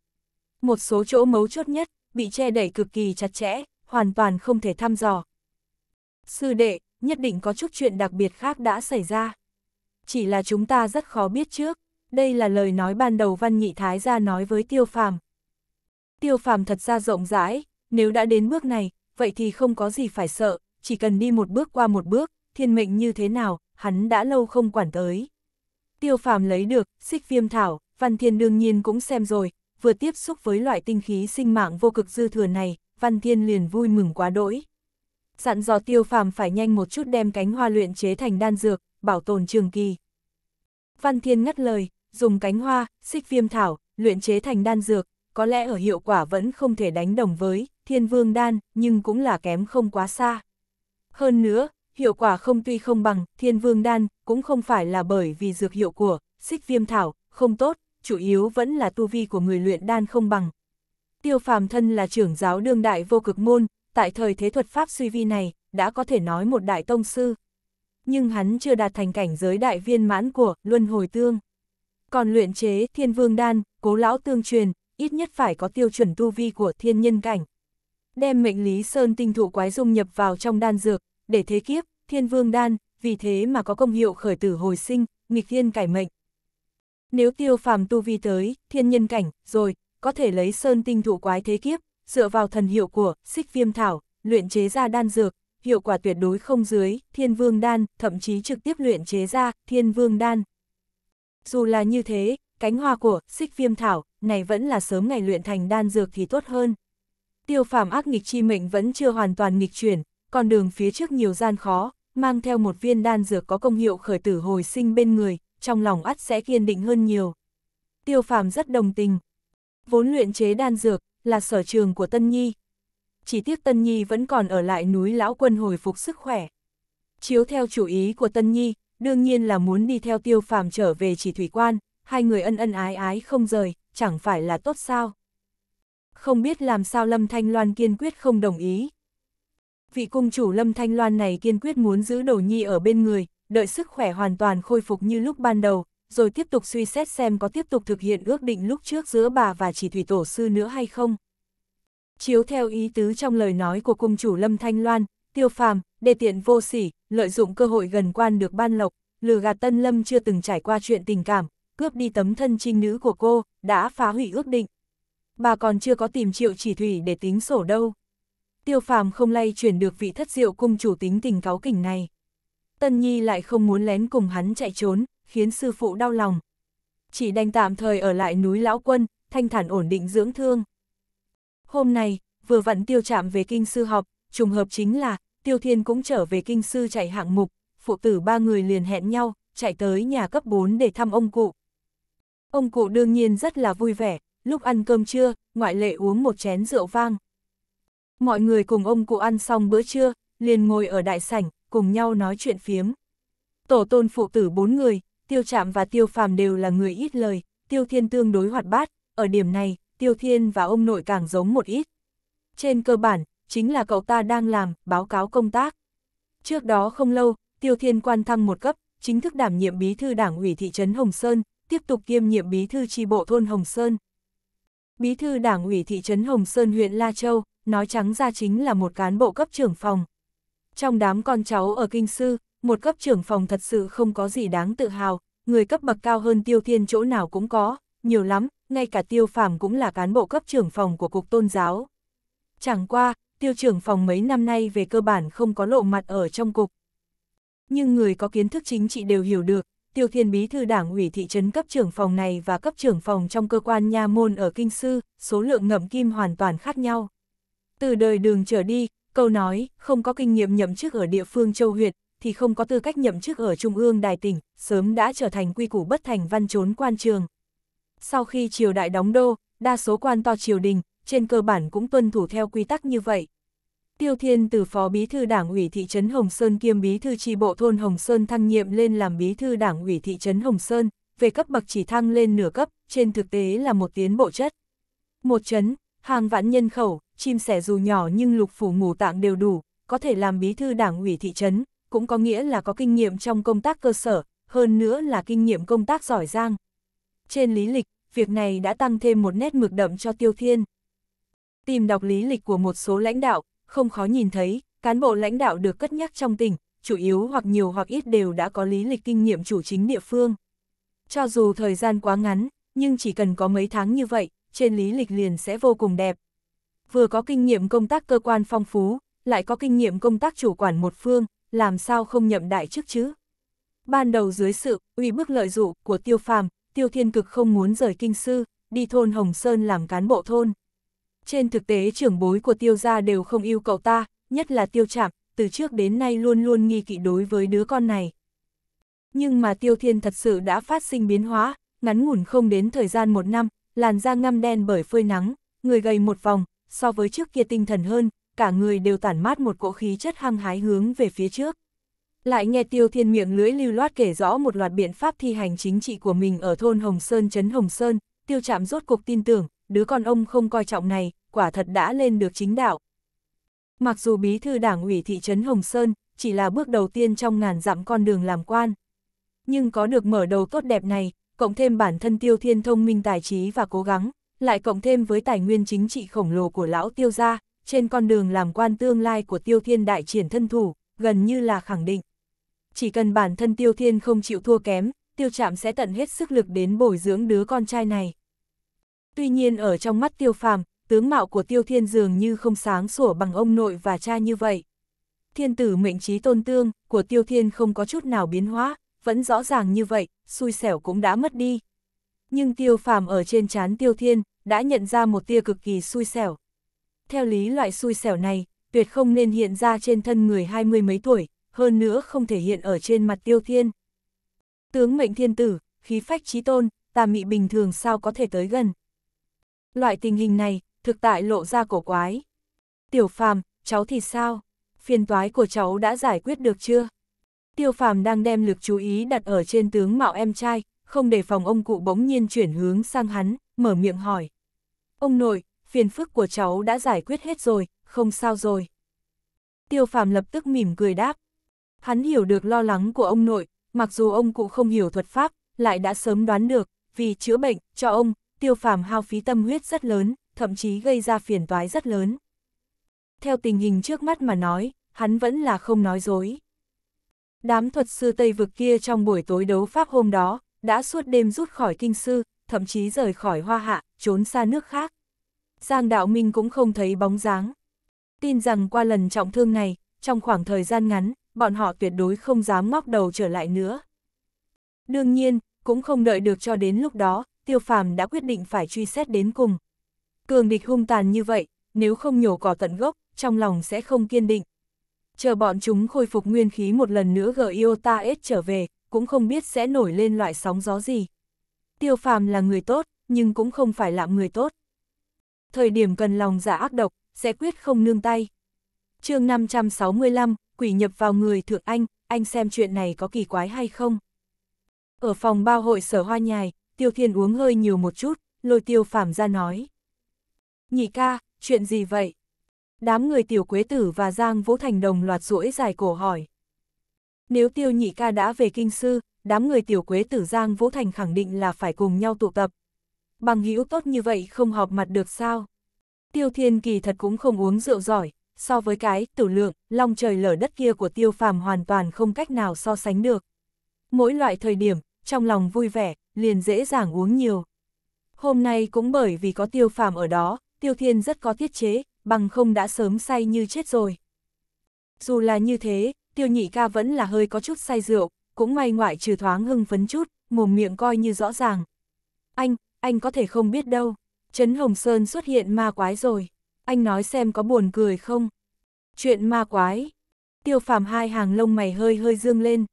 Một số chỗ mấu chốt nhất, bị che đẩy cực kỳ chặt chẽ, hoàn toàn không thể thăm dò. Sư đệ, nhất định có chút chuyện đặc biệt khác đã xảy ra. Chỉ là chúng ta rất khó biết trước, đây là lời nói ban đầu Văn Nhị Thái ra nói với Tiêu Phàm. Tiêu Phàm thật ra rộng rãi, nếu đã đến bước này, vậy thì không có gì phải sợ, chỉ cần đi một bước qua một bước, thiên mệnh như thế nào, hắn đã lâu không quản tới. Tiêu phàm lấy được, xích viêm thảo, Văn Thiên đương nhiên cũng xem rồi, vừa tiếp xúc với loại tinh khí sinh mạng vô cực dư thừa này, Văn Thiên liền vui mừng quá đỗi. Dặn dò tiêu phàm phải nhanh một chút đem cánh hoa luyện chế thành đan dược, bảo tồn trường kỳ. Văn Thiên ngắt lời, dùng cánh hoa, xích viêm thảo, luyện chế thành đan dược, có lẽ ở hiệu quả vẫn không thể đánh đồng với thiên vương đan, nhưng cũng là kém không quá xa. Hơn nữa, hiệu quả không tuy không bằng thiên vương đan, cũng không phải là bởi vì dược hiệu của xích viêm thảo không tốt, chủ yếu vẫn là tu vi của người luyện đan không bằng. Tiêu phàm thân là trưởng giáo đương đại vô cực môn, tại thời thế thuật pháp suy vi này, đã có thể nói một đại tông sư. Nhưng hắn chưa đạt thành cảnh giới đại viên mãn của luân hồi tương. Còn luyện chế thiên vương đan, cố lão tương truyền, ít nhất phải có tiêu chuẩn tu vi của thiên nhân cảnh. Đem mệnh lý sơn tinh thụ quái dung nhập vào trong đan dược, để thế kiếp, thiên vương đan, vì thế mà có công hiệu khởi tử hồi sinh, nghịch thiên cải mệnh. Nếu tiêu phàm tu vi tới, thiên nhân cảnh, rồi, có thể lấy sơn tinh thụ quái thế kiếp, dựa vào thần hiệu của xích viêm thảo, luyện chế ra đan dược, hiệu quả tuyệt đối không dưới, thiên vương đan, thậm chí trực tiếp luyện chế ra, thiên vương đan. Dù là như thế, cánh hoa của xích viêm thảo, này vẫn là sớm ngày luyện thành đan dược thì tốt hơn. Tiêu phàm ác nghịch chi mệnh vẫn chưa hoàn toàn nghịch chuyển, con đường phía trước nhiều gian khó, mang theo một viên đan dược có công hiệu khởi tử hồi sinh bên người, trong lòng ắt sẽ kiên định hơn nhiều. Tiêu phàm rất đồng tình. Vốn luyện chế đan dược, là sở trường của Tân Nhi. Chỉ tiếc Tân Nhi vẫn còn ở lại núi Lão Quân hồi phục sức khỏe. Chiếu theo chủ ý của Tân Nhi, đương nhiên là muốn đi theo tiêu phàm trở về chỉ thủy quan, hai người ân ân ái ái không rời, chẳng phải là tốt sao. Không biết làm sao Lâm Thanh Loan kiên quyết không đồng ý. Vị cung chủ Lâm Thanh Loan này kiên quyết muốn giữ đồ nhi ở bên người, đợi sức khỏe hoàn toàn khôi phục như lúc ban đầu, rồi tiếp tục suy xét xem có tiếp tục thực hiện ước định lúc trước giữa bà và chỉ thủy tổ sư nữa hay không. Chiếu theo ý tứ trong lời nói của cung chủ Lâm Thanh Loan, tiêu phàm, đề tiện vô sỉ, lợi dụng cơ hội gần quan được ban lộc, lừa gạt tân lâm chưa từng trải qua chuyện tình cảm, cướp đi tấm thân trinh nữ của cô, đã phá hủy ước định. Bà còn chưa có tìm triệu chỉ thủy để tính sổ đâu tiêu phàm không lay chuyển được vị thất diệu cung chủ tính tình cáo kỉnh này. Tân Nhi lại không muốn lén cùng hắn chạy trốn, khiến sư phụ đau lòng. Chỉ đành tạm thời ở lại núi Lão Quân, thanh thản ổn định dưỡng thương. Hôm nay, vừa vặn tiêu chạm về kinh sư học, trùng hợp chính là, tiêu thiên cũng trở về kinh sư chạy hạng mục, phụ tử ba người liền hẹn nhau, chạy tới nhà cấp 4 để thăm ông cụ. Ông cụ đương nhiên rất là vui vẻ, lúc ăn cơm trưa, ngoại lệ uống một chén rượu vang, Mọi người cùng ông cụ ăn xong bữa trưa, liền ngồi ở đại sảnh, cùng nhau nói chuyện phiếm. Tổ tôn phụ tử bốn người, tiêu trạm và tiêu phàm đều là người ít lời, tiêu thiên tương đối hoạt bát, ở điểm này, tiêu thiên và ông nội càng giống một ít. Trên cơ bản, chính là cậu ta đang làm, báo cáo công tác. Trước đó không lâu, tiêu thiên quan thăng một cấp, chính thức đảm nhiệm bí thư đảng ủy thị trấn Hồng Sơn, tiếp tục kiêm nhiệm bí thư tri bộ thôn Hồng Sơn. Bí thư đảng ủy thị trấn Hồng Sơn huyện La Châu, nói trắng ra chính là một cán bộ cấp trưởng phòng. Trong đám con cháu ở Kinh Sư, một cấp trưởng phòng thật sự không có gì đáng tự hào, người cấp bậc cao hơn tiêu thiên chỗ nào cũng có, nhiều lắm, ngay cả tiêu phàm cũng là cán bộ cấp trưởng phòng của Cục Tôn Giáo. Chẳng qua, tiêu trưởng phòng mấy năm nay về cơ bản không có lộ mặt ở trong cục. Nhưng người có kiến thức chính trị đều hiểu được, Tiêu Thiên Bí thư Đảng ủy thị trấn cấp trưởng phòng này và cấp trưởng phòng trong cơ quan nha môn ở Kinh Sư, số lượng ngậm kim hoàn toàn khác nhau. Từ đời đường trở đi, câu nói, không có kinh nghiệm nhậm chức ở địa phương châu huyện thì không có tư cách nhậm chức ở Trung ương Đài tỉnh, sớm đã trở thành quy củ bất thành văn trốn quan trường. Sau khi triều đại đóng đô, đa số quan to triều đình, trên cơ bản cũng tuân thủ theo quy tắc như vậy. Tiêu Thiên từ phó bí thư đảng ủy thị trấn Hồng Sơn kiêm bí thư Chi bộ thôn Hồng Sơn thăng nhiệm lên làm bí thư đảng ủy thị trấn Hồng Sơn, về cấp bậc chỉ thăng lên nửa cấp, trên thực tế là một tiến bộ chất. Một chấn, hàng vạn nhân khẩu, chim sẻ dù nhỏ nhưng lục phủ ngủ tạng đều đủ, có thể làm bí thư đảng ủy thị trấn, cũng có nghĩa là có kinh nghiệm trong công tác cơ sở, hơn nữa là kinh nghiệm công tác giỏi giang. Trên lý lịch, việc này đã tăng thêm một nét mực đậm cho Tiêu Thiên. Tìm đọc lý lịch của một số lãnh đạo, không khó nhìn thấy, cán bộ lãnh đạo được cất nhắc trong tỉnh, chủ yếu hoặc nhiều hoặc ít đều đã có lý lịch kinh nghiệm chủ chính địa phương. Cho dù thời gian quá ngắn, nhưng chỉ cần có mấy tháng như vậy, trên lý lịch liền sẽ vô cùng đẹp. Vừa có kinh nghiệm công tác cơ quan phong phú, lại có kinh nghiệm công tác chủ quản một phương, làm sao không nhậm đại chức chứ? Ban đầu dưới sự uy bức lợi dụ của Tiêu Phàm, Tiêu Thiên Cực không muốn rời kinh sư, đi thôn Hồng Sơn làm cán bộ thôn. Trên thực tế trưởng bối của tiêu gia đều không yêu cậu ta, nhất là tiêu chạm, từ trước đến nay luôn luôn nghi kỵ đối với đứa con này. Nhưng mà tiêu thiên thật sự đã phát sinh biến hóa, ngắn ngủn không đến thời gian một năm, làn da ngăm đen bởi phơi nắng, người gầy một vòng, so với trước kia tinh thần hơn, cả người đều tản mát một cỗ khí chất hăng hái hướng về phía trước. Lại nghe tiêu thiên miệng lưỡi lưu loát kể rõ một loạt biện pháp thi hành chính trị của mình ở thôn Hồng Sơn Trấn Hồng Sơn, tiêu chạm rốt cuộc tin tưởng, đứa con ông không coi trọng này, quả thật đã lên được chính đạo. Mặc dù bí thư đảng ủy thị trấn Hồng Sơn chỉ là bước đầu tiên trong ngàn dặm con đường làm quan, nhưng có được mở đầu tốt đẹp này, cộng thêm bản thân Tiêu Thiên thông minh tài trí và cố gắng, lại cộng thêm với tài nguyên chính trị khổng lồ của lão Tiêu gia, trên con đường làm quan tương lai của Tiêu Thiên đại triển thân thủ, gần như là khẳng định. Chỉ cần bản thân Tiêu Thiên không chịu thua kém, Tiêu Trạm sẽ tận hết sức lực đến bồi dưỡng đứa con trai này. Tuy nhiên ở trong mắt Tiêu Phàm, tướng mạo của Tiêu Thiên dường như không sáng sủa bằng ông nội và cha như vậy. Thiên tử mệnh trí tôn tương của Tiêu Thiên không có chút nào biến hóa, vẫn rõ ràng như vậy, xui xẻo cũng đã mất đi. Nhưng Tiêu Phàm ở trên trán Tiêu Thiên đã nhận ra một tia cực kỳ xui xẻo. Theo lý loại xui xẻo này, tuyệt không nên hiện ra trên thân người hai mươi mấy tuổi, hơn nữa không thể hiện ở trên mặt Tiêu Thiên. Tướng mệnh thiên tử, khí phách trí tôn, tà mị bình thường sao có thể tới gần. Loại tình hình này, thực tại lộ ra cổ quái. Tiểu phàm, cháu thì sao? Phiền toái của cháu đã giải quyết được chưa? Tiêu phàm đang đem lực chú ý đặt ở trên tướng mạo em trai, không để phòng ông cụ bỗng nhiên chuyển hướng sang hắn, mở miệng hỏi. Ông nội, phiền phức của cháu đã giải quyết hết rồi, không sao rồi. Tiêu phàm lập tức mỉm cười đáp. Hắn hiểu được lo lắng của ông nội, mặc dù ông cụ không hiểu thuật pháp, lại đã sớm đoán được, vì chữa bệnh, cho ông, tiêu phàm hao phí tâm huyết rất lớn, thậm chí gây ra phiền toái rất lớn. Theo tình hình trước mắt mà nói, hắn vẫn là không nói dối. Đám thuật sư Tây vực kia trong buổi tối đấu pháp hôm đó, đã suốt đêm rút khỏi kinh sư, thậm chí rời khỏi hoa hạ, trốn xa nước khác. Giang Đạo Minh cũng không thấy bóng dáng. Tin rằng qua lần trọng thương này, trong khoảng thời gian ngắn, bọn họ tuyệt đối không dám ngóc đầu trở lại nữa. Đương nhiên, cũng không đợi được cho đến lúc đó, Tiêu Phàm đã quyết định phải truy xét đến cùng. Cường địch hung tàn như vậy, nếu không nhổ cỏ tận gốc, trong lòng sẽ không kiên định. Chờ bọn chúng khôi phục nguyên khí một lần nữa gờ Iota S trở về, cũng không biết sẽ nổi lên loại sóng gió gì. Tiêu phàm là người tốt, nhưng cũng không phải là người tốt. Thời điểm cần lòng giả ác độc, sẽ quyết không nương tay. chương 565, quỷ nhập vào người thượng anh, anh xem chuyện này có kỳ quái hay không. Ở phòng bao hội sở hoa nhài, tiêu thiên uống hơi nhiều một chút, lôi tiêu phàm ra nói. Nhị ca, chuyện gì vậy? Đám người tiểu quế tử và Giang Vũ Thành đồng loạt rũi dài cổ hỏi. Nếu tiêu nhị ca đã về kinh sư, đám người tiểu quế tử Giang Vũ Thành khẳng định là phải cùng nhau tụ tập. Bằng hữu tốt như vậy không họp mặt được sao? Tiêu thiên kỳ thật cũng không uống rượu giỏi, so với cái tử lượng, long trời lở đất kia của tiêu phàm hoàn toàn không cách nào so sánh được. Mỗi loại thời điểm, trong lòng vui vẻ, liền dễ dàng uống nhiều. Hôm nay cũng bởi vì có tiêu phàm ở đó, tiêu thiên rất có tiết chế, bằng không đã sớm say như chết rồi. Dù là như thế, tiêu nhị ca vẫn là hơi có chút say rượu, cũng may ngoại trừ thoáng hưng phấn chút, mồm miệng coi như rõ ràng. Anh, anh có thể không biết đâu, Trấn Hồng Sơn xuất hiện ma quái rồi, anh nói xem có buồn cười không? Chuyện ma quái, tiêu phàm hai hàng lông mày hơi hơi dương lên.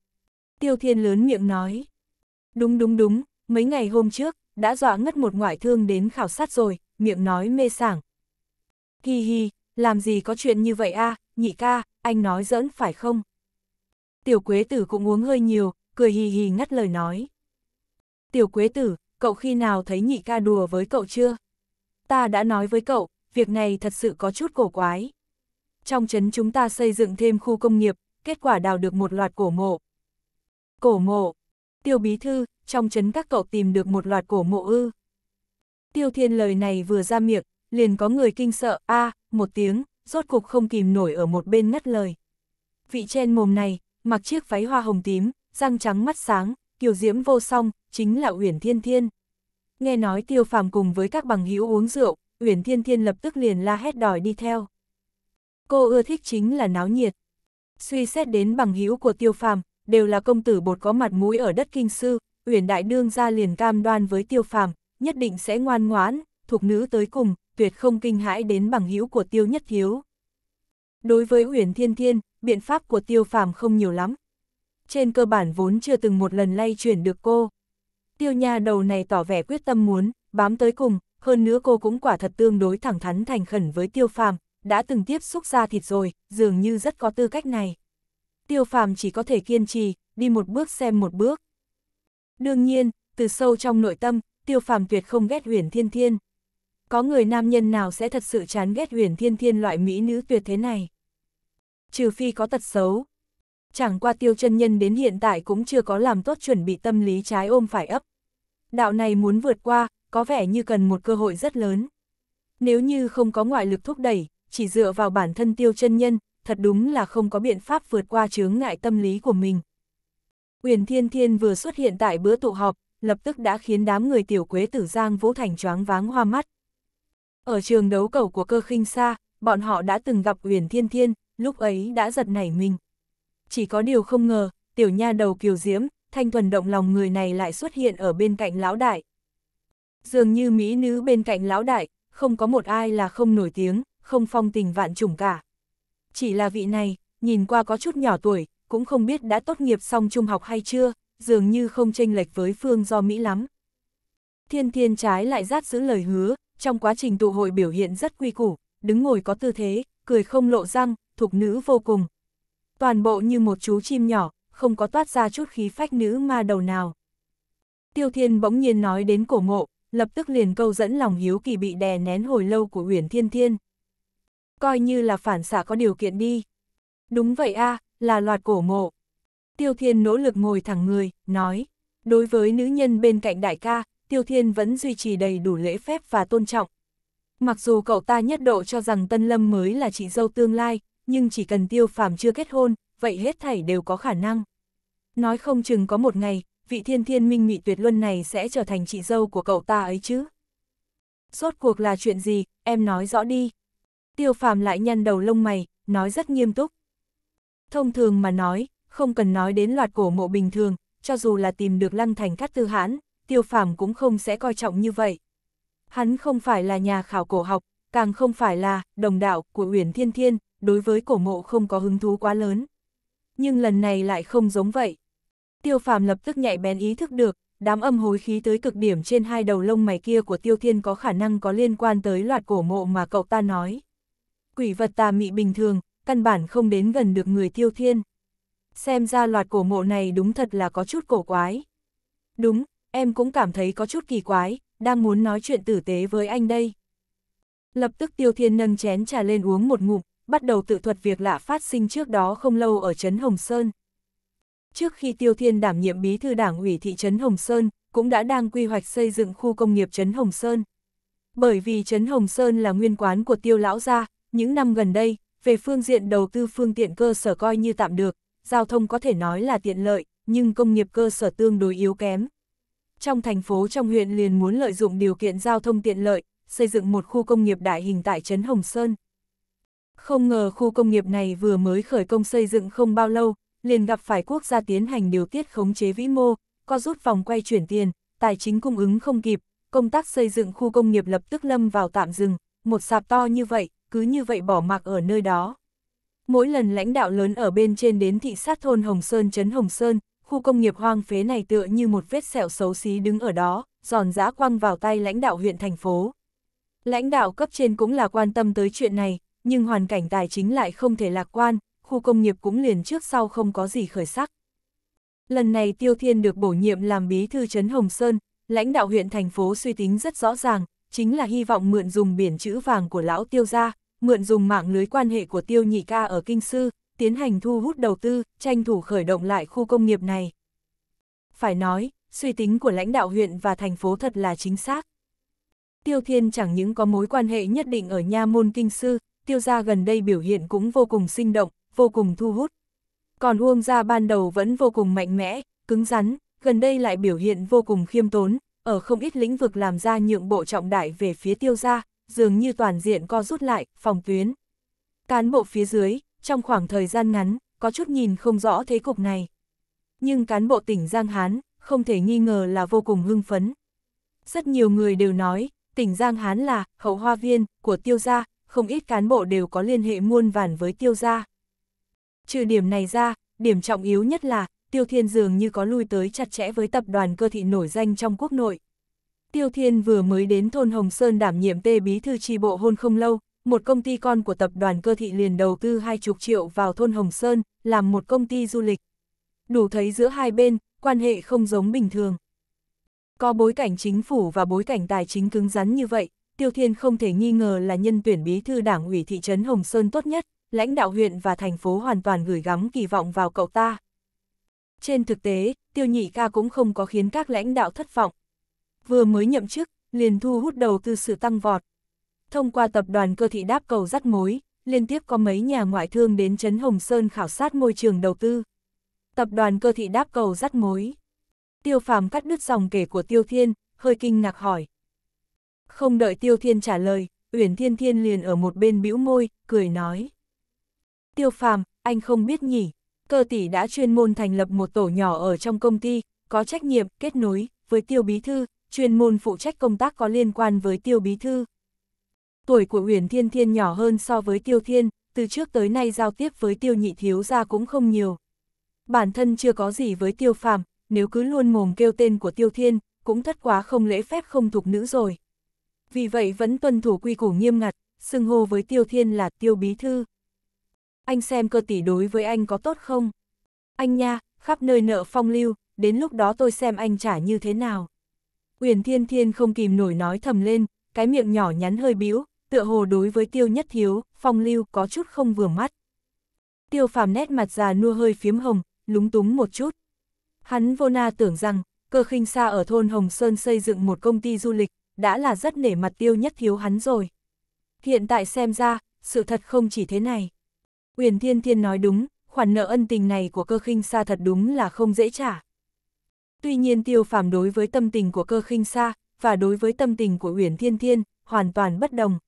Tiêu thiên lớn miệng nói, đúng đúng đúng, mấy ngày hôm trước, đã dọa ngất một ngoại thương đến khảo sát rồi, miệng nói mê sảng. Hi hi, làm gì có chuyện như vậy a à? nhị ca, anh nói giỡn phải không? Tiểu Quế Tử cũng uống hơi nhiều, cười hì hì ngắt lời nói. Tiểu Quế Tử, cậu khi nào thấy nhị ca đùa với cậu chưa? Ta đã nói với cậu, việc này thật sự có chút cổ quái. Trong trấn chúng ta xây dựng thêm khu công nghiệp, kết quả đào được một loạt cổ mộ. Cổ mộ. Tiêu bí thư, trong trấn các cậu tìm được một loạt cổ mộ ư. Tiêu Thiên lời này vừa ra miệng, liền có người kinh sợ, a một tiếng, rốt cục không kìm nổi ở một bên ngắt lời. Vị trên mồm này, mặc chiếc váy hoa hồng tím, răng trắng mắt sáng, kiều diễm vô song, chính là Uyển Thiên Thiên. Nghe nói Tiêu Phàm cùng với các bằng hữu uống rượu, Uyển Thiên Thiên lập tức liền la hét đòi đi theo. Cô ưa thích chính là náo nhiệt. Suy xét đến bằng hữu của Tiêu Phàm, đều là công tử bột có mặt mũi ở đất kinh sư, Uyển Đại Đương ra liền cam đoan với Tiêu Phàm, nhất định sẽ ngoan ngoãn, thuộc nữ tới cùng, tuyệt không kinh hãi đến bằng hữu của tiêu nhất thiếu. Đối với huyền Thiên Thiên, biện pháp của tiêu phàm không nhiều lắm. Trên cơ bản vốn chưa từng một lần lay chuyển được cô. Tiêu nha đầu này tỏ vẻ quyết tâm muốn, bám tới cùng, hơn nữa cô cũng quả thật tương đối thẳng thắn thành khẩn với tiêu phàm, đã từng tiếp xúc ra thịt rồi, dường như rất có tư cách này. Tiêu phàm chỉ có thể kiên trì, đi một bước xem một bước. Đương nhiên, từ sâu trong nội tâm, tiêu phàm tuyệt không ghét huyền thiên thiên. Có người nam nhân nào sẽ thật sự chán ghét huyền thiên thiên loại mỹ nữ tuyệt thế này? Trừ phi có tật xấu. Chẳng qua tiêu chân nhân đến hiện tại cũng chưa có làm tốt chuẩn bị tâm lý trái ôm phải ấp. Đạo này muốn vượt qua, có vẻ như cần một cơ hội rất lớn. Nếu như không có ngoại lực thúc đẩy, chỉ dựa vào bản thân tiêu chân nhân, thật đúng là không có biện pháp vượt qua chướng ngại tâm lý của mình. Uyển Thiên Thiên vừa xuất hiện tại bữa tụ họp, lập tức đã khiến đám người tiểu quế tử Giang Vũ Thành choáng váng hoa mắt. Ở trường đấu cầu của cơ khinh xa, bọn họ đã từng gặp Uyển Thiên Thiên, lúc ấy đã giật nảy mình. Chỉ có điều không ngờ, tiểu nha đầu kiều diễm, thanh thuần động lòng người này lại xuất hiện ở bên cạnh lão đại. Dường như mỹ nữ bên cạnh lão đại, không có một ai là không nổi tiếng, không phong tình vạn trùng cả. Chỉ là vị này, nhìn qua có chút nhỏ tuổi, cũng không biết đã tốt nghiệp xong trung học hay chưa, dường như không chênh lệch với phương do Mỹ lắm. Thiên thiên trái lại rát giữ lời hứa, trong quá trình tụ hội biểu hiện rất quy củ, đứng ngồi có tư thế, cười không lộ răng, thục nữ vô cùng. Toàn bộ như một chú chim nhỏ, không có toát ra chút khí phách nữ ma đầu nào. Tiêu thiên bỗng nhiên nói đến cổ mộ, lập tức liền câu dẫn lòng hiếu kỳ bị đè nén hồi lâu của Uyển Thiên Thiên. Coi như là phản xạ có điều kiện đi. Đúng vậy a à, là loạt cổ mộ. Tiêu Thiên nỗ lực ngồi thẳng người, nói, đối với nữ nhân bên cạnh đại ca, Tiêu Thiên vẫn duy trì đầy đủ lễ phép và tôn trọng. Mặc dù cậu ta nhất độ cho rằng Tân Lâm mới là chị dâu tương lai, nhưng chỉ cần Tiêu Phàm chưa kết hôn, vậy hết thảy đều có khả năng. Nói không chừng có một ngày, vị thiên thiên minh mị tuyệt luân này sẽ trở thành chị dâu của cậu ta ấy chứ. Rốt cuộc là chuyện gì, em nói rõ đi. Tiêu Phàm lại nhăn đầu lông mày, nói rất nghiêm túc. Thông thường mà nói, không cần nói đến loạt cổ mộ bình thường, cho dù là tìm được lăng thành cát tư hãn, tiêu phàm cũng không sẽ coi trọng như vậy. Hắn không phải là nhà khảo cổ học, càng không phải là đồng đạo của Uyển Thiên Thiên, đối với cổ mộ không có hứng thú quá lớn. Nhưng lần này lại không giống vậy. Tiêu phàm lập tức nhạy bén ý thức được, đám âm hối khí tới cực điểm trên hai đầu lông mày kia của Tiêu Thiên có khả năng có liên quan tới loạt cổ mộ mà cậu ta nói. Quỷ vật tà mị bình thường, căn bản không đến gần được người Tiêu Thiên xem ra loạt cổ mộ này đúng thật là có chút cổ quái. Đúng, em cũng cảm thấy có chút kỳ quái, đang muốn nói chuyện tử tế với anh đây. Lập tức Tiêu Thiên nâng chén trà lên uống một ngụm, bắt đầu tự thuật việc lạ phát sinh trước đó không lâu ở Trấn Hồng Sơn. Trước khi Tiêu Thiên đảm nhiệm bí thư đảng ủy thị trấn Hồng Sơn, cũng đã đang quy hoạch xây dựng khu công nghiệp Trấn Hồng Sơn. Bởi vì Trấn Hồng Sơn là nguyên quán của Tiêu Lão Gia, những năm gần đây, về phương diện đầu tư phương tiện cơ sở coi như tạm được, giao thông có thể nói là tiện lợi, nhưng công nghiệp cơ sở tương đối yếu kém. Trong thành phố trong huyện liền muốn lợi dụng điều kiện giao thông tiện lợi, xây dựng một khu công nghiệp đại hình tại Trấn Hồng Sơn. Không ngờ khu công nghiệp này vừa mới khởi công xây dựng không bao lâu, liền gặp phải quốc gia tiến hành điều tiết khống chế vĩ mô, có rút vòng quay chuyển tiền, tài chính cung ứng không kịp, công tác xây dựng khu công nghiệp lập tức lâm vào tạm dừng, một sạp to như vậy, cứ như vậy bỏ mặc ở nơi đó. Mỗi lần lãnh đạo lớn ở bên trên đến thị sát thôn Hồng Sơn trấn Hồng Sơn, khu công nghiệp hoang phế này tựa như một vết sẹo xấu xí đứng ở đó, giòn giã quăng vào tay lãnh đạo huyện thành phố. Lãnh đạo cấp trên cũng là quan tâm tới chuyện này, nhưng hoàn cảnh tài chính lại không thể lạc quan, khu công nghiệp cũng liền trước sau không có gì khởi sắc. Lần này Tiêu Thiên được bổ nhiệm làm bí thư trấn Hồng Sơn, lãnh đạo huyện thành phố suy tính rất rõ ràng, chính là hy vọng mượn dùng biển chữ vàng của lão Tiêu gia, mượn dùng mạng lưới quan hệ của tiêu nhị ca ở Kinh Sư, tiến hành thu hút đầu tư, tranh thủ khởi động lại khu công nghiệp này. Phải nói, suy tính của lãnh đạo huyện và thành phố thật là chính xác. Tiêu Thiên chẳng những có mối quan hệ nhất định ở nha môn kinh sư, tiêu gia gần đây biểu hiện cũng vô cùng sinh động, vô cùng thu hút. Còn Uông gia ban đầu vẫn vô cùng mạnh mẽ, cứng rắn, gần đây lại biểu hiện vô cùng khiêm tốn, ở không ít lĩnh vực làm ra nhượng bộ trọng đại về phía tiêu gia, dường như toàn diện co rút lại, phòng tuyến. Cán bộ phía dưới, trong khoảng thời gian ngắn, có chút nhìn không rõ thế cục này. Nhưng cán bộ tỉnh Giang Hán, không thể nghi ngờ là vô cùng hưng phấn. Rất nhiều người đều nói, tỉnh Giang Hán là hậu hoa viên của tiêu gia, không ít cán bộ đều có liên hệ muôn vàn với tiêu gia. Trừ điểm này ra, điểm trọng yếu nhất là, tiêu thiên dường như có lui tới chặt chẽ với tập đoàn cơ thị nổi danh trong quốc nội. Tiêu Thiên vừa mới đến thôn Hồng Sơn đảm nhiệm tê bí thư tri bộ hôn không lâu, một công ty con của tập đoàn cơ thị liền đầu tư hai chục triệu vào thôn Hồng Sơn, làm một công ty du lịch. Đủ thấy giữa hai bên, quan hệ không giống bình thường. Có bối cảnh chính phủ và bối cảnh tài chính cứng rắn như vậy, Tiêu Thiên không thể nghi ngờ là nhân tuyển bí thư đảng ủy thị trấn Hồng Sơn tốt nhất, lãnh đạo huyện và thành phố hoàn toàn gửi gắm kỳ vọng vào cậu ta. Trên thực tế, Tiêu Nhị Ca cũng không có khiến các lãnh đạo thất vọng, vừa mới nhậm chức, liền thu hút đầu tư sự tăng vọt. Thông qua tập đoàn cơ thị đáp cầu rắc mối, liên tiếp có mấy nhà ngoại thương đến Trấn Hồng Sơn khảo sát môi trường đầu tư. Tập đoàn cơ thị đáp cầu rắc mối. Tiêu phàm cắt đứt dòng kể của Tiêu Thiên, hơi kinh ngạc hỏi. Không đợi Tiêu Thiên trả lời, Uyển Thiên Thiên liền ở một bên bĩu môi, cười nói. Tiêu phàm, anh không biết nhỉ, cơ tỷ đã chuyên môn thành lập một tổ nhỏ ở trong công ty, có trách nhiệm kết nối với tiêu bí thư, chuyên môn phụ trách công tác có liên quan với tiêu bí thư. Tuổi của Huyền Thiên Thiên nhỏ hơn so với tiêu thiên, từ trước tới nay giao tiếp với tiêu nhị thiếu ra cũng không nhiều. Bản thân chưa có gì với tiêu phàm, nếu cứ luôn mồm kêu tên của tiêu thiên, cũng thất quá không lễ phép không thục nữ rồi. Vì vậy vẫn tuân thủ quy củ nghiêm ngặt, xưng hô với tiêu thiên là tiêu bí thư. Anh xem cơ tỷ đối với anh có tốt không? Anh nha, khắp nơi nợ phong lưu, đến lúc đó tôi xem anh trả như thế nào. Uyển Thiên Thiên không kìm nổi nói thầm lên, cái miệng nhỏ nhắn hơi bĩu, tựa hồ đối với Tiêu Nhất Hiếu, Phong Lưu có chút không vừa mắt. Tiêu Phàm nét mặt già nua hơi phiếm hồng, lúng túng một chút. Hắn vô na tưởng rằng, cơ khinh xa ở thôn Hồng Sơn xây dựng một công ty du lịch, đã là rất nể mặt Tiêu Nhất Hiếu hắn rồi. Hiện tại xem ra, sự thật không chỉ thế này. Uyển Thiên Thiên nói đúng, khoản nợ ân tình này của cơ khinh xa thật đúng là không dễ trả. Tuy nhiên tiêu phàm đối với tâm tình của cơ khinh xa, và đối với tâm tình của Uyển Thiên Thiên, hoàn toàn bất đồng.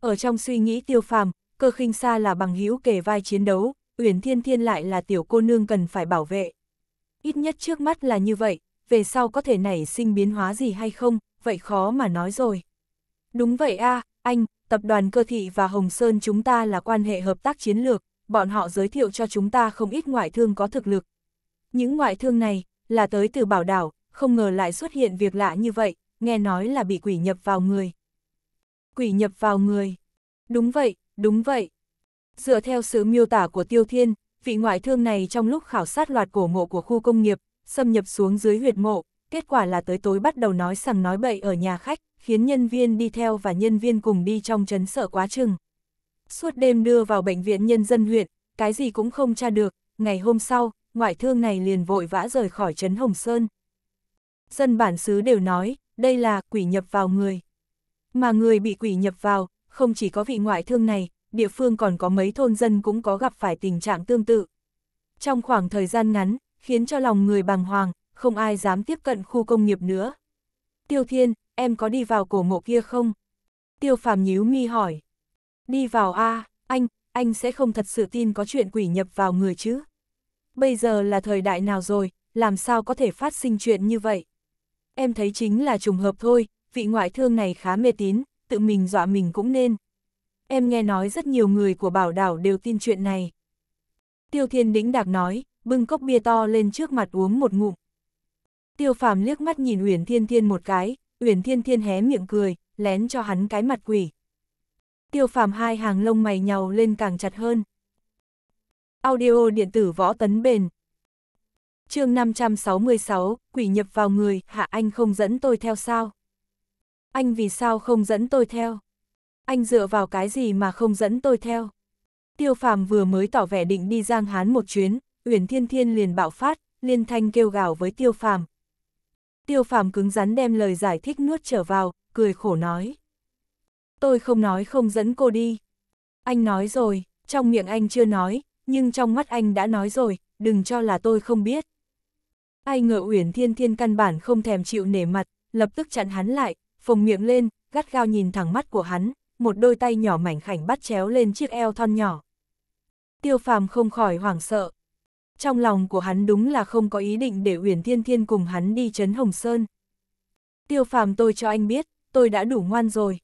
Ở trong suy nghĩ tiêu phàm, cơ khinh xa là bằng hữu kể vai chiến đấu, Uyển Thiên Thiên lại là tiểu cô nương cần phải bảo vệ. Ít nhất trước mắt là như vậy, về sau có thể nảy sinh biến hóa gì hay không, vậy khó mà nói rồi. Đúng vậy a anh, tập đoàn cơ thị và Hồng Sơn chúng ta là quan hệ hợp tác chiến lược, bọn họ giới thiệu cho chúng ta không ít ngoại thương có thực lực. Những ngoại thương này, là tới từ bảo đảo, không ngờ lại xuất hiện việc lạ như vậy, nghe nói là bị quỷ nhập vào người. Quỷ nhập vào người. Đúng vậy, đúng vậy. Dựa theo sự miêu tả của Tiêu Thiên, vị ngoại thương này trong lúc khảo sát loạt cổ mộ của khu công nghiệp, xâm nhập xuống dưới huyệt mộ, kết quả là tới tối bắt đầu nói sằng nói bậy ở nhà khách, khiến nhân viên đi theo và nhân viên cùng đi trong chấn sợ quá chừng. Suốt đêm đưa vào bệnh viện nhân dân huyện, cái gì cũng không tra được, ngày hôm sau, ngoại thương này liền vội vã rời khỏi trấn Hồng Sơn. Dân bản xứ đều nói, đây là quỷ nhập vào người. Mà người bị quỷ nhập vào, không chỉ có vị ngoại thương này, địa phương còn có mấy thôn dân cũng có gặp phải tình trạng tương tự. Trong khoảng thời gian ngắn, khiến cho lòng người bàng hoàng, không ai dám tiếp cận khu công nghiệp nữa. Tiêu Thiên, em có đi vào cổ mộ kia không? Tiêu Phàm nhíu mi hỏi. Đi vào a, anh, anh sẽ không thật sự tin có chuyện quỷ nhập vào người chứ? bây giờ là thời đại nào rồi, làm sao có thể phát sinh chuyện như vậy? Em thấy chính là trùng hợp thôi, vị ngoại thương này khá mê tín, tự mình dọa mình cũng nên. Em nghe nói rất nhiều người của bảo đảo đều tin chuyện này. Tiêu Thiên Đĩnh Đạc nói, bưng cốc bia to lên trước mặt uống một ngụm. Tiêu Phàm liếc mắt nhìn Uyển Thiên Thiên một cái, Uyển Thiên Thiên hé miệng cười, lén cho hắn cái mặt quỷ. Tiêu Phàm hai hàng lông mày nhàu lên càng chặt hơn. Audio điện tử võ tấn bền. chương 566, quỷ nhập vào người, hạ anh không dẫn tôi theo sao? Anh vì sao không dẫn tôi theo? Anh dựa vào cái gì mà không dẫn tôi theo? Tiêu phàm vừa mới tỏ vẻ định đi giang hán một chuyến, Uyển Thiên Thiên liền bạo phát, liên thanh kêu gào với tiêu phàm. Tiêu phàm cứng rắn đem lời giải thích nuốt trở vào, cười khổ nói. Tôi không nói không dẫn cô đi. Anh nói rồi, trong miệng anh chưa nói, nhưng trong mắt anh đã nói rồi, đừng cho là tôi không biết. Ai ngờ Uyển Thiên Thiên căn bản không thèm chịu nể mặt, lập tức chặn hắn lại, phồng miệng lên, gắt gao nhìn thẳng mắt của hắn, một đôi tay nhỏ mảnh khảnh bắt chéo lên chiếc eo thon nhỏ. Tiêu phàm không khỏi hoảng sợ. Trong lòng của hắn đúng là không có ý định để Uyển Thiên Thiên cùng hắn đi chấn Hồng Sơn. Tiêu phàm tôi cho anh biết, tôi đã đủ ngoan rồi.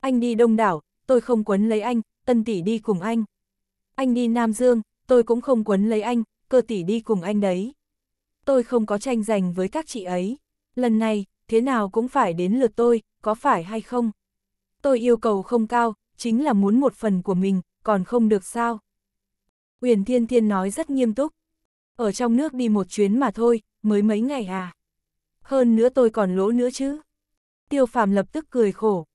Anh đi đông đảo, tôi không quấn lấy anh, tân tỷ đi cùng anh. Anh đi Nam Dương, tôi cũng không quấn lấy anh, cơ tỷ đi cùng anh đấy. Tôi không có tranh giành với các chị ấy. Lần này, thế nào cũng phải đến lượt tôi, có phải hay không? Tôi yêu cầu không cao, chính là muốn một phần của mình, còn không được sao? Huyền Thiên Thiên nói rất nghiêm túc. Ở trong nước đi một chuyến mà thôi, mới mấy ngày à. Hơn nữa tôi còn lỗ nữa chứ. Tiêu Phàm lập tức cười khổ.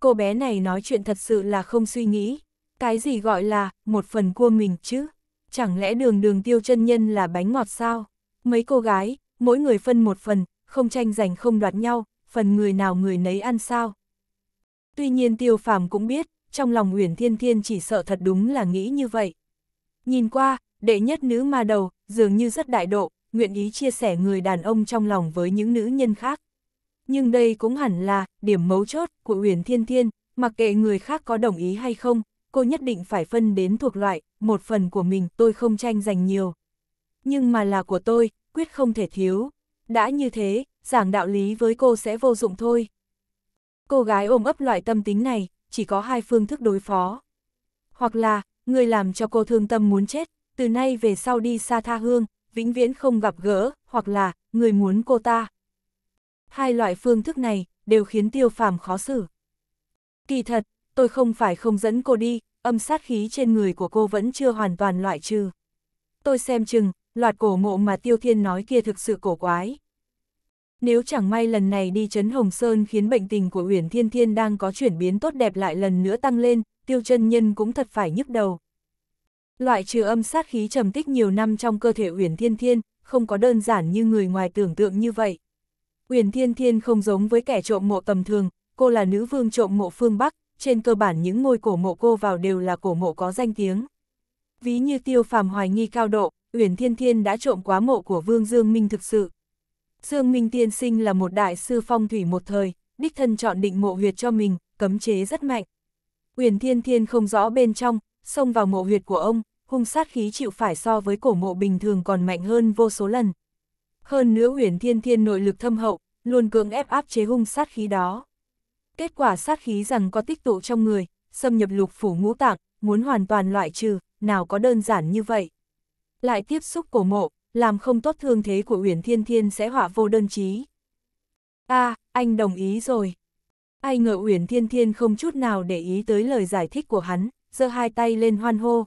Cô bé này nói chuyện thật sự là không suy nghĩ, cái gì gọi là, một phần cua mình chứ? Chẳng lẽ đường đường tiêu chân nhân là bánh ngọt sao? Mấy cô gái, mỗi người phân một phần, không tranh giành không đoạt nhau, phần người nào người nấy ăn sao? Tuy nhiên tiêu phàm cũng biết, trong lòng Uyển Thiên Thiên chỉ sợ thật đúng là nghĩ như vậy. Nhìn qua, đệ nhất nữ ma đầu, dường như rất đại độ, nguyện ý chia sẻ người đàn ông trong lòng với những nữ nhân khác. Nhưng đây cũng hẳn là điểm mấu chốt của Uyển Thiên Thiên, mặc kệ người khác có đồng ý hay không, cô nhất định phải phân đến thuộc loại, một phần của mình tôi không tranh giành nhiều. Nhưng mà là của tôi, quyết không thể thiếu. Đã như thế, giảng đạo lý với cô sẽ vô dụng thôi. Cô gái ôm ấp loại tâm tính này, chỉ có hai phương thức đối phó. Hoặc là, người làm cho cô thương tâm muốn chết, từ nay về sau đi xa tha hương, vĩnh viễn không gặp gỡ, hoặc là, người muốn cô ta. Hai loại phương thức này, đều khiến tiêu phàm khó xử. Kỳ thật, tôi không phải không dẫn cô đi, âm sát khí trên người của cô vẫn chưa hoàn toàn loại trừ. Tôi xem chừng, loạt cổ mộ mà Tiêu Thiên nói kia thực sự cổ quái. Nếu chẳng may lần này đi chấn Hồng Sơn khiến bệnh tình của Uyển Thiên Thiên đang có chuyển biến tốt đẹp lại lần nữa tăng lên, Tiêu chân Nhân cũng thật phải nhức đầu. Loại trừ âm sát khí trầm tích nhiều năm trong cơ thể Uyển Thiên Thiên, không có đơn giản như người ngoài tưởng tượng như vậy. Uyển Thiên Thiên không giống với kẻ trộm mộ tầm thường, cô là nữ vương trộm mộ phương Bắc, trên cơ bản những ngôi cổ mộ cô vào đều là cổ mộ có danh tiếng. Ví như tiêu phàm hoài nghi cao độ, Uyển Thiên Thiên đã trộm quá mộ của Vương Dương Minh thực sự. Dương Minh tiên sinh là một đại sư phong thủy một thời, đích thân chọn định mộ huyệt cho mình, cấm chế rất mạnh. Uyển Thiên Thiên không rõ bên trong, xông vào mộ huyệt của ông, hung sát khí chịu phải so với cổ mộ bình thường còn mạnh hơn vô số lần. Hơn nữa Uyển Thiên Thiên nội lực thâm hậu, luôn cưỡng ép áp chế hung sát khí đó kết quả sát khí rằng có tích tụ trong người, xâm nhập lục phủ ngũ tạng, muốn hoàn toàn loại trừ, nào có đơn giản như vậy. Lại tiếp xúc cổ mộ, làm không tốt thương thế của Uyển Thiên Thiên sẽ họa vô đơn chí. a à, anh đồng ý rồi. Ai ngờ Uyển Thiên Thiên không chút nào để ý tới lời giải thích của hắn, giơ hai tay lên hoan hô.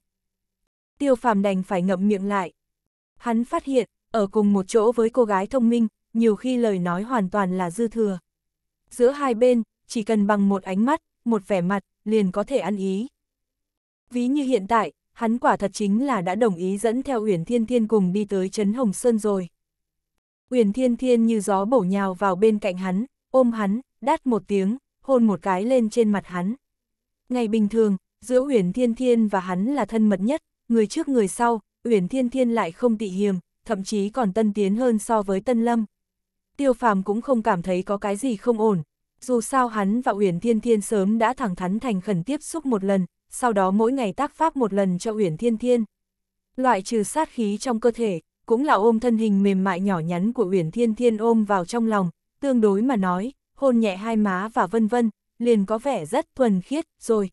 Tiêu phàm đành phải ngậm miệng lại. Hắn phát hiện, ở cùng một chỗ với cô gái thông minh, nhiều khi lời nói hoàn toàn là dư thừa. Giữa hai bên, chỉ cần bằng một ánh mắt, một vẻ mặt, liền có thể ăn ý. Ví như hiện tại, hắn quả thật chính là đã đồng ý dẫn theo Uyển Thiên Thiên cùng đi tới Trấn Hồng Sơn rồi. Uyển Thiên Thiên như gió bổ nhào vào bên cạnh hắn, ôm hắn, đát một tiếng, hôn một cái lên trên mặt hắn. Ngày bình thường, giữa Uyển Thiên Thiên và hắn là thân mật nhất, người trước người sau, Uyển Thiên Thiên lại không tị hiềm, thậm chí còn tân tiến hơn so với Tân Lâm. Tiêu Phàm cũng không cảm thấy có cái gì không ổn, dù sao hắn và Uyển Thiên Thiên sớm đã thẳng thắn thành khẩn tiếp xúc một lần, sau đó mỗi ngày tác pháp một lần cho Uyển Thiên Thiên. Loại trừ sát khí trong cơ thể, cũng là ôm thân hình mềm mại nhỏ nhắn của Uyển Thiên Thiên ôm vào trong lòng, tương đối mà nói, hôn nhẹ hai má và vân vân, liền có vẻ rất thuần khiết rồi.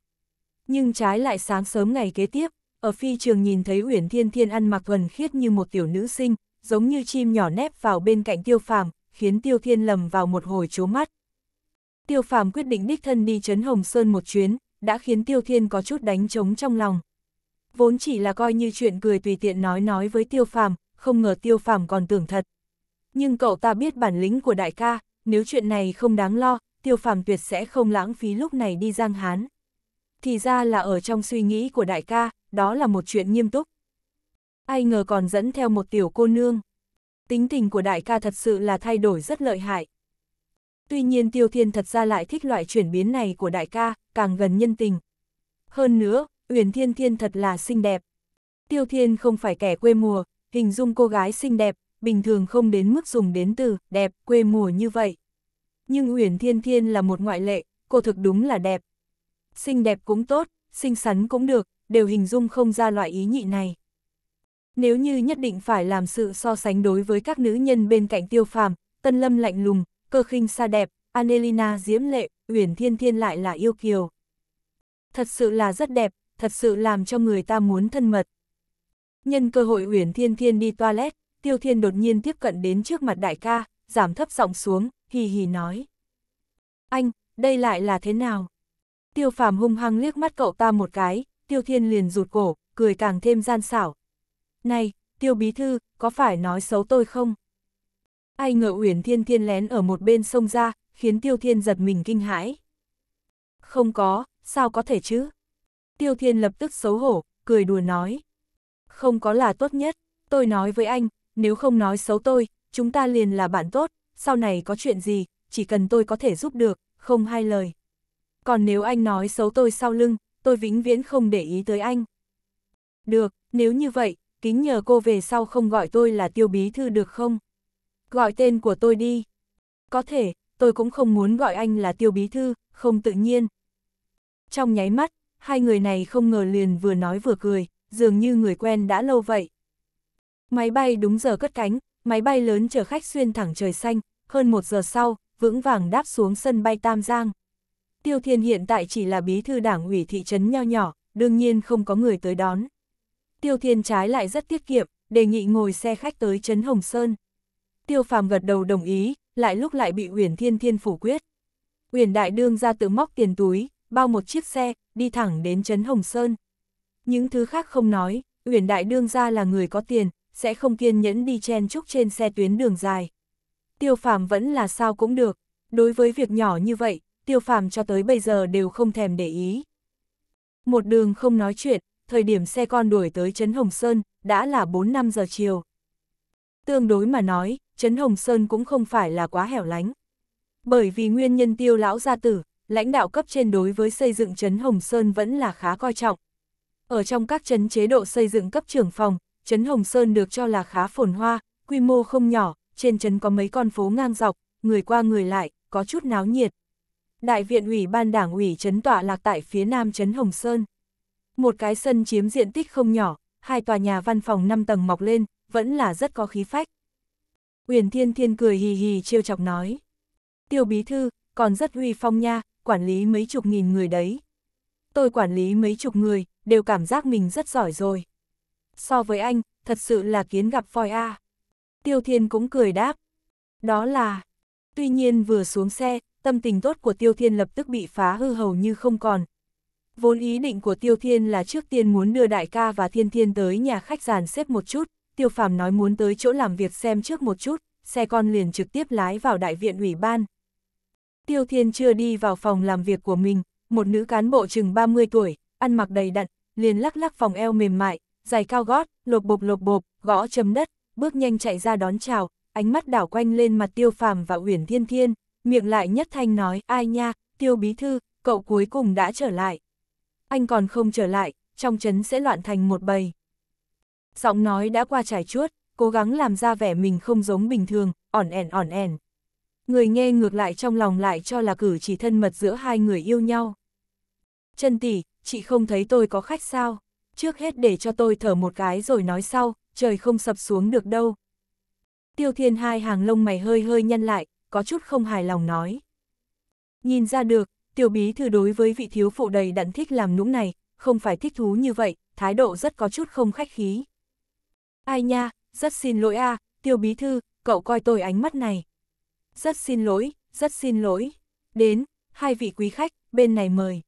Nhưng trái lại sáng sớm ngày kế tiếp, ở phi trường nhìn thấy Uyển Thiên Thiên ăn mặc thuần khiết như một tiểu nữ sinh, giống như chim nhỏ nép vào bên cạnh Tiêu Phàm, khiến Tiêu Thiên lầm vào một hồi chố mắt. Tiêu Phàm quyết định đích thân đi chấn Hồng Sơn một chuyến, đã khiến Tiêu Thiên có chút đánh trống trong lòng. Vốn chỉ là coi như chuyện cười tùy tiện nói nói với Tiêu Phàm, không ngờ Tiêu Phàm còn tưởng thật. Nhưng cậu ta biết bản lĩnh của đại ca, nếu chuyện này không đáng lo, Tiêu Phàm tuyệt sẽ không lãng phí lúc này đi Giang Hán. Thì ra là ở trong suy nghĩ của đại ca, đó là một chuyện nghiêm túc. Ai ngờ còn dẫn theo một tiểu cô nương. Tính tình của đại ca thật sự là thay đổi rất lợi hại. Tuy nhiên Tiêu Thiên thật ra lại thích loại chuyển biến này của đại ca, càng gần nhân tình. Hơn nữa, Uyển Thiên Thiên thật là xinh đẹp. Tiêu Thiên không phải kẻ quê mùa, hình dung cô gái xinh đẹp, bình thường không đến mức dùng đến từ đẹp quê mùa như vậy. Nhưng Uyển Thiên Thiên là một ngoại lệ, cô thực đúng là đẹp. Xinh đẹp cũng tốt, xinh xắn cũng được, đều hình dung không ra loại ý nhị này. Nếu như nhất định phải làm sự so sánh đối với các nữ nhân bên cạnh tiêu phàm, Tân Lâm lạnh lùng, cơ khinh xa đẹp, Anelina diễm lệ, Uyển Thiên Thiên lại là yêu kiều. Thật sự là rất đẹp, thật sự làm cho người ta muốn thân mật. Nhân cơ hội Uyển Thiên Thiên đi toilet, Tiêu Thiên đột nhiên tiếp cận đến trước mặt đại ca, giảm thấp giọng xuống, hì hì nói. Anh, đây lại là thế nào? Tiêu Phàm hung hăng liếc mắt cậu ta một cái, Tiêu Thiên liền rụt cổ, cười càng thêm gian xảo. Này, Tiêu Bí Thư, có phải nói xấu tôi không? Ai ngờ Uyển Thiên Thiên lén ở một bên sông ra, khiến Tiêu Thiên giật mình kinh hãi. Không có, sao có thể chứ? Tiêu Thiên lập tức xấu hổ, cười đùa nói. Không có là tốt nhất, tôi nói với anh, nếu không nói xấu tôi, chúng ta liền là bạn tốt, sau này có chuyện gì, chỉ cần tôi có thể giúp được, không hai lời. Còn nếu anh nói xấu tôi sau lưng, tôi vĩnh viễn không để ý tới anh. Được, nếu như vậy, kính nhờ cô về sau không gọi tôi là tiêu bí thư được không? Gọi tên của tôi đi. Có thể, tôi cũng không muốn gọi anh là tiêu bí thư, không tự nhiên. Trong nháy mắt, hai người này không ngờ liền vừa nói vừa cười, dường như người quen đã lâu vậy. Máy bay đúng giờ cất cánh, máy bay lớn chở khách xuyên thẳng trời xanh, hơn một giờ sau, vững vàng đáp xuống sân bay Tam Giang. Tiêu Thiên hiện tại chỉ là bí thư đảng ủy thị trấn nho nhỏ, đương nhiên không có người tới đón. Tiêu Thiên trái lại rất tiết kiệm, đề nghị ngồi xe khách tới trấn Hồng Sơn. Tiêu phàm gật đầu đồng ý, lại lúc lại bị Uyển Thiên Thiên phủ quyết. Uyển Đại Đương ra tự móc tiền túi, bao một chiếc xe, đi thẳng đến Trấn Hồng Sơn. Những thứ khác không nói, Uyển Đại Đương ra là người có tiền, sẽ không kiên nhẫn đi chen chúc trên xe tuyến đường dài. Tiêu phàm vẫn là sao cũng được, đối với việc nhỏ như vậy, tiêu phàm cho tới bây giờ đều không thèm để ý. Một đường không nói chuyện, thời điểm xe con đuổi tới Trấn Hồng Sơn, đã là 4 năm giờ chiều. Tương đối mà nói, Trấn Hồng Sơn cũng không phải là quá hẻo lánh. Bởi vì nguyên nhân tiêu lão gia tử, lãnh đạo cấp trên đối với xây dựng Trấn Hồng Sơn vẫn là khá coi trọng. Ở trong các trấn chế độ xây dựng cấp trưởng phòng, Trấn Hồng Sơn được cho là khá phồn hoa, quy mô không nhỏ, trên trấn có mấy con phố ngang dọc, người qua người lại, có chút náo nhiệt. Đại viện ủy ban đảng ủy trấn tọa lạc tại phía nam trấn Hồng Sơn. Một cái sân chiếm diện tích không nhỏ, hai tòa nhà văn phòng 5 tầng mọc lên, vẫn là rất có khí phách. Huyền Thiên Thiên cười hì hì trêu chọc nói. Tiêu bí thư, còn rất huy phong nha, quản lý mấy chục nghìn người đấy. Tôi quản lý mấy chục người, đều cảm giác mình rất giỏi rồi. So với anh, thật sự là kiến gặp voi a. Tiêu Thiên cũng cười đáp. Đó là... Tuy nhiên vừa xuống xe, tâm tình tốt của Tiêu Thiên lập tức bị phá hư hầu như không còn. Vốn ý định của Tiêu Thiên là trước tiên muốn đưa đại ca và Thiên Thiên tới nhà khách sạn xếp một chút, tiêu phàm nói muốn tới chỗ làm việc xem trước một chút, xe con liền trực tiếp lái vào đại viện ủy ban. Tiêu Thiên chưa đi vào phòng làm việc của mình, một nữ cán bộ chừng 30 tuổi, ăn mặc đầy đặn, liền lắc lắc phòng eo mềm mại, giày cao gót, lộp bộp lộp bộp, gõ chấm đất, bước nhanh chạy ra đón chào, ánh mắt đảo quanh lên mặt Tiêu Phàm và Uyển Thiên Thiên, miệng lại nhất thanh nói, ai nha, Tiêu Bí Thư, cậu cuối cùng đã trở lại. Anh còn không trở lại, trong trấn sẽ loạn thành một bầy giọng nói đã qua trải chuốt, cố gắng làm ra vẻ mình không giống bình thường, ỏn ẻn ỏn ẻn. Người nghe ngược lại trong lòng lại cho là cử chỉ thân mật giữa hai người yêu nhau. Chân tỷ, chị không thấy tôi có khách sao? Trước hết để cho tôi thở một cái rồi nói sau, trời không sập xuống được đâu. Tiêu thiên hai hàng lông mày hơi hơi nhăn lại, có chút không hài lòng nói. Nhìn ra được, tiểu bí thư đối với vị thiếu phụ đầy đặn thích làm nũng này, không phải thích thú như vậy, thái độ rất có chút không khách khí. Ai nha, rất xin lỗi a, à, tiêu bí thư, cậu coi tôi ánh mắt này. Rất xin lỗi, rất xin lỗi. Đến, hai vị quý khách, bên này mời.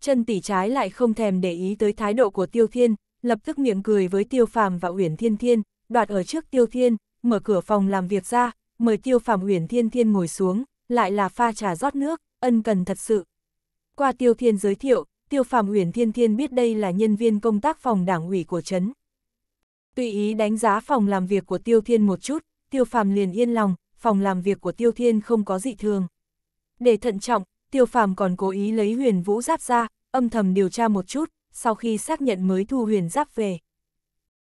Chân tỷ trái lại không thèm để ý tới thái độ của tiêu thiên, lập tức miệng cười với tiêu phàm và uyển thiên thiên, đoạt ở trước tiêu thiên, mở cửa phòng làm việc ra, mời tiêu phàm uyển thiên thiên ngồi xuống, lại là pha trà rót nước, ân cần thật sự. Qua tiêu thiên giới thiệu, tiêu phàm uyển thiên thiên biết đây là nhân viên công tác phòng đảng ủy của trấn, Tùy ý đánh giá phòng làm việc của Tiêu Thiên một chút, Tiêu Phàm liền yên lòng, phòng làm việc của Tiêu Thiên không có dị thường. Để thận trọng, Tiêu Phàm còn cố ý lấy huyền vũ giáp ra, âm thầm điều tra một chút, sau khi xác nhận mới thu huyền giáp về.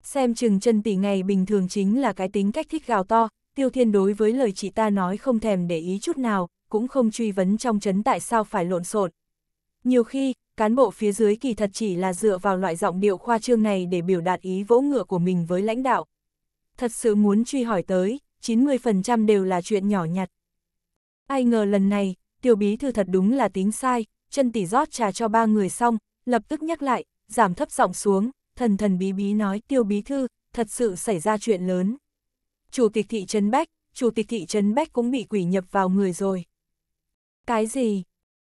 Xem chừng chân tỷ ngày bình thường chính là cái tính cách thích gào to, Tiêu Thiên đối với lời chị ta nói không thèm để ý chút nào, cũng không truy vấn trong chấn tại sao phải lộn xộn, nhiều khi, cán bộ phía dưới kỳ thật chỉ là dựa vào loại giọng điệu khoa trương này để biểu đạt ý vỗ ngựa của mình với lãnh đạo. Thật sự muốn truy hỏi tới, 90% đều là chuyện nhỏ nhặt. Ai ngờ lần này, tiểu bí thư thật đúng là tính sai, chân tỷ rót trà cho ba người xong, lập tức nhắc lại, giảm thấp giọng xuống, thần thần bí bí nói tiêu bí thư, thật sự xảy ra chuyện lớn. Chủ tịch thị trấn Bách, chủ tịch thị trấn Bách cũng bị quỷ nhập vào người rồi. Cái gì?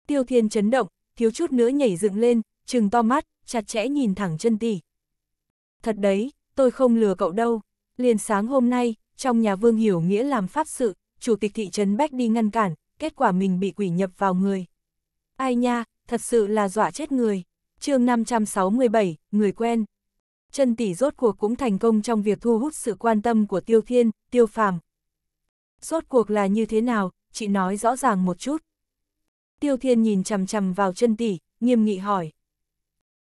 Tiêu thiên chấn động, thiếu chút nữa nhảy dựng lên, trừng to mắt, chặt chẽ nhìn thẳng chân tỷ. Thật đấy, tôi không lừa cậu đâu. Liền sáng hôm nay, trong nhà Vương Hiểu Nghĩa làm pháp sự, chủ tịch thị trấn Bách đi ngăn cản, kết quả mình bị quỷ nhập vào người. Ai nha, thật sự là dọa chết người. chương 567, người quen. Chân tỷ rốt cuộc cũng thành công trong việc thu hút sự quan tâm của Tiêu Thiên, Tiêu Phàm. Rốt cuộc là như thế nào, chị nói rõ ràng một chút. Tiêu Thiên nhìn chằm chằm vào chân tỷ, nghiêm nghị hỏi.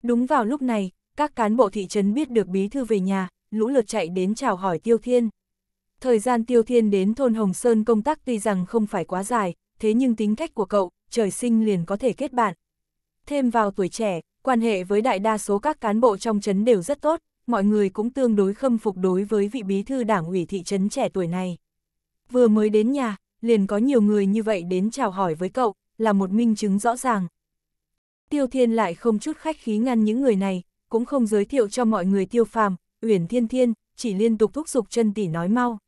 Đúng vào lúc này, các cán bộ thị trấn biết được bí thư về nhà, lũ lượt chạy đến chào hỏi Tiêu Thiên. Thời gian Tiêu Thiên đến thôn Hồng Sơn công tác tuy rằng không phải quá dài, thế nhưng tính cách của cậu, trời sinh liền có thể kết bạn. Thêm vào tuổi trẻ, quan hệ với đại đa số các cán bộ trong trấn đều rất tốt, mọi người cũng tương đối khâm phục đối với vị bí thư đảng ủy thị trấn trẻ tuổi này. Vừa mới đến nhà, liền có nhiều người như vậy đến chào hỏi với cậu, là một minh chứng rõ ràng. Tiêu Thiên lại không chút khách khí ngăn những người này, cũng không giới thiệu cho mọi người tiêu phàm, Uyển Thiên Thiên, chỉ liên tục thúc giục chân tỷ nói mau.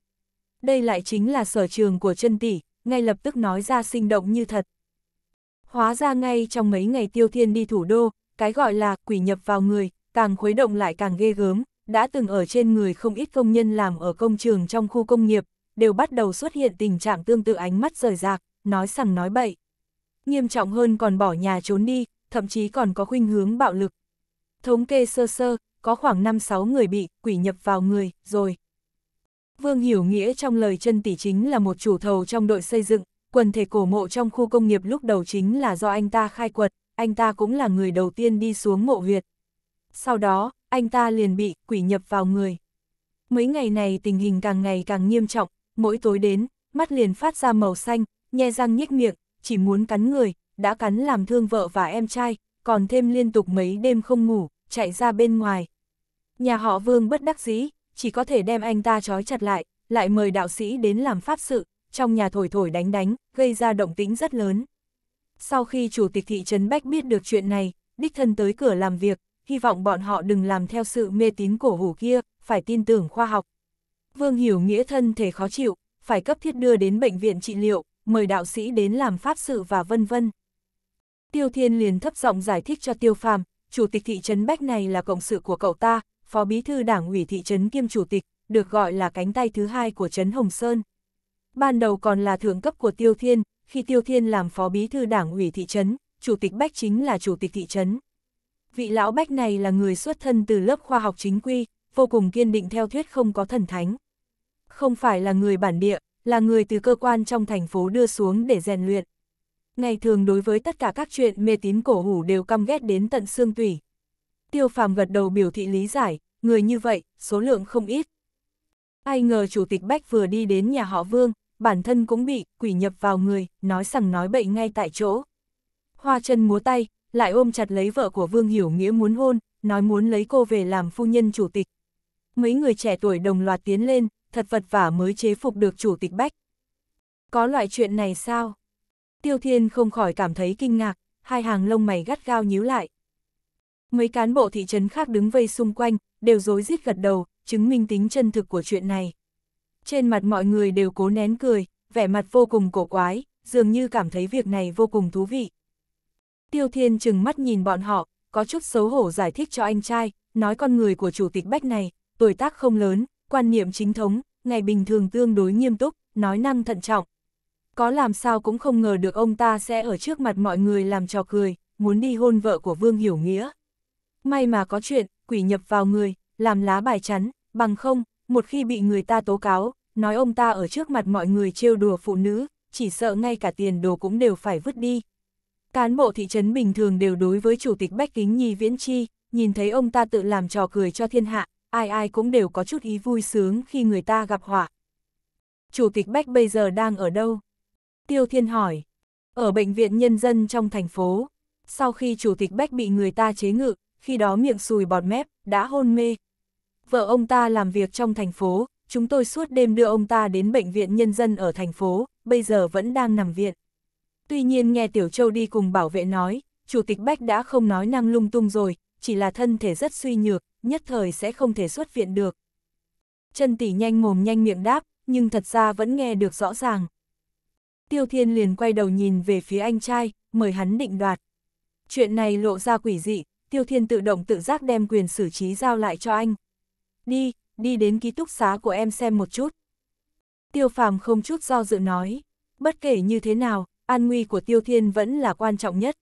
Đây lại chính là sở trường của chân tỷ, ngay lập tức nói ra sinh động như thật. Hóa ra ngay trong mấy ngày Tiêu Thiên đi thủ đô, cái gọi là quỷ nhập vào người, càng khuấy động lại càng ghê gớm, đã từng ở trên người không ít công nhân làm ở công trường trong khu công nghiệp, đều bắt đầu xuất hiện tình trạng tương tự ánh mắt rời rạc, nói sằng nói bậy nghiêm trọng hơn còn bỏ nhà trốn đi, thậm chí còn có khuynh hướng bạo lực. Thống kê sơ sơ, có khoảng 5-6 người bị quỷ nhập vào người, rồi. Vương Hiểu Nghĩa trong lời chân tỷ chính là một chủ thầu trong đội xây dựng, quần thể cổ mộ trong khu công nghiệp lúc đầu chính là do anh ta khai quật, anh ta cũng là người đầu tiên đi xuống mộ việt. Sau đó, anh ta liền bị quỷ nhập vào người. Mấy ngày này tình hình càng ngày càng nghiêm trọng, mỗi tối đến, mắt liền phát ra màu xanh, nhe răng nhếch miệng, chỉ muốn cắn người, đã cắn làm thương vợ và em trai, còn thêm liên tục mấy đêm không ngủ, chạy ra bên ngoài. Nhà họ Vương bất đắc dĩ, chỉ có thể đem anh ta trói chặt lại, lại mời đạo sĩ đến làm pháp sự, trong nhà thổi thổi đánh đánh, gây ra động tĩnh rất lớn. Sau khi chủ tịch thị trấn Bách biết được chuyện này, đích thân tới cửa làm việc, hy vọng bọn họ đừng làm theo sự mê tín cổ hủ kia, phải tin tưởng khoa học. Vương Hiểu Nghĩa thân thể khó chịu, phải cấp thiết đưa đến bệnh viện trị liệu, mời đạo sĩ đến làm pháp sự và vân vân. Tiêu Thiên liền thấp giọng giải thích cho Tiêu Phàm, chủ tịch thị trấn Bách này là cộng sự của cậu ta, phó bí thư đảng ủy thị trấn kiêm chủ tịch, được gọi là cánh tay thứ hai của trấn Hồng Sơn. Ban đầu còn là thượng cấp của Tiêu Thiên, khi Tiêu Thiên làm phó bí thư đảng ủy thị trấn, chủ tịch Bách chính là chủ tịch thị trấn. Vị lão Bách này là người xuất thân từ lớp khoa học chính quy, vô cùng kiên định theo thuyết không có thần thánh. Không phải là người bản địa, là người từ cơ quan trong thành phố đưa xuống để rèn luyện. Ngày thường đối với tất cả các chuyện mê tín cổ hủ đều căm ghét đến tận xương tủy. Tiêu phàm gật đầu biểu thị lý giải, người như vậy, số lượng không ít. Ai ngờ Chủ tịch Bách vừa đi đến nhà họ Vương, bản thân cũng bị quỷ nhập vào người, nói rằng nói bậy ngay tại chỗ. Hoa chân múa tay, lại ôm chặt lấy vợ của Vương Hiểu Nghĩa muốn hôn, nói muốn lấy cô về làm phu nhân chủ tịch. Mấy người trẻ tuổi đồng loạt tiến lên, thật vật vả mới chế phục được chủ tịch Bách. Có loại chuyện này sao? Tiêu Thiên không khỏi cảm thấy kinh ngạc, hai hàng lông mày gắt gao nhíu lại. Mấy cán bộ thị trấn khác đứng vây xung quanh, đều rối rít gật đầu, chứng minh tính chân thực của chuyện này. Trên mặt mọi người đều cố nén cười, vẻ mặt vô cùng cổ quái, dường như cảm thấy việc này vô cùng thú vị. Tiêu Thiên chừng mắt nhìn bọn họ, có chút xấu hổ giải thích cho anh trai, nói con người của chủ tịch Bách này, tuổi tác không lớn, quan niệm chính thống, ngày bình thường tương đối nghiêm túc, nói năng thận trọng. Có làm sao cũng không ngờ được ông ta sẽ ở trước mặt mọi người làm trò cười, muốn đi hôn vợ của Vương Hiểu Nghĩa. May mà có chuyện, quỷ nhập vào người, làm lá bài chắn, bằng không, một khi bị người ta tố cáo, nói ông ta ở trước mặt mọi người trêu đùa phụ nữ, chỉ sợ ngay cả tiền đồ cũng đều phải vứt đi. Cán bộ thị trấn bình thường đều đối với chủ tịch Bách Kính Nhi Viễn Chi, nhìn thấy ông ta tự làm trò cười cho thiên hạ, ai ai cũng đều có chút ý vui sướng khi người ta gặp họa. Chủ tịch Bách bây giờ đang ở đâu? Tiêu Thiên hỏi. Ở Bệnh viện Nhân dân trong thành phố, sau khi Chủ tịch Bách bị người ta chế ngự, khi đó miệng sùi bọt mép, đã hôn mê. Vợ ông ta làm việc trong thành phố, chúng tôi suốt đêm đưa ông ta đến Bệnh viện Nhân dân ở thành phố, bây giờ vẫn đang nằm viện. Tuy nhiên nghe Tiểu Châu đi cùng bảo vệ nói, Chủ tịch Bách đã không nói năng lung tung rồi, chỉ là thân thể rất suy nhược, nhất thời sẽ không thể xuất viện được. Trần Tỷ nhanh mồm nhanh miệng đáp, nhưng thật ra vẫn nghe được rõ ràng. Tiêu Thiên liền quay đầu nhìn về phía anh trai, mời hắn định đoạt. Chuyện này lộ ra quỷ dị, Tiêu Thiên tự động tự giác đem quyền xử trí giao lại cho anh. Đi, đi đến ký túc xá của em xem một chút. Tiêu Phàm không chút do dự nói, bất kể như thế nào, an nguy của Tiêu Thiên vẫn là quan trọng nhất.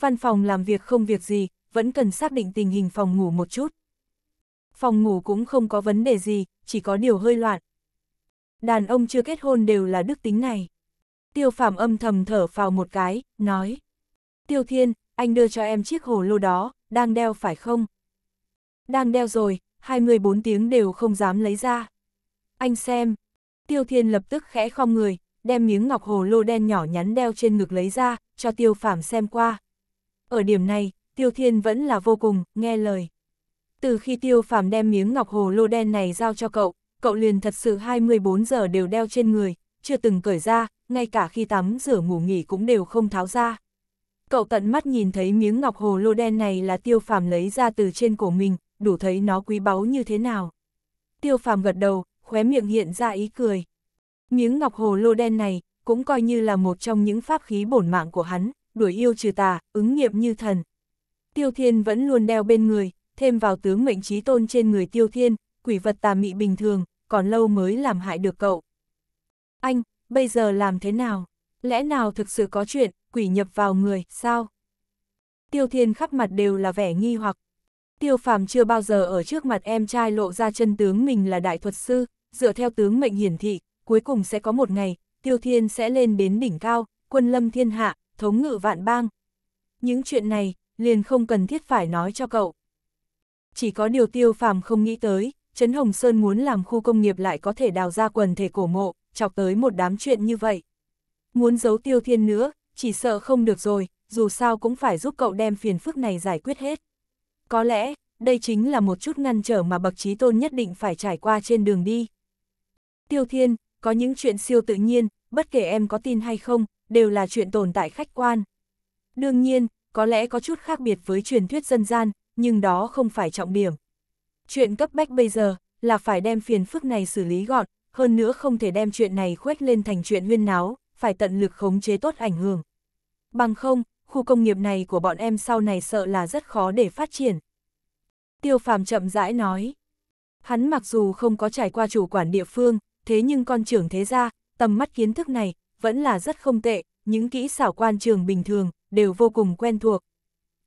Văn phòng làm việc không việc gì, vẫn cần xác định tình hình phòng ngủ một chút phòng ngủ cũng không có vấn đề gì, chỉ có điều hơi loạn. Đàn ông chưa kết hôn đều là đức tính này. Tiêu phàm âm thầm thở phào một cái, nói. Tiêu thiên, anh đưa cho em chiếc hồ lô đó, đang đeo phải không? Đang đeo rồi, 24 tiếng đều không dám lấy ra. Anh xem. Tiêu thiên lập tức khẽ không người, đem miếng ngọc hồ lô đen nhỏ nhắn đeo trên ngực lấy ra, cho tiêu phàm xem qua. Ở điểm này, tiêu thiên vẫn là vô cùng, nghe lời. Từ khi tiêu phàm đem miếng ngọc hồ lô đen này giao cho cậu, cậu liền thật sự 24 giờ đều đeo trên người, chưa từng cởi ra, ngay cả khi tắm rửa ngủ nghỉ cũng đều không tháo ra. Cậu tận mắt nhìn thấy miếng ngọc hồ lô đen này là tiêu phàm lấy ra từ trên cổ mình, đủ thấy nó quý báu như thế nào. Tiêu phàm gật đầu, khóe miệng hiện ra ý cười. Miếng ngọc hồ lô đen này cũng coi như là một trong những pháp khí bổn mạng của hắn, đuổi yêu trừ tà, ứng nghiệm như thần. Tiêu thiên vẫn luôn đeo bên người, thêm vào tướng mệnh trí tôn trên người tiêu thiên, quỷ vật tà mị bình thường, còn lâu mới làm hại được cậu. Anh, bây giờ làm thế nào? Lẽ nào thực sự có chuyện, quỷ nhập vào người, sao? Tiêu thiên khắp mặt đều là vẻ nghi hoặc. Tiêu phàm chưa bao giờ ở trước mặt em trai lộ ra chân tướng mình là đại thuật sư, dựa theo tướng mệnh hiển thị, cuối cùng sẽ có một ngày, tiêu thiên sẽ lên đến đỉnh cao, quân lâm thiên hạ, thống ngự vạn bang. Những chuyện này, liền không cần thiết phải nói cho cậu chỉ có điều tiêu phàm không nghĩ tới, Trấn Hồng Sơn muốn làm khu công nghiệp lại có thể đào ra quần thể cổ mộ, chọc tới một đám chuyện như vậy. Muốn giấu tiêu thiên nữa, chỉ sợ không được rồi, dù sao cũng phải giúp cậu đem phiền phức này giải quyết hết. Có lẽ, đây chính là một chút ngăn trở mà bậc trí tôn nhất định phải trải qua trên đường đi. Tiêu thiên, có những chuyện siêu tự nhiên, bất kể em có tin hay không, đều là chuyện tồn tại khách quan. Đương nhiên, có lẽ có chút khác biệt với truyền thuyết dân gian, nhưng đó không phải trọng điểm. Chuyện cấp bách bây giờ là phải đem phiền phức này xử lý gọn, hơn nữa không thể đem chuyện này khuếch lên thành chuyện huyên náo, phải tận lực khống chế tốt ảnh hưởng. Bằng không, khu công nghiệp này của bọn em sau này sợ là rất khó để phát triển. Tiêu phàm chậm rãi nói. Hắn mặc dù không có trải qua chủ quản địa phương, thế nhưng con trưởng thế gia, tầm mắt kiến thức này, vẫn là rất không tệ, những kỹ xảo quan trường bình thường, đều vô cùng quen thuộc.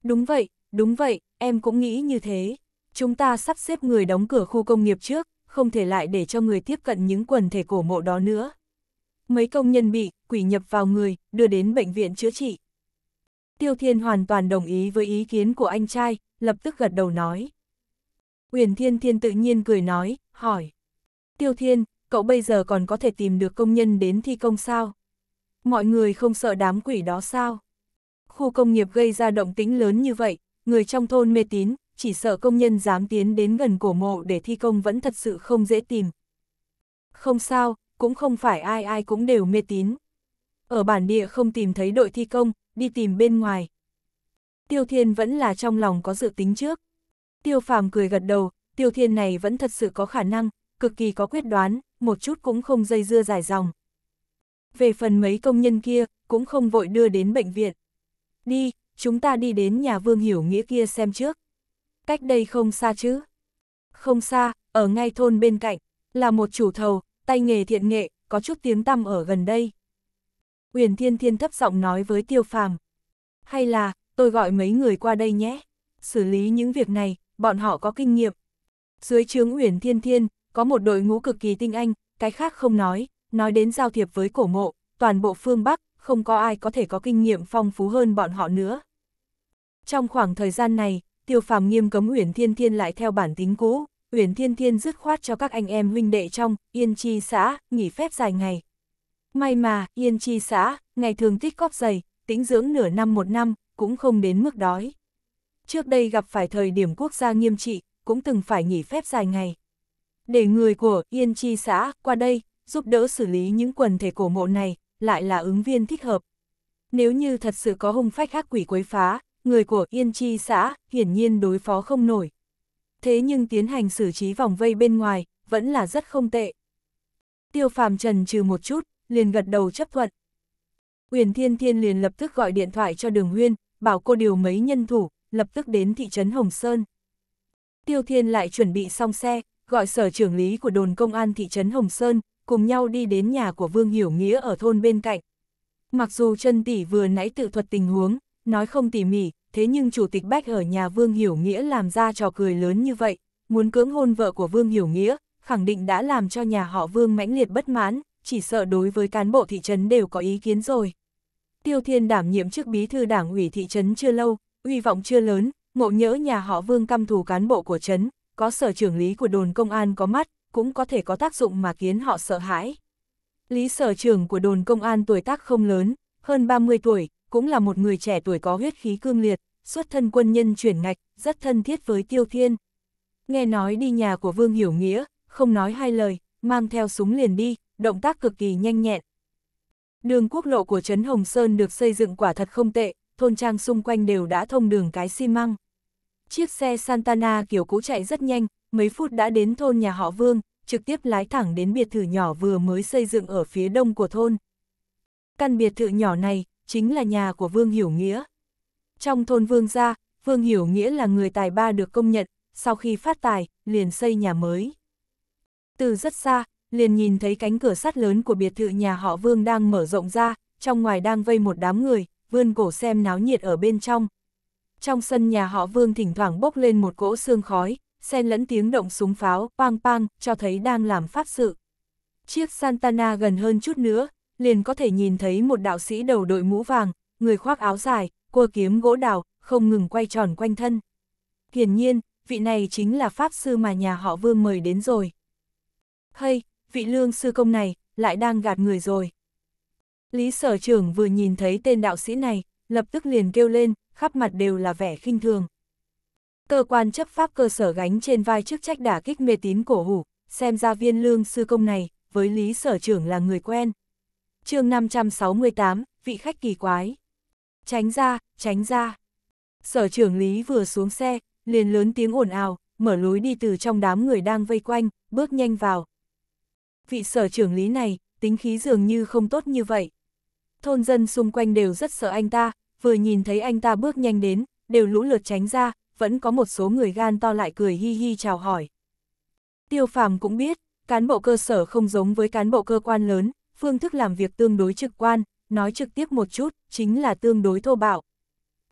Đúng vậy, Đúng vậy, em cũng nghĩ như thế. Chúng ta sắp xếp người đóng cửa khu công nghiệp trước, không thể lại để cho người tiếp cận những quần thể cổ mộ đó nữa. Mấy công nhân bị quỷ nhập vào người, đưa đến bệnh viện chữa trị. Tiêu Thiên hoàn toàn đồng ý với ý kiến của anh trai, lập tức gật đầu nói. Uyển Thiên Thiên tự nhiên cười nói, hỏi. Tiêu Thiên, cậu bây giờ còn có thể tìm được công nhân đến thi công sao? Mọi người không sợ đám quỷ đó sao? Khu công nghiệp gây ra động tĩnh lớn như vậy, người trong thôn mê tín, chỉ sợ công nhân dám tiến đến gần cổ mộ để thi công vẫn thật sự không dễ tìm. Không sao, cũng không phải ai ai cũng đều mê tín. Ở bản địa không tìm thấy đội thi công, đi tìm bên ngoài. Tiêu Thiên vẫn là trong lòng có dự tính trước. Tiêu Phàm cười gật đầu, Tiêu Thiên này vẫn thật sự có khả năng, cực kỳ có quyết đoán, một chút cũng không dây dưa dài dòng. Về phần mấy công nhân kia, cũng không vội đưa đến bệnh viện. Đi, chúng ta đi đến nhà Vương Hiểu Nghĩa kia xem trước. Cách đây không xa chứ? Không xa, ở ngay thôn bên cạnh, là một chủ thầu, tay nghề thiện nghệ, có chút tiếng tăm ở gần đây. Uyển Thiên Thiên thấp giọng nói với Tiêu Phàm. Hay là, tôi gọi mấy người qua đây nhé. Xử lý những việc này, bọn họ có kinh nghiệm. Dưới trướng Uyển Thiên Thiên, có một đội ngũ cực kỳ tinh anh, cái khác không nói, nói đến giao thiệp với cổ mộ, toàn bộ phương Bắc, không có ai có thể có kinh nghiệm phong phú hơn bọn họ nữa. Trong khoảng thời gian này, Tiêu Phàm nghiêm cấm Uyển Thiên Thiên lại theo bản tính cũ, Uyển Thiên Thiên dứt khoát cho các anh em huynh đệ trong Yên Chi xã nghỉ phép dài ngày. May mà, Yên Chi xã ngày thường tích cóp dày, tĩnh dưỡng nửa năm một năm, cũng không đến mức đói. Trước đây gặp phải thời điểm quốc gia nghiêm trị, cũng từng phải nghỉ phép dài ngày. Để người của Yên Chi xã qua đây, giúp đỡ xử lý những quần thể cổ mộ này, lại là ứng viên thích hợp. Nếu như thật sự có hung phách khác quỷ quấy phá, người của Yên Chi xã hiển nhiên đối phó không nổi. Thế nhưng tiến hành xử trí vòng vây bên ngoài vẫn là rất không tệ. Tiêu Phàm trần trừ một chút, liền gật đầu chấp thuận. Uyển Thiên Thiên liền lập tức gọi điện thoại cho Đường Huyên, bảo cô điều mấy nhân thủ, lập tức đến thị trấn Hồng Sơn. Tiêu Thiên lại chuẩn bị xong xe, gọi sở trưởng lý của đồn công an thị trấn Hồng Sơn, cùng nhau đi đến nhà của Vương Hiểu Nghĩa ở thôn bên cạnh. Mặc dù chân tỷ vừa nãy tự thuật tình huống, nói không tỉ mỉ, thế nhưng chủ tịch Bách ở nhà Vương Hiểu Nghĩa làm ra trò cười lớn như vậy, muốn cưỡng hôn vợ của Vương Hiểu Nghĩa, khẳng định đã làm cho nhà họ Vương mãnh liệt bất mãn, chỉ sợ đối với cán bộ thị trấn đều có ý kiến rồi. Tiêu Thiên đảm nhiệm chức bí thư đảng ủy thị trấn chưa lâu, uy vọng chưa lớn, ngộ nhỡ nhà họ Vương căm thù cán bộ của trấn, có sở trưởng lý của đồn công an có mắt, cũng có thể có tác dụng mà khiến họ sợ hãi. Lý sở trưởng của đồn công an tuổi tác không lớn, hơn 30 tuổi, cũng là một người trẻ tuổi có huyết khí cương liệt, xuất thân quân nhân chuyển ngạch, rất thân thiết với Tiêu Thiên. Nghe nói đi nhà của Vương Hiểu Nghĩa, không nói hai lời, mang theo súng liền đi, động tác cực kỳ nhanh nhẹn. Đường quốc lộ của Trấn Hồng Sơn được xây dựng quả thật không tệ, thôn trang xung quanh đều đã thông đường cái xi măng. Chiếc xe Santana kiểu cũ chạy rất nhanh, mấy phút đã đến thôn nhà họ Vương, trực tiếp lái thẳng đến biệt thự nhỏ vừa mới xây dựng ở phía đông của thôn. Căn biệt thự nhỏ này, chính là nhà của Vương Hiểu Nghĩa. Trong thôn Vương Gia, Vương Hiểu Nghĩa là người tài ba được công nhận, sau khi phát tài, liền xây nhà mới. Từ rất xa, liền nhìn thấy cánh cửa sắt lớn của biệt thự nhà họ Vương đang mở rộng ra, trong ngoài đang vây một đám người, vươn cổ xem náo nhiệt ở bên trong. Trong sân nhà họ Vương thỉnh thoảng bốc lên một cỗ xương khói, xen lẫn tiếng động súng pháo, pang pang, cho thấy đang làm pháp sự. Chiếc Santana gần hơn chút nữa, liền có thể nhìn thấy một đạo sĩ đầu đội mũ vàng, người khoác áo dài, cua kiếm gỗ đào, không ngừng quay tròn quanh thân. Hiển nhiên, vị này chính là pháp sư mà nhà họ Vương mời đến rồi. Hay, vị lương sư công này, lại đang gạt người rồi. Lý sở trưởng vừa nhìn thấy tên đạo sĩ này, lập tức liền kêu lên, khắp mặt đều là vẻ khinh thường cơ quan chấp pháp cơ sở gánh trên vai chức trách đả kích mê tín cổ hủ, xem ra viên lương sư công này, với Lý Sở trưởng là người quen. chương 568, vị khách kỳ quái. Tránh ra, tránh ra. Sở trưởng Lý vừa xuống xe, liền lớn tiếng ồn ào, mở lối đi từ trong đám người đang vây quanh, bước nhanh vào. Vị sở trưởng Lý này, tính khí dường như không tốt như vậy. Thôn dân xung quanh đều rất sợ anh ta, vừa nhìn thấy anh ta bước nhanh đến, đều lũ lượt tránh ra, vẫn có một số người gan to lại cười hi hi chào hỏi. Tiêu phàm cũng biết, cán bộ cơ sở không giống với cán bộ cơ quan lớn, phương thức làm việc tương đối trực quan, nói trực tiếp một chút, chính là tương đối thô bạo.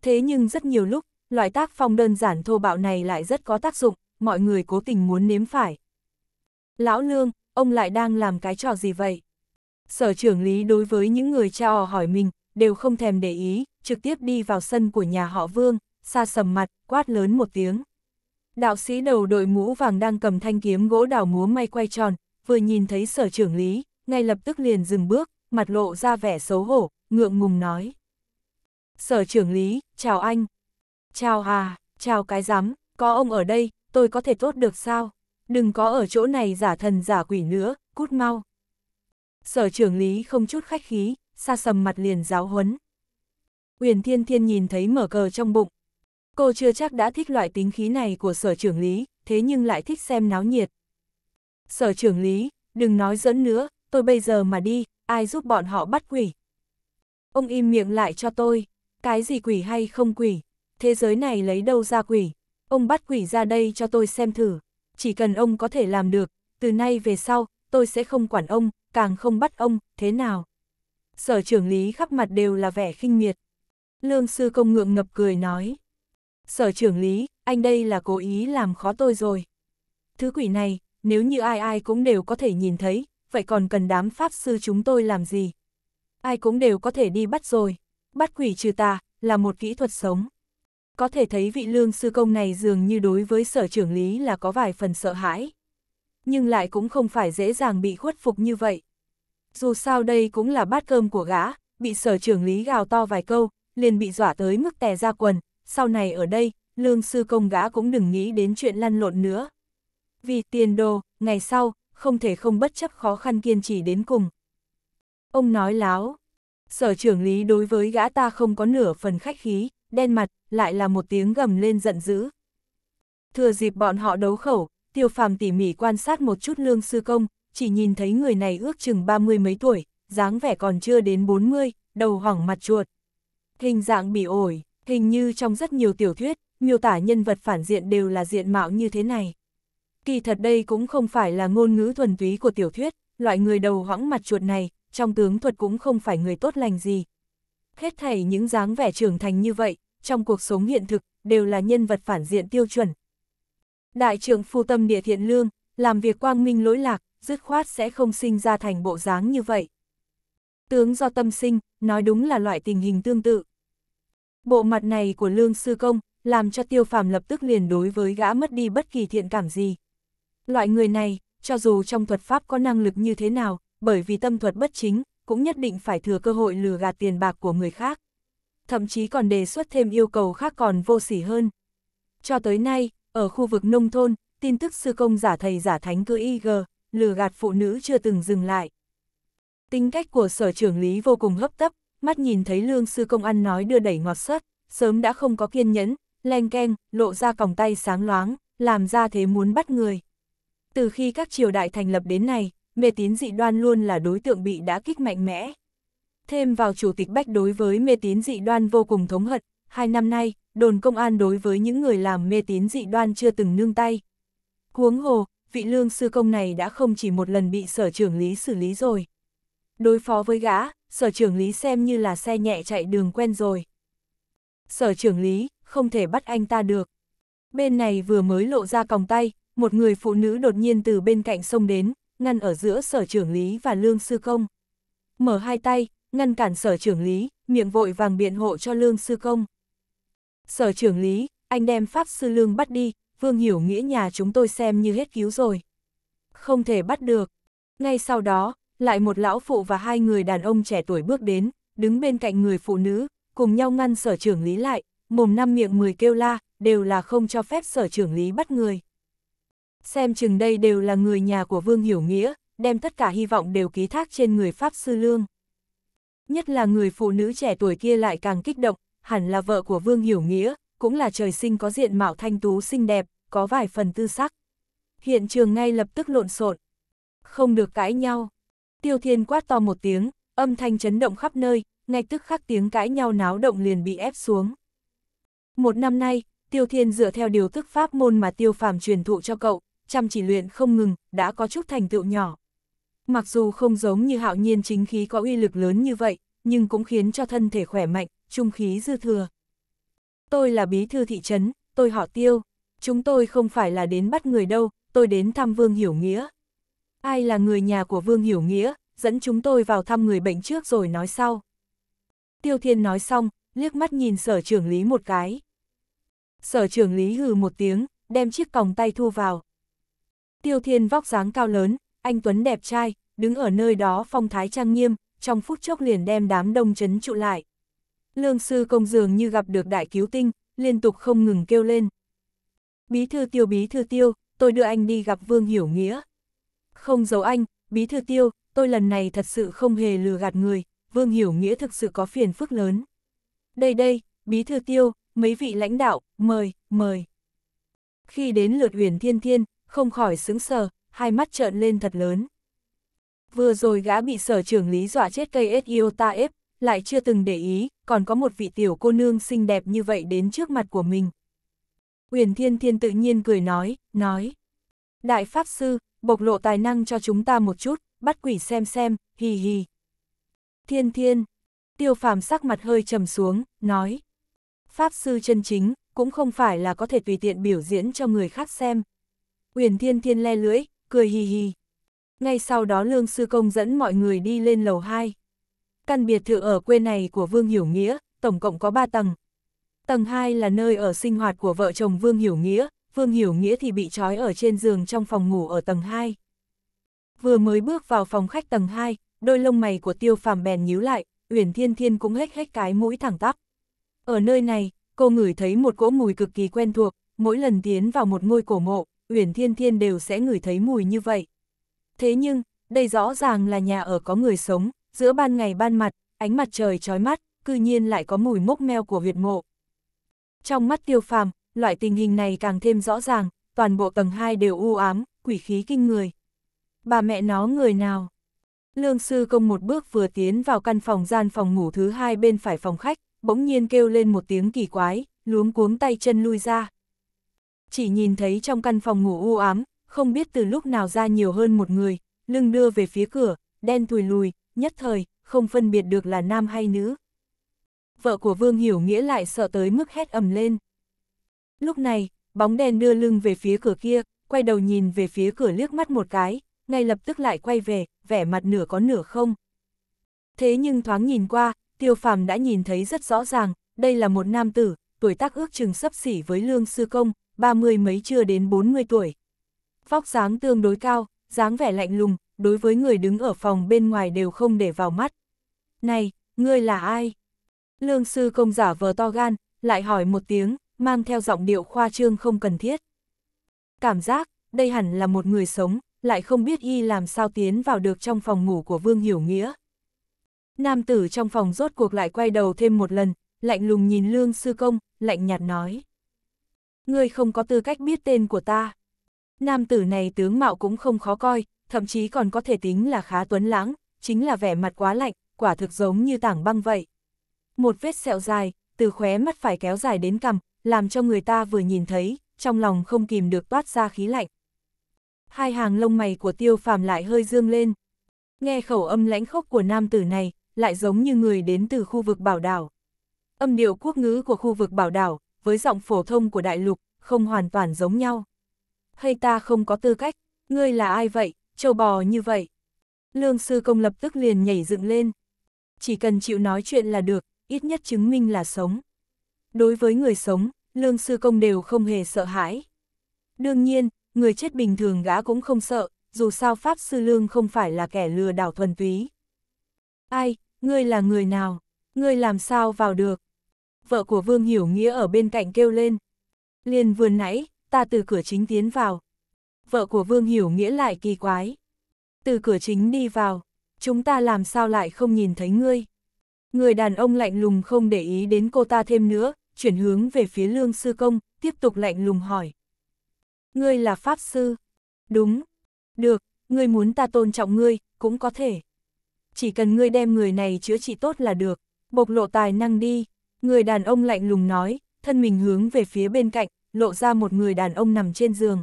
Thế nhưng rất nhiều lúc, loại tác phong đơn giản thô bạo này lại rất có tác dụng, mọi người cố tình muốn nếm phải. Lão Lương, ông lại đang làm cái trò gì vậy? Sở trưởng lý đối với những người trao hỏi mình, đều không thèm để ý, trực tiếp đi vào sân của nhà họ Vương, xa sầm mặt, quát lớn một tiếng. Đạo sĩ đầu đội mũ vàng đang cầm thanh kiếm gỗ đảo múa may quay tròn, vừa nhìn thấy sở trưởng lý, ngay lập tức liền dừng bước, mặt lộ ra vẻ xấu hổ, ngượng ngùng nói. Sở trưởng lý, chào anh. Chào à, chào cái rắm có ông ở đây, tôi có thể tốt được sao? Đừng có ở chỗ này giả thần giả quỷ nữa, cút mau. Sở trưởng lý không chút khách khí, xa sầm mặt liền giáo huấn. Uyển Thiên Thiên nhìn thấy mở cờ trong bụng, Cô chưa chắc đã thích loại tính khí này của sở trưởng lý, thế nhưng lại thích xem náo nhiệt. Sở trưởng lý, đừng nói dẫn nữa, tôi bây giờ mà đi, ai giúp bọn họ bắt quỷ. Ông im miệng lại cho tôi, cái gì quỷ hay không quỷ, thế giới này lấy đâu ra quỷ, ông bắt quỷ ra đây cho tôi xem thử, chỉ cần ông có thể làm được, từ nay về sau, tôi sẽ không quản ông, càng không bắt ông, thế nào. Sở trưởng lý khắp mặt đều là vẻ khinh miệt. Lương sư công ngượng ngập cười nói. Sở trưởng lý, anh đây là cố ý làm khó tôi rồi. Thứ quỷ này, nếu như ai ai cũng đều có thể nhìn thấy, vậy còn cần đám pháp sư chúng tôi làm gì? Ai cũng đều có thể đi bắt rồi. Bắt quỷ trừ tà, là một kỹ thuật sống. Có thể thấy vị lương sư công này dường như đối với sở trưởng lý là có vài phần sợ hãi. Nhưng lại cũng không phải dễ dàng bị khuất phục như vậy. Dù sao đây cũng là bát cơm của gã, bị sở trưởng lý gào to vài câu, liền bị dọa tới mức tè ra quần, sau này ở đây, lương sư công gã cũng đừng nghĩ đến chuyện lăn lộn nữa. Vì tiền đồ, ngày sau, không thể không bất chấp khó khăn kiên trì đến cùng. Ông nói láo, sở trưởng lý đối với gã ta không có nửa phần khách khí, đen mặt, lại là một tiếng gầm lên giận dữ. Thừa dịp bọn họ đấu khẩu, tiêu phàm tỉ mỉ quan sát một chút lương sư công, chỉ nhìn thấy người này ước chừng ba mươi mấy tuổi, dáng vẻ còn chưa đến bốn mươi đầu hỏng mặt chuột. Hình dạng bị ổi, Hình như trong rất nhiều tiểu thuyết, miêu tả nhân vật phản diện đều là diện mạo như thế này. Kỳ thật đây cũng không phải là ngôn ngữ thuần túy của tiểu thuyết, loại người đầu hoãng mặt chuột này, trong tướng thuật cũng không phải người tốt lành gì. Hết thảy những dáng vẻ trưởng thành như vậy, trong cuộc sống hiện thực, đều là nhân vật phản diện tiêu chuẩn. Đại trưởng phu tâm địa thiện lương, làm việc quang minh lỗi lạc, dứt khoát sẽ không sinh ra thành bộ dáng như vậy. Tướng do tâm sinh, nói đúng là loại tình hình tương tự. Bộ mặt này của Lương Sư Công làm cho tiêu phàm lập tức liền đối với gã mất đi bất kỳ thiện cảm gì. Loại người này, cho dù trong thuật pháp có năng lực như thế nào, bởi vì tâm thuật bất chính, cũng nhất định phải thừa cơ hội lừa gạt tiền bạc của người khác. Thậm chí còn đề xuất thêm yêu cầu khác còn vô sỉ hơn. Cho tới nay, ở khu vực nông thôn, tin tức sư công giả thầy giả thánh cứ IG, lừa gạt phụ nữ chưa từng dừng lại. Tính cách của sở trưởng lý vô cùng hấp tấp, mắt nhìn thấy lương sư công ăn nói đưa đẩy ngọt sắt, sớm đã không có kiên nhẫn, len keng, lộ ra còng tay sáng loáng, làm ra thế muốn bắt người. Từ khi các triều đại thành lập đến nay, mê tín dị đoan luôn là đối tượng bị đã kích mạnh mẽ. Thêm vào chủ tịch Bách đối với mê tín dị đoan vô cùng thống hận, hai năm nay, đồn công an đối với những người làm mê tín dị đoan chưa từng nương tay. Huống hồ, vị lương sư công này đã không chỉ một lần bị sở trưởng lý xử lý rồi. Đối phó với gã, sở trưởng lý xem như là xe nhẹ chạy đường quen rồi. Sở trưởng lý, không thể bắt anh ta được. Bên này vừa mới lộ ra còng tay, một người phụ nữ đột nhiên từ bên cạnh sông đến, ngăn ở giữa sở trưởng lý và lương sư công. Mở hai tay, ngăn cản sở trưởng lý, miệng vội vàng biện hộ cho lương sư công. Sở trưởng lý, anh đem pháp sư lương bắt đi, vương hiểu nghĩa nhà chúng tôi xem như hết cứu rồi. Không thể bắt được. Ngay sau đó, lại một lão phụ và hai người đàn ông trẻ tuổi bước đến, đứng bên cạnh người phụ nữ, cùng nhau ngăn sở trưởng lý lại, mồm năm miệng mười kêu la, đều là không cho phép sở trưởng lý bắt người. Xem chừng đây đều là người nhà của Vương Hiểu Nghĩa, đem tất cả hy vọng đều ký thác trên người Pháp Sư Lương. Nhất là người phụ nữ trẻ tuổi kia lại càng kích động, hẳn là vợ của Vương Hiểu Nghĩa, cũng là trời sinh có diện mạo thanh tú xinh đẹp, có vài phần tư sắc. Hiện trường ngay lập tức lộn xộn, không được cãi nhau. Tiêu Thiên quát to một tiếng, âm thanh chấn động khắp nơi, ngay tức khắc tiếng cãi nhau náo động liền bị ép xuống. Một năm nay, Tiêu Thiên dựa theo điều tức pháp môn mà Tiêu Phàm truyền thụ cho cậu, chăm chỉ luyện không ngừng, đã có chút thành tựu nhỏ. Mặc dù không giống như hạo nhiên chính khí có uy lực lớn như vậy, nhưng cũng khiến cho thân thể khỏe mạnh, trung khí dư thừa. Tôi là bí thư thị trấn, tôi họ Tiêu, chúng tôi không phải là đến bắt người đâu, tôi đến thăm Vương Hiểu Nghĩa ai là người nhà của Vương Hiểu Nghĩa, dẫn chúng tôi vào thăm người bệnh trước rồi nói sau. Tiêu Thiên nói xong, liếc mắt nhìn sở trưởng lý một cái. Sở trưởng lý hừ một tiếng, đem chiếc còng tay thu vào. Tiêu Thiên vóc dáng cao lớn, anh Tuấn đẹp trai, đứng ở nơi đó phong thái trang nghiêm, trong phút chốc liền đem đám đông chấn trụ lại. Lương sư công dường như gặp được đại cứu tinh, liên tục không ngừng kêu lên. Bí thư tiêu bí thư tiêu, tôi đưa anh đi gặp Vương Hiểu Nghĩa. Không giấu anh, bí thư tiêu, tôi lần này thật sự không hề lừa gạt người, Vương Hiểu Nghĩa thực sự có phiền phức lớn. Đây đây, bí thư tiêu, mấy vị lãnh đạo, mời, mời. Khi đến lượt huyền thiên thiên, không khỏi sững sờ, hai mắt trợn lên thật lớn. Vừa rồi gã bị sở trưởng lý dọa chết cây ta ép, lại chưa từng để ý, còn có một vị tiểu cô nương xinh đẹp như vậy đến trước mặt của mình. Huyền thiên thiên tự nhiên cười nói, nói. Đại Pháp Sư, bộc lộ tài năng cho chúng ta một chút, bắt quỷ xem xem, hì hì. Thiên thiên, tiêu phàm sắc mặt hơi trầm xuống, nói. Pháp sư chân chính, cũng không phải là có thể tùy tiện biểu diễn cho người khác xem. Uyển thiên thiên le lưỡi, cười hì hì. Ngay sau đó lương sư công dẫn mọi người đi lên lầu 2. Căn biệt thự ở quê này của Vương Hiểu Nghĩa, tổng cộng có 3 tầng. Tầng 2 là nơi ở sinh hoạt của vợ chồng Vương Hiểu Nghĩa, Vương Hiểu Nghĩa thì bị trói ở trên giường trong phòng ngủ ở tầng 2. Vừa mới bước vào phòng khách tầng 2, đôi lông mày của tiêu phàm bèn nhíu lại, Uyển Thiên Thiên cũng hếch hếch cái mũi thẳng tắp. Ở nơi này, cô ngửi thấy một cỗ mùi cực kỳ quen thuộc, mỗi lần tiến vào một ngôi cổ mộ, Uyển Thiên Thiên đều sẽ ngửi thấy mùi như vậy. Thế nhưng, đây rõ ràng là nhà ở có người sống, giữa ban ngày ban mặt, ánh mặt trời chói mắt, cư nhiên lại có mùi mốc meo của huyệt mộ. Trong mắt tiêu phàm, loại tình hình này càng thêm rõ ràng, toàn bộ tầng 2 đều u ám, quỷ khí kinh người. Bà mẹ nó người nào? Lương sư công một bước vừa tiến vào căn phòng gian phòng ngủ thứ hai bên phải phòng khách, bỗng nhiên kêu lên một tiếng kỳ quái, luống cuống tay chân lui ra. Chỉ nhìn thấy trong căn phòng ngủ u ám, không biết từ lúc nào ra nhiều hơn một người, lưng đưa về phía cửa, đen thùi lùi, nhất thời, không phân biệt được là nam hay nữ. Vợ của Vương Hiểu Nghĩa lại sợ tới mức hét ầm lên. Lúc này, bóng đen đưa lưng về phía cửa kia, quay đầu nhìn về phía cửa liếc mắt một cái, ngay lập tức lại quay về, vẻ mặt nửa có nửa không. Thế nhưng thoáng nhìn qua, tiêu phàm đã nhìn thấy rất rõ ràng, đây là một nam tử, tuổi tác ước chừng sấp xỉ với lương sư công, ba mươi mấy chưa đến 40 tuổi. Vóc dáng tương đối cao, dáng vẻ lạnh lùng, đối với người đứng ở phòng bên ngoài đều không để vào mắt. Này, ngươi là ai? Lương sư công giả vờ to gan, lại hỏi một tiếng, mang theo giọng điệu khoa trương không cần thiết. Cảm giác, đây hẳn là một người sống, lại không biết y làm sao tiến vào được trong phòng ngủ của Vương Hiểu Nghĩa. Nam tử trong phòng rốt cuộc lại quay đầu thêm một lần, lạnh lùng nhìn Lương Sư Công, lạnh nhạt nói. Ngươi không có tư cách biết tên của ta. Nam tử này tướng mạo cũng không khó coi, thậm chí còn có thể tính là khá tuấn lãng, chính là vẻ mặt quá lạnh, quả thực giống như tảng băng vậy. Một vết sẹo dài, từ khóe mắt phải kéo dài đến cằm, làm cho người ta vừa nhìn thấy, trong lòng không kìm được toát ra khí lạnh. Hai hàng lông mày của tiêu phàm lại hơi dương lên. Nghe khẩu âm lãnh khốc của nam tử này, lại giống như người đến từ khu vực bảo đảo. Âm điệu quốc ngữ của khu vực bảo đảo, với giọng phổ thông của đại lục, không hoàn toàn giống nhau. Hay ta không có tư cách, ngươi là ai vậy, châu bò như vậy. Lương sư công lập tức liền nhảy dựng lên. Chỉ cần chịu nói chuyện là được, ít nhất chứng minh là sống. Đối với người sống, lương sư công đều không hề sợ hãi. Đương nhiên, người chết bình thường gã cũng không sợ, dù sao Pháp Sư Lương không phải là kẻ lừa đảo thuần túy. Ai, ngươi là người nào? Ngươi làm sao vào được? Vợ của Vương Hiểu Nghĩa ở bên cạnh kêu lên. Liền vừa nãy, ta từ cửa chính tiến vào. Vợ của Vương Hiểu Nghĩa lại kỳ quái. Từ cửa chính đi vào, chúng ta làm sao lại không nhìn thấy ngươi? Người đàn ông lạnh lùng không để ý đến cô ta thêm nữa, chuyển hướng về phía lương sư công, tiếp tục lạnh lùng hỏi. Ngươi là Pháp Sư? Đúng. Được, ngươi muốn ta tôn trọng ngươi, cũng có thể. Chỉ cần ngươi đem người này chữa trị tốt là được, bộc lộ tài năng đi. Người đàn ông lạnh lùng nói, thân mình hướng về phía bên cạnh, lộ ra một người đàn ông nằm trên giường.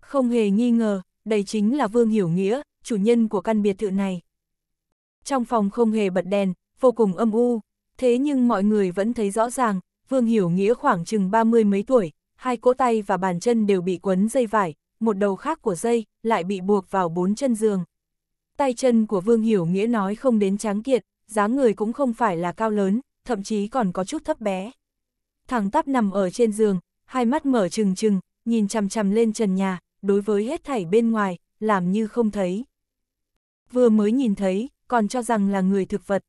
Không hề nghi ngờ, đây chính là Vương Hiểu Nghĩa, chủ nhân của căn biệt thự này. Trong phòng không hề bật đèn, vô cùng âm u, Thế nhưng mọi người vẫn thấy rõ ràng, Vương Hiểu Nghĩa khoảng chừng ba mươi mấy tuổi, hai cỗ tay và bàn chân đều bị quấn dây vải, một đầu khác của dây lại bị buộc vào bốn chân giường. Tay chân của Vương Hiểu Nghĩa nói không đến tráng kiệt, dáng người cũng không phải là cao lớn, thậm chí còn có chút thấp bé. Thằng tắp nằm ở trên giường, hai mắt mở trừng trừng, nhìn chằm chằm lên trần nhà, đối với hết thảy bên ngoài, làm như không thấy. Vừa mới nhìn thấy, còn cho rằng là người thực vật,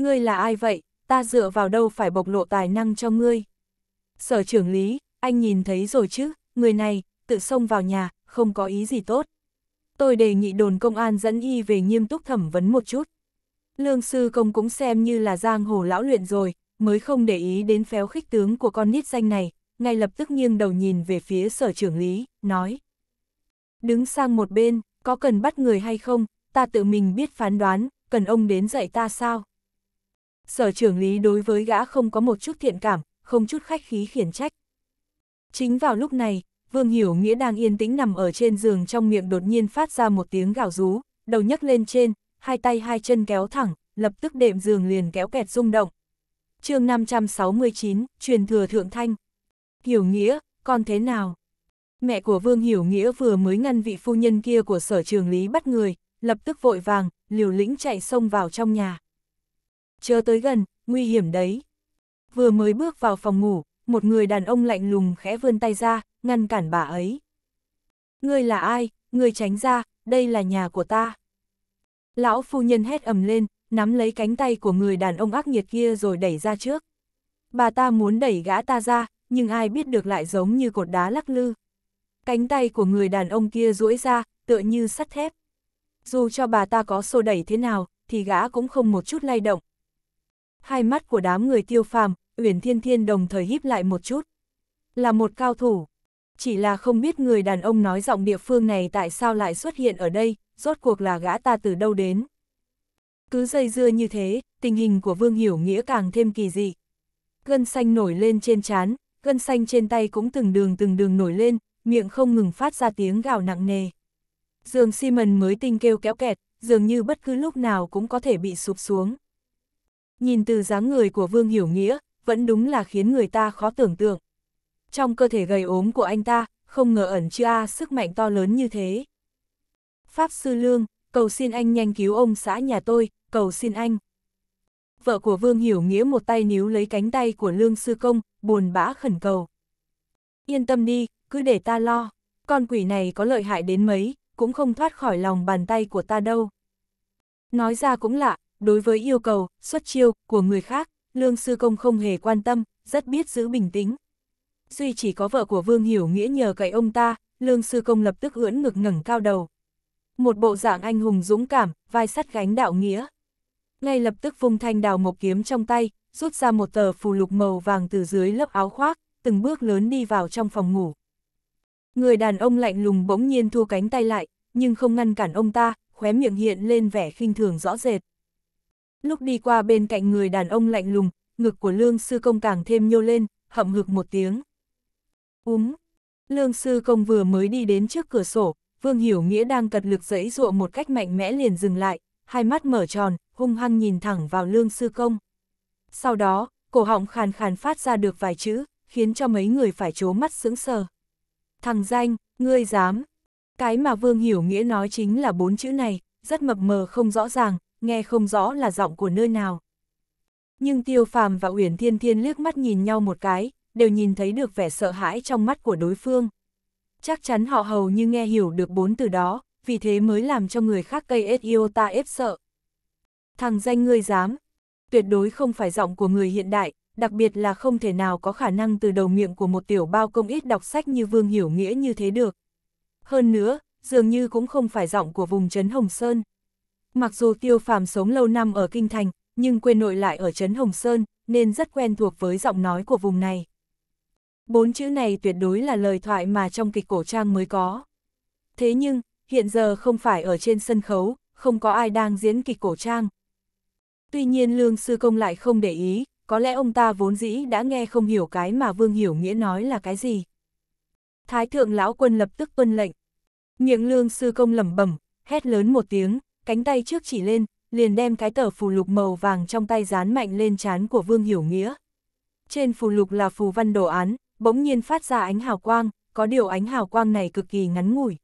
Ngươi là ai vậy, ta dựa vào đâu phải bộc lộ tài năng cho ngươi. Sở trưởng lý, anh nhìn thấy rồi chứ, người này, tự xông vào nhà, không có ý gì tốt. Tôi đề nghị đồn công an dẫn y về nghiêm túc thẩm vấn một chút. Lương sư công cũng xem như là giang hồ lão luyện rồi, mới không để ý đến phéo khích tướng của con nít danh này, ngay lập tức nghiêng đầu nhìn về phía sở trưởng lý, nói. Đứng sang một bên, có cần bắt người hay không, ta tự mình biết phán đoán, cần ông đến dạy ta sao? sở trưởng lý đối với gã không có một chút thiện cảm, không chút khách khí khiển trách. Chính vào lúc này, Vương Hiểu Nghĩa đang yên tĩnh nằm ở trên giường trong miệng đột nhiên phát ra một tiếng gào rú, đầu nhấc lên trên, hai tay hai chân kéo thẳng, lập tức đệm giường liền kéo kẹt rung động. chương 569, truyền thừa thượng thanh. Hiểu Nghĩa, con thế nào? Mẹ của Vương Hiểu Nghĩa vừa mới ngăn vị phu nhân kia của sở trường lý bắt người, lập tức vội vàng, liều lĩnh chạy xông vào trong nhà chớ tới gần, nguy hiểm đấy. Vừa mới bước vào phòng ngủ, một người đàn ông lạnh lùng khẽ vươn tay ra, ngăn cản bà ấy. Ngươi là ai, ngươi tránh ra, đây là nhà của ta. Lão phu nhân hét ầm lên, nắm lấy cánh tay của người đàn ông ác nghiệt kia rồi đẩy ra trước. Bà ta muốn đẩy gã ta ra, nhưng ai biết được lại giống như cột đá lắc lư. Cánh tay của người đàn ông kia duỗi ra, tựa như sắt thép. Dù cho bà ta có xô đẩy thế nào, thì gã cũng không một chút lay động, Hai mắt của đám người tiêu phàm, Uyển Thiên Thiên đồng thời híp lại một chút. Là một cao thủ. Chỉ là không biết người đàn ông nói giọng địa phương này tại sao lại xuất hiện ở đây, rốt cuộc là gã ta từ đâu đến. Cứ dây dưa như thế, tình hình của Vương Hiểu Nghĩa càng thêm kỳ dị. Gân xanh nổi lên trên trán, gân xanh trên tay cũng từng đường từng đường nổi lên, miệng không ngừng phát ra tiếng gào nặng nề. Dương Simon mới tinh kêu kéo kẹt, dường như bất cứ lúc nào cũng có thể bị sụp xuống. Nhìn từ dáng người của Vương Hiểu Nghĩa, vẫn đúng là khiến người ta khó tưởng tượng. Trong cơ thể gầy ốm của anh ta, không ngờ ẩn chứa A sức mạnh to lớn như thế. Pháp Sư Lương, cầu xin anh nhanh cứu ông xã nhà tôi, cầu xin anh. Vợ của Vương Hiểu Nghĩa một tay níu lấy cánh tay của Lương Sư Công, buồn bã khẩn cầu. Yên tâm đi, cứ để ta lo, con quỷ này có lợi hại đến mấy, cũng không thoát khỏi lòng bàn tay của ta đâu. Nói ra cũng lạ, đối với yêu cầu, xuất chiêu của người khác, Lương Sư Công không hề quan tâm, rất biết giữ bình tĩnh. Duy chỉ có vợ của Vương Hiểu Nghĩa nhờ cậy ông ta, Lương Sư Công lập tức ưỡn ngực ngẩng cao đầu. Một bộ dạng anh hùng dũng cảm, vai sắt gánh đạo nghĩa. Ngay lập tức vung thanh đào mộc kiếm trong tay, rút ra một tờ phù lục màu vàng từ dưới lớp áo khoác, từng bước lớn đi vào trong phòng ngủ. Người đàn ông lạnh lùng bỗng nhiên thua cánh tay lại, nhưng không ngăn cản ông ta, khóe miệng hiện lên vẻ khinh thường rõ rệt. Lúc đi qua bên cạnh người đàn ông lạnh lùng, ngực của lương sư công càng thêm nhô lên, hậm hực một tiếng. Úm! Lương sư công vừa mới đi đến trước cửa sổ, Vương Hiểu Nghĩa đang cật lực dẫy dụa một cách mạnh mẽ liền dừng lại, hai mắt mở tròn, hung hăng nhìn thẳng vào lương sư công. Sau đó, cổ họng khàn khàn phát ra được vài chữ, khiến cho mấy người phải trố mắt sững sờ. Thằng danh, ngươi dám. Cái mà Vương Hiểu Nghĩa nói chính là bốn chữ này, rất mập mờ không rõ ràng, nghe không rõ là giọng của nơi nào. Nhưng Tiêu Phàm và Uyển Thiên Thiên liếc mắt nhìn nhau một cái, đều nhìn thấy được vẻ sợ hãi trong mắt của đối phương. Chắc chắn họ hầu như nghe hiểu được bốn từ đó, vì thế mới làm cho người khác cây yêu ta ép sợ. Thằng danh ngươi dám, tuyệt đối không phải giọng của người hiện đại, đặc biệt là không thể nào có khả năng từ đầu miệng của một tiểu bao công ít đọc sách như Vương Hiểu Nghĩa như thế được. Hơn nữa, dường như cũng không phải giọng của vùng trấn Hồng Sơn. Mặc dù tiêu phàm sống lâu năm ở Kinh Thành, nhưng quê nội lại ở Trấn Hồng Sơn, nên rất quen thuộc với giọng nói của vùng này. Bốn chữ này tuyệt đối là lời thoại mà trong kịch cổ trang mới có. Thế nhưng, hiện giờ không phải ở trên sân khấu, không có ai đang diễn kịch cổ trang. Tuy nhiên Lương Sư Công lại không để ý, có lẽ ông ta vốn dĩ đã nghe không hiểu cái mà Vương Hiểu Nghĩa nói là cái gì. Thái thượng lão quân lập tức tuân lệnh. Miệng Lương Sư Công lẩm bẩm, hét lớn một tiếng, cánh tay trước chỉ lên, liền đem cái tờ phù lục màu vàng trong tay dán mạnh lên trán của Vương Hiểu Nghĩa. Trên phù lục là phù văn đồ án, bỗng nhiên phát ra ánh hào quang, có điều ánh hào quang này cực kỳ ngắn ngủi.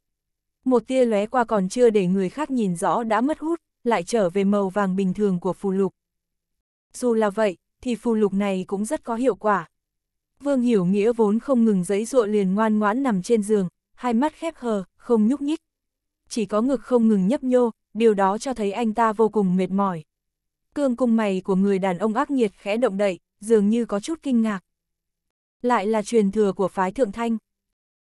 Một tia lóe qua còn chưa để người khác nhìn rõ đã mất hút, lại trở về màu vàng bình thường của phù lục. Dù là vậy, thì phù lục này cũng rất có hiệu quả. Vương Hiểu Nghĩa vốn không ngừng giấy ruộng liền ngoan ngoãn nằm trên giường, hai mắt khép hờ, không nhúc nhích. Chỉ có ngực không ngừng nhấp nhô, điều đó cho thấy anh ta vô cùng mệt mỏi. Cương cung mày của người đàn ông ác nghiệt khẽ động đậy, dường như có chút kinh ngạc. Lại là truyền thừa của phái thượng thanh.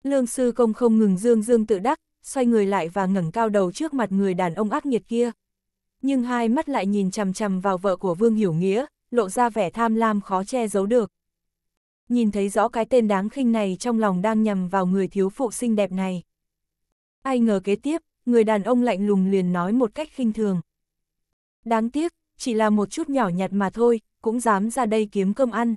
Lương sư công không ngừng dương dương tự đắc, xoay người lại và ngẩng cao đầu trước mặt người đàn ông ác nghiệt kia. Nhưng hai mắt lại nhìn chằm chằm vào vợ của Vương Hiểu Nghĩa, lộ ra vẻ tham lam khó che giấu được. Nhìn thấy rõ cái tên đáng khinh này trong lòng đang nhầm vào người thiếu phụ xinh đẹp này. Ai ngờ kế tiếp, người đàn ông lạnh lùng liền nói một cách khinh thường. Đáng tiếc, chỉ là một chút nhỏ nhặt mà thôi, cũng dám ra đây kiếm cơm ăn.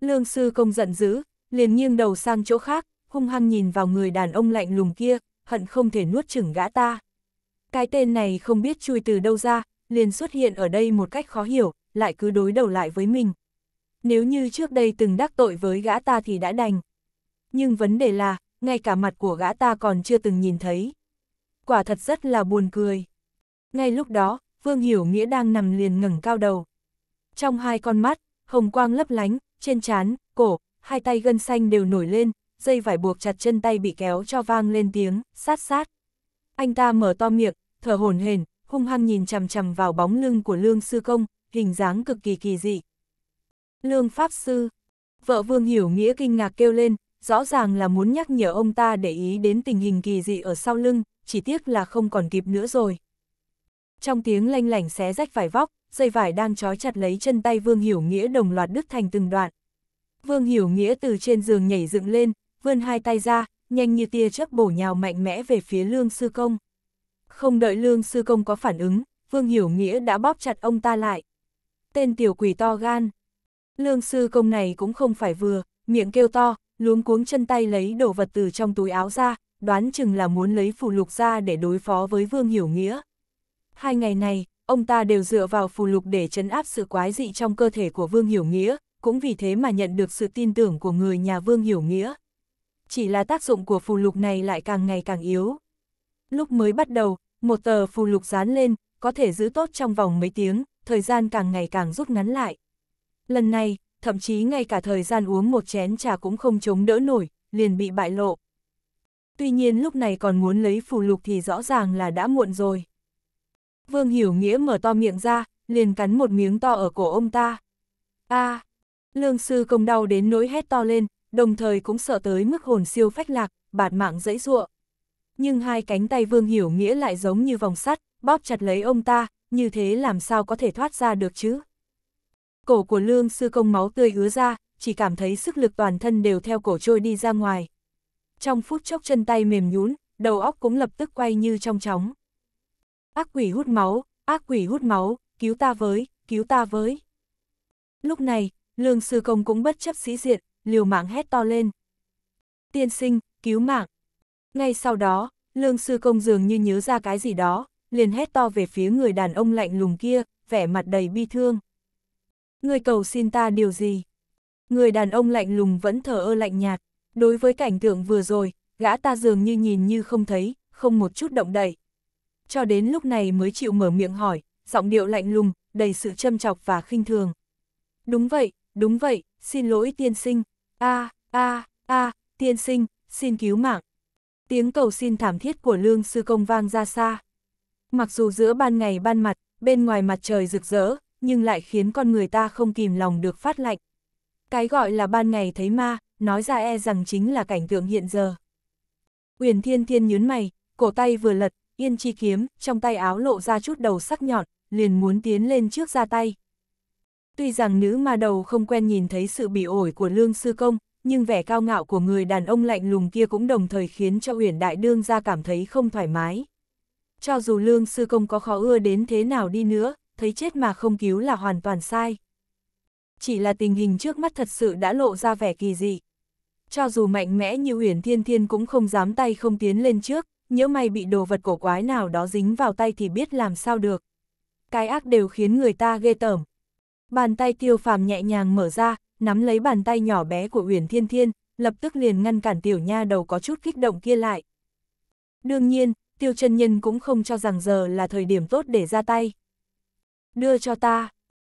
Lương sư công giận dữ, liền nghiêng đầu sang chỗ khác, hung hăng nhìn vào người đàn ông lạnh lùng kia, hận không thể nuốt chửng gã ta. Cái tên này không biết chui từ đâu ra, liền xuất hiện ở đây một cách khó hiểu, lại cứ đối đầu lại với mình. Nếu như trước đây từng đắc tội với gã ta thì đã đành. Nhưng vấn đề là, ngay cả mặt của gã ta còn chưa từng nhìn thấy quả thật rất là buồn cười. Ngay lúc đó, Vương Hiểu Nghĩa đang nằm liền ngẩng cao đầu. Trong hai con mắt, hồng quang lấp lánh, trên trán, cổ, hai tay gân xanh đều nổi lên, dây vải buộc chặt chân tay bị kéo cho vang lên tiếng, sát sát. Anh ta mở to miệng, thở hổn hển, hung hăng nhìn chằm chằm vào bóng lưng của Lương Sư Công, hình dáng cực kỳ kỳ dị. Lương Pháp Sư, vợ Vương Hiểu Nghĩa kinh ngạc kêu lên, rõ ràng là muốn nhắc nhở ông ta để ý đến tình hình kỳ dị ở sau lưng, chỉ tiếc là không còn kịp nữa rồi. Trong tiếng lanh lảnh xé rách vải vóc, dây vải đang trói chặt lấy chân tay Vương Hiểu Nghĩa đồng loạt đứt thành từng đoạn. Vương Hiểu Nghĩa từ trên giường nhảy dựng lên, vươn hai tay ra, nhanh như tia chớp bổ nhào mạnh mẽ về phía Lương Sư Công. Không đợi Lương Sư Công có phản ứng, Vương Hiểu Nghĩa đã bóp chặt ông ta lại. Tên tiểu quỷ to gan. Lương Sư Công này cũng không phải vừa, miệng kêu to, luống cuống chân tay lấy đồ vật từ trong túi áo ra, đoán chừng là muốn lấy phù lục ra để đối phó với Vương Hiểu Nghĩa. Hai ngày này, ông ta đều dựa vào phù lục để chấn áp sự quái dị trong cơ thể của Vương Hiểu Nghĩa, cũng vì thế mà nhận được sự tin tưởng của người nhà Vương Hiểu Nghĩa. Chỉ là tác dụng của phù lục này lại càng ngày càng yếu. Lúc mới bắt đầu, một tờ phù lục dán lên, có thể giữ tốt trong vòng mấy tiếng, thời gian càng ngày càng rút ngắn lại. Lần này, thậm chí ngay cả thời gian uống một chén trà cũng không chống đỡ nổi, liền bị bại lộ tuy nhiên lúc này còn muốn lấy phù lục thì rõ ràng là đã muộn rồi. Vương Hiểu Nghĩa mở to miệng ra, liền cắn một miếng to ở cổ ông ta. a à, lương sư công đau đến nỗi hét to lên, đồng thời cũng sợ tới mức hồn siêu phách lạc, bạt mạng dẫy ruộng. Nhưng hai cánh tay Vương Hiểu Nghĩa lại giống như vòng sắt, bóp chặt lấy ông ta, như thế làm sao có thể thoát ra được chứ? Cổ của lương sư công máu tươi ứa ra, chỉ cảm thấy sức lực toàn thân đều theo cổ trôi đi ra ngoài, trong phút chốc chân tay mềm nhún, đầu óc cũng lập tức quay như trong chóng. Ác quỷ hút máu, ác quỷ hút máu, cứu ta với, cứu ta với. Lúc này, lương sư công cũng bất chấp sĩ diện, liều mạng hét to lên. Tiên sinh, cứu mạng. Ngay sau đó, lương sư công dường như nhớ ra cái gì đó, liền hét to về phía người đàn ông lạnh lùng kia, vẻ mặt đầy bi thương. Người cầu xin ta điều gì? Người đàn ông lạnh lùng vẫn thở ơ lạnh nhạt. Đối với cảnh tượng vừa rồi, gã ta dường như nhìn như không thấy, không một chút động đậy. Cho đến lúc này mới chịu mở miệng hỏi, giọng điệu lạnh lùng, đầy sự châm chọc và khinh thường. Đúng vậy, đúng vậy, xin lỗi tiên sinh, a a a tiên sinh, xin cứu mạng. Tiếng cầu xin thảm thiết của lương sư công vang ra xa. Mặc dù giữa ban ngày ban mặt, bên ngoài mặt trời rực rỡ, nhưng lại khiến con người ta không kìm lòng được phát lạnh. Cái gọi là ban ngày thấy ma, nói ra e rằng chính là cảnh tượng hiện giờ. Uyển Thiên Thiên nhớn mày, cổ tay vừa lật, yên chi kiếm, trong tay áo lộ ra chút đầu sắc nhọn, liền muốn tiến lên trước ra tay. Tuy rằng nữ ma đầu không quen nhìn thấy sự bị ổi của lương sư công, nhưng vẻ cao ngạo của người đàn ông lạnh lùng kia cũng đồng thời khiến cho Uyển Đại Đương ra cảm thấy không thoải mái. Cho dù lương sư công có khó ưa đến thế nào đi nữa, thấy chết mà không cứu là hoàn toàn sai. Chỉ là tình hình trước mắt thật sự đã lộ ra vẻ kỳ dị cho dù mạnh mẽ như huyền thiên thiên cũng không dám tay không tiến lên trước, nhỡ may bị đồ vật cổ quái nào đó dính vào tay thì biết làm sao được. Cái ác đều khiến người ta ghê tởm. Bàn tay tiêu phàm nhẹ nhàng mở ra, nắm lấy bàn tay nhỏ bé của huyền thiên thiên, lập tức liền ngăn cản tiểu nha đầu có chút kích động kia lại. Đương nhiên, tiêu chân nhân cũng không cho rằng giờ là thời điểm tốt để ra tay. Đưa cho ta.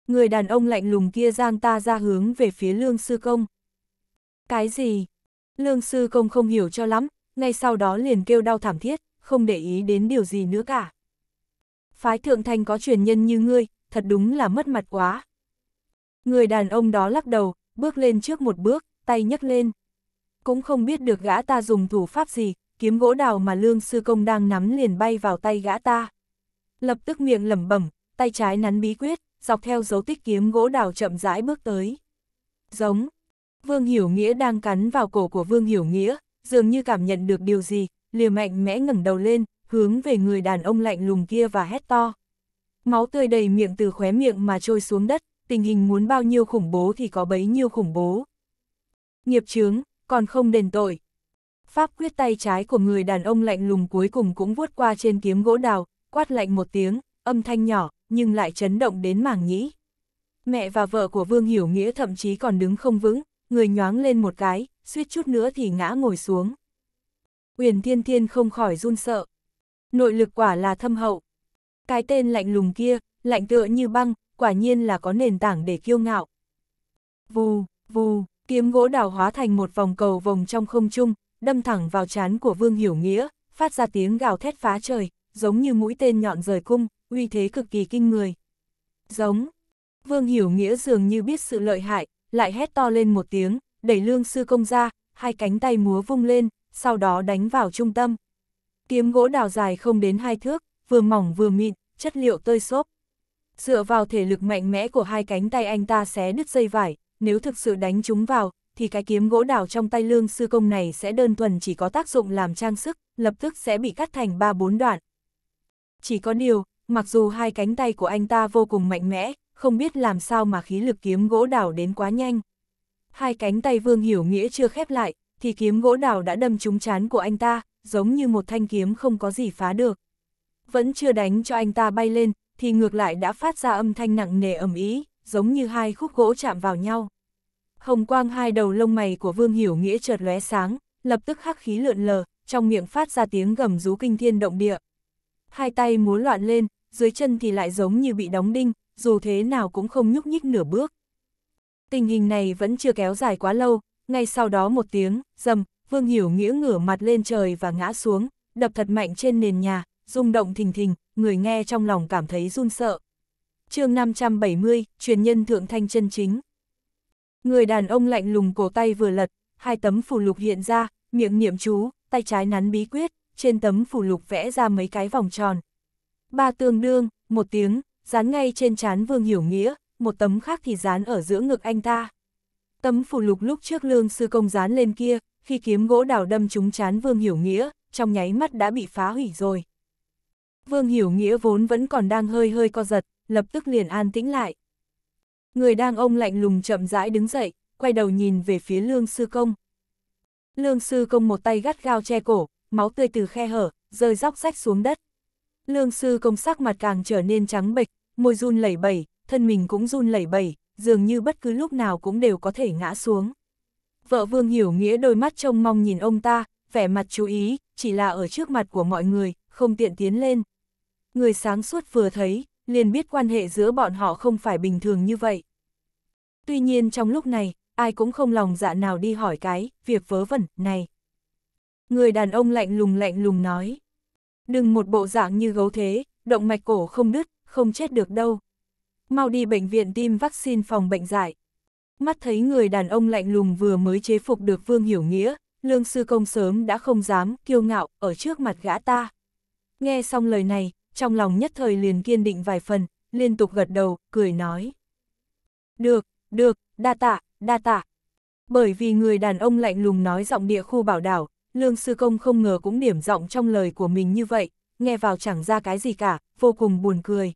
Người đàn ông lạnh lùng kia giang ta ra hướng về phía lương sư công. Cái gì? Lương sư công không hiểu cho lắm, ngay sau đó liền kêu đau thảm thiết, không để ý đến điều gì nữa cả. Phái thượng thanh có truyền nhân như ngươi, thật đúng là mất mặt quá. Người đàn ông đó lắc đầu, bước lên trước một bước, tay nhấc lên. Cũng không biết được gã ta dùng thủ pháp gì, kiếm gỗ đào mà lương sư công đang nắm liền bay vào tay gã ta. Lập tức miệng lẩm bẩm, tay trái nắn bí quyết, dọc theo dấu tích kiếm gỗ đào chậm rãi bước tới. Giống, Vương Hiểu Nghĩa đang cắn vào cổ của Vương Hiểu Nghĩa, dường như cảm nhận được điều gì, liều mạnh mẽ ngẩng đầu lên, hướng về người đàn ông lạnh lùng kia và hét to. Máu tươi đầy miệng từ khóe miệng mà trôi xuống đất, tình hình muốn bao nhiêu khủng bố thì có bấy nhiêu khủng bố. Nghiệp chướng, còn không đền tội. Pháp quyết tay trái của người đàn ông lạnh lùng cuối cùng cũng vuốt qua trên kiếm gỗ đào, quát lạnh một tiếng, âm thanh nhỏ, nhưng lại chấn động đến màng nhĩ. Mẹ và vợ của Vương Hiểu Nghĩa thậm chí còn đứng không vững, người nhoáng lên một cái, suýt chút nữa thì ngã ngồi xuống. Uyển Thiên Thiên không khỏi run sợ. Nội lực quả là thâm hậu. Cái tên lạnh lùng kia, lạnh tựa như băng, quả nhiên là có nền tảng để kiêu ngạo. Vù, vù, kiếm gỗ đào hóa thành một vòng cầu vòng trong không trung, đâm thẳng vào trán của Vương Hiểu Nghĩa, phát ra tiếng gào thét phá trời, giống như mũi tên nhọn rời cung, uy thế cực kỳ kinh người. Giống, Vương Hiểu Nghĩa dường như biết sự lợi hại, lại hét to lên một tiếng, đẩy lương sư công ra, hai cánh tay múa vung lên, sau đó đánh vào trung tâm. Kiếm gỗ đào dài không đến hai thước, vừa mỏng vừa mịn, chất liệu tơi xốp. Dựa vào thể lực mạnh mẽ của hai cánh tay anh ta xé đứt dây vải, nếu thực sự đánh chúng vào, thì cái kiếm gỗ đào trong tay lương sư công này sẽ đơn thuần chỉ có tác dụng làm trang sức, lập tức sẽ bị cắt thành ba bốn đoạn. Chỉ có điều, mặc dù hai cánh tay của anh ta vô cùng mạnh mẽ, không biết làm sao mà khí lực kiếm gỗ đào đến quá nhanh. Hai cánh tay Vương Hiểu Nghĩa chưa khép lại, thì kiếm gỗ đào đã đâm trúng chán của anh ta, giống như một thanh kiếm không có gì phá được. Vẫn chưa đánh cho anh ta bay lên, thì ngược lại đã phát ra âm thanh nặng nề ầm ý, giống như hai khúc gỗ chạm vào nhau. Hồng quang hai đầu lông mày của Vương Hiểu Nghĩa chợt lóe sáng, lập tức hắc khí lượn lờ, trong miệng phát ra tiếng gầm rú kinh thiên động địa. Hai tay múa loạn lên, dưới chân thì lại giống như bị đóng đinh, dù thế nào cũng không nhúc nhích nửa bước. Tình hình này vẫn chưa kéo dài quá lâu, ngay sau đó một tiếng, dầm, Vương Hiểu nghĩa ngửa mặt lên trời và ngã xuống, đập thật mạnh trên nền nhà, rung động thình thình, người nghe trong lòng cảm thấy run sợ. chương 570, truyền nhân thượng thanh chân chính. Người đàn ông lạnh lùng cổ tay vừa lật, hai tấm phù lục hiện ra, miệng niệm chú, tay trái nắn bí quyết, trên tấm phù lục vẽ ra mấy cái vòng tròn. Ba tương đương, một tiếng, dán ngay trên trán Vương Hiểu Nghĩa, một tấm khác thì dán ở giữa ngực anh ta. Tấm phù lục lúc trước lương sư công dán lên kia, khi kiếm gỗ đào đâm trúng chán Vương Hiểu Nghĩa, trong nháy mắt đã bị phá hủy rồi. Vương Hiểu Nghĩa vốn vẫn còn đang hơi hơi co giật, lập tức liền an tĩnh lại. Người đang ông lạnh lùng chậm rãi đứng dậy, quay đầu nhìn về phía lương sư công. Lương sư công một tay gắt gao che cổ, máu tươi từ khe hở, rơi róc rách xuống đất. Lương sư công sắc mặt càng trở nên trắng bệch, môi run lẩy bẩy, thân mình cũng run lẩy bẩy, dường như bất cứ lúc nào cũng đều có thể ngã xuống. Vợ Vương Hiểu Nghĩa đôi mắt trông mong nhìn ông ta, vẻ mặt chú ý, chỉ là ở trước mặt của mọi người, không tiện tiến lên. Người sáng suốt vừa thấy, liền biết quan hệ giữa bọn họ không phải bình thường như vậy. Tuy nhiên trong lúc này, ai cũng không lòng dạ nào đi hỏi cái, việc vớ vẩn, này. Người đàn ông lạnh lùng lạnh lùng nói. Đừng một bộ dạng như gấu thế, động mạch cổ không đứt, không chết được đâu. Mau đi bệnh viện tiêm vaccine phòng bệnh dại. Mắt thấy người đàn ông lạnh lùng vừa mới chế phục được Vương Hiểu Nghĩa, lương sư công sớm đã không dám kiêu ngạo ở trước mặt gã ta. Nghe xong lời này, trong lòng nhất thời liền kiên định vài phần, liên tục gật đầu, cười nói. Được, được, đa tạ, đa tạ. Bởi vì người đàn ông lạnh lùng nói giọng địa khu bảo đảo, Lương Sư Công không ngờ cũng điểm giọng trong lời của mình như vậy, nghe vào chẳng ra cái gì cả, vô cùng buồn cười.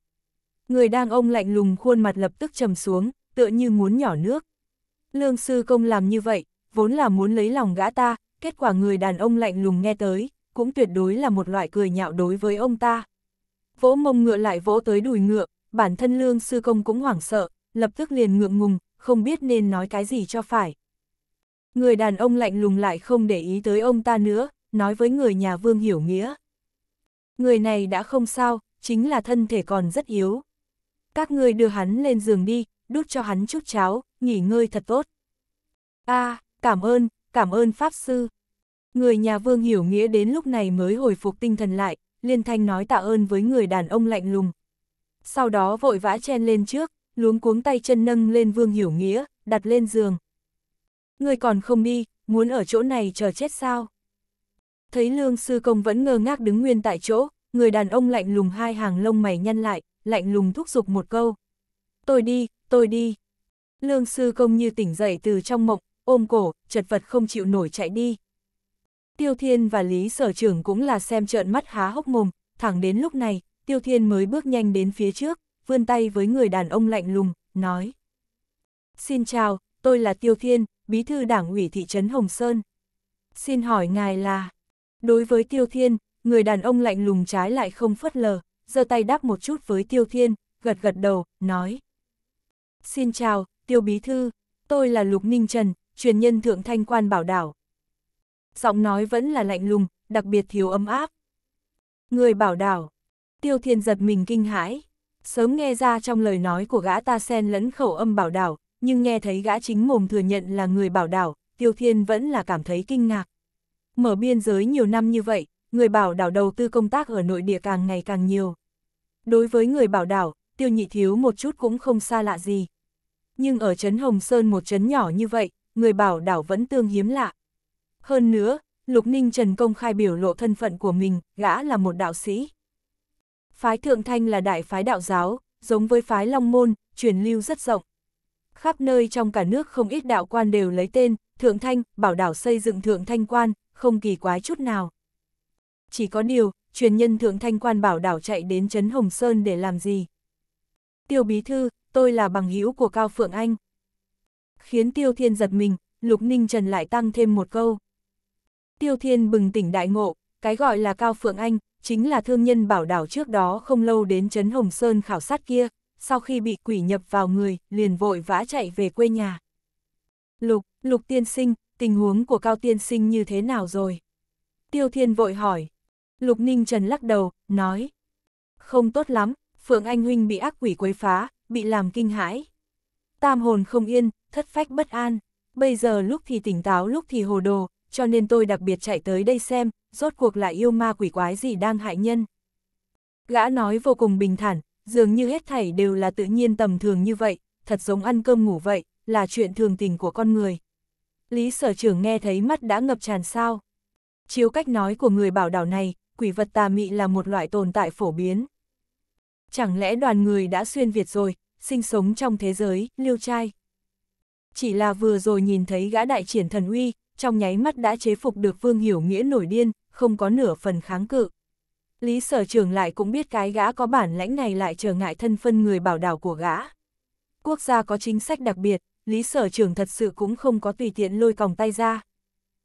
Người đang ông lạnh lùng khuôn mặt lập tức trầm xuống, tựa như muốn nhỏ nước. Lương Sư Công làm như vậy, vốn là muốn lấy lòng gã ta, kết quả người đàn ông lạnh lùng nghe tới, cũng tuyệt đối là một loại cười nhạo đối với ông ta. Vỗ mông ngựa lại vỗ tới đùi ngựa, bản thân Lương Sư Công cũng hoảng sợ, lập tức liền ngượng ngùng, không biết nên nói cái gì cho phải. Người đàn ông lạnh lùng lại không để ý tới ông ta nữa, nói với người nhà Vương Hiểu Nghĩa. Người này đã không sao, chính là thân thể còn rất yếu. Các người đưa hắn lên giường đi, đút cho hắn chút cháo, nghỉ ngơi thật tốt. a à, cảm ơn, cảm ơn Pháp Sư. Người nhà Vương Hiểu Nghĩa đến lúc này mới hồi phục tinh thần lại, liên thanh nói tạ ơn với người đàn ông lạnh lùng. Sau đó vội vã chen lên trước, luống cuống tay chân nâng lên Vương Hiểu Nghĩa, đặt lên giường ngươi còn không đi, muốn ở chỗ này chờ chết sao? Thấy lương sư công vẫn ngơ ngác đứng nguyên tại chỗ, người đàn ông lạnh lùng hai hàng lông mày nhăn lại, lạnh lùng thúc giục một câu. Tôi đi, tôi đi. Lương sư công như tỉnh dậy từ trong mộng, ôm cổ, chật vật không chịu nổi chạy đi. Tiêu Thiên và Lý Sở trưởng cũng là xem trợn mắt há hốc mồm, thẳng đến lúc này, Tiêu Thiên mới bước nhanh đến phía trước, vươn tay với người đàn ông lạnh lùng, nói. Xin chào, tôi là Tiêu Thiên, bí thư đảng ủy thị trấn Hồng Sơn. Xin hỏi ngài là, đối với Tiêu Thiên, người đàn ông lạnh lùng trái lại không phớt lờ, giơ tay đáp một chút với Tiêu Thiên, gật gật đầu, nói. Xin chào, Tiêu Bí Thư, tôi là Lục Ninh Trần, truyền nhân Thượng Thanh Quan Bảo Đảo. Giọng nói vẫn là lạnh lùng, đặc biệt thiếu ấm áp. Người bảo đảo, Tiêu Thiên giật mình kinh hãi, sớm nghe ra trong lời nói của gã ta sen lẫn khẩu âm bảo đảo, nhưng nghe thấy gã chính mồm thừa nhận là người bảo đảo, Tiêu Thiên vẫn là cảm thấy kinh ngạc. Mở biên giới nhiều năm như vậy, người bảo đảo đầu tư công tác ở nội địa càng ngày càng nhiều. Đối với người bảo đảo, Tiêu Nhị Thiếu một chút cũng không xa lạ gì. Nhưng ở Trấn Hồng Sơn một trấn nhỏ như vậy, người bảo đảo vẫn tương hiếm lạ. Hơn nữa, Lục Ninh Trần công khai biểu lộ thân phận của mình, gã là một đạo sĩ. Phái Thượng Thanh là đại phái đạo giáo, giống với phái Long Môn, truyền lưu rất rộng khắp nơi trong cả nước không ít đạo quan đều lấy tên, Thượng Thanh, bảo đảo xây dựng Thượng Thanh Quan, không kỳ quái chút nào. Chỉ có điều, truyền nhân Thượng Thanh Quan bảo đảo chạy đến Trấn Hồng Sơn để làm gì? Tiêu Bí Thư, tôi là bằng hữu của Cao Phượng Anh. Khiến Tiêu Thiên giật mình, Lục Ninh Trần lại tăng thêm một câu. Tiêu Thiên bừng tỉnh đại ngộ, cái gọi là Cao Phượng Anh, chính là thương nhân bảo đảo trước đó không lâu đến Trấn Hồng Sơn khảo sát kia, sau khi bị quỷ nhập vào người, liền vội vã chạy về quê nhà. Lục, Lục tiên sinh, tình huống của Cao tiên sinh như thế nào rồi? Tiêu Thiên vội hỏi. Lục Ninh Trần lắc đầu, nói. Không tốt lắm, Phượng Anh Huynh bị ác quỷ quấy phá, bị làm kinh hãi. Tam hồn không yên, thất phách bất an. Bây giờ lúc thì tỉnh táo lúc thì hồ đồ, cho nên tôi đặc biệt chạy tới đây xem, rốt cuộc là yêu ma quỷ quái gì đang hại nhân. Gã nói vô cùng bình thản, dường như hết thảy đều là tự nhiên tầm thường như vậy, thật giống ăn cơm ngủ vậy, là chuyện thường tình của con người. Lý sở trưởng nghe thấy mắt đã ngập tràn sao. Chiếu cách nói của người bảo đảo này, quỷ vật tà mị là một loại tồn tại phổ biến. Chẳng lẽ đoàn người đã xuyên Việt rồi, sinh sống trong thế giới, liêu trai. Chỉ là vừa rồi nhìn thấy gã đại triển thần uy, trong nháy mắt đã chế phục được Vương Hiểu Nghĩa nổi điên, không có nửa phần kháng cự. Lý sở trường lại cũng biết cái gã có bản lãnh này lại trở ngại thân phân người bảo đảo của gã. Quốc gia có chính sách đặc biệt, Lý sở trường thật sự cũng không có tùy tiện lôi còng tay ra.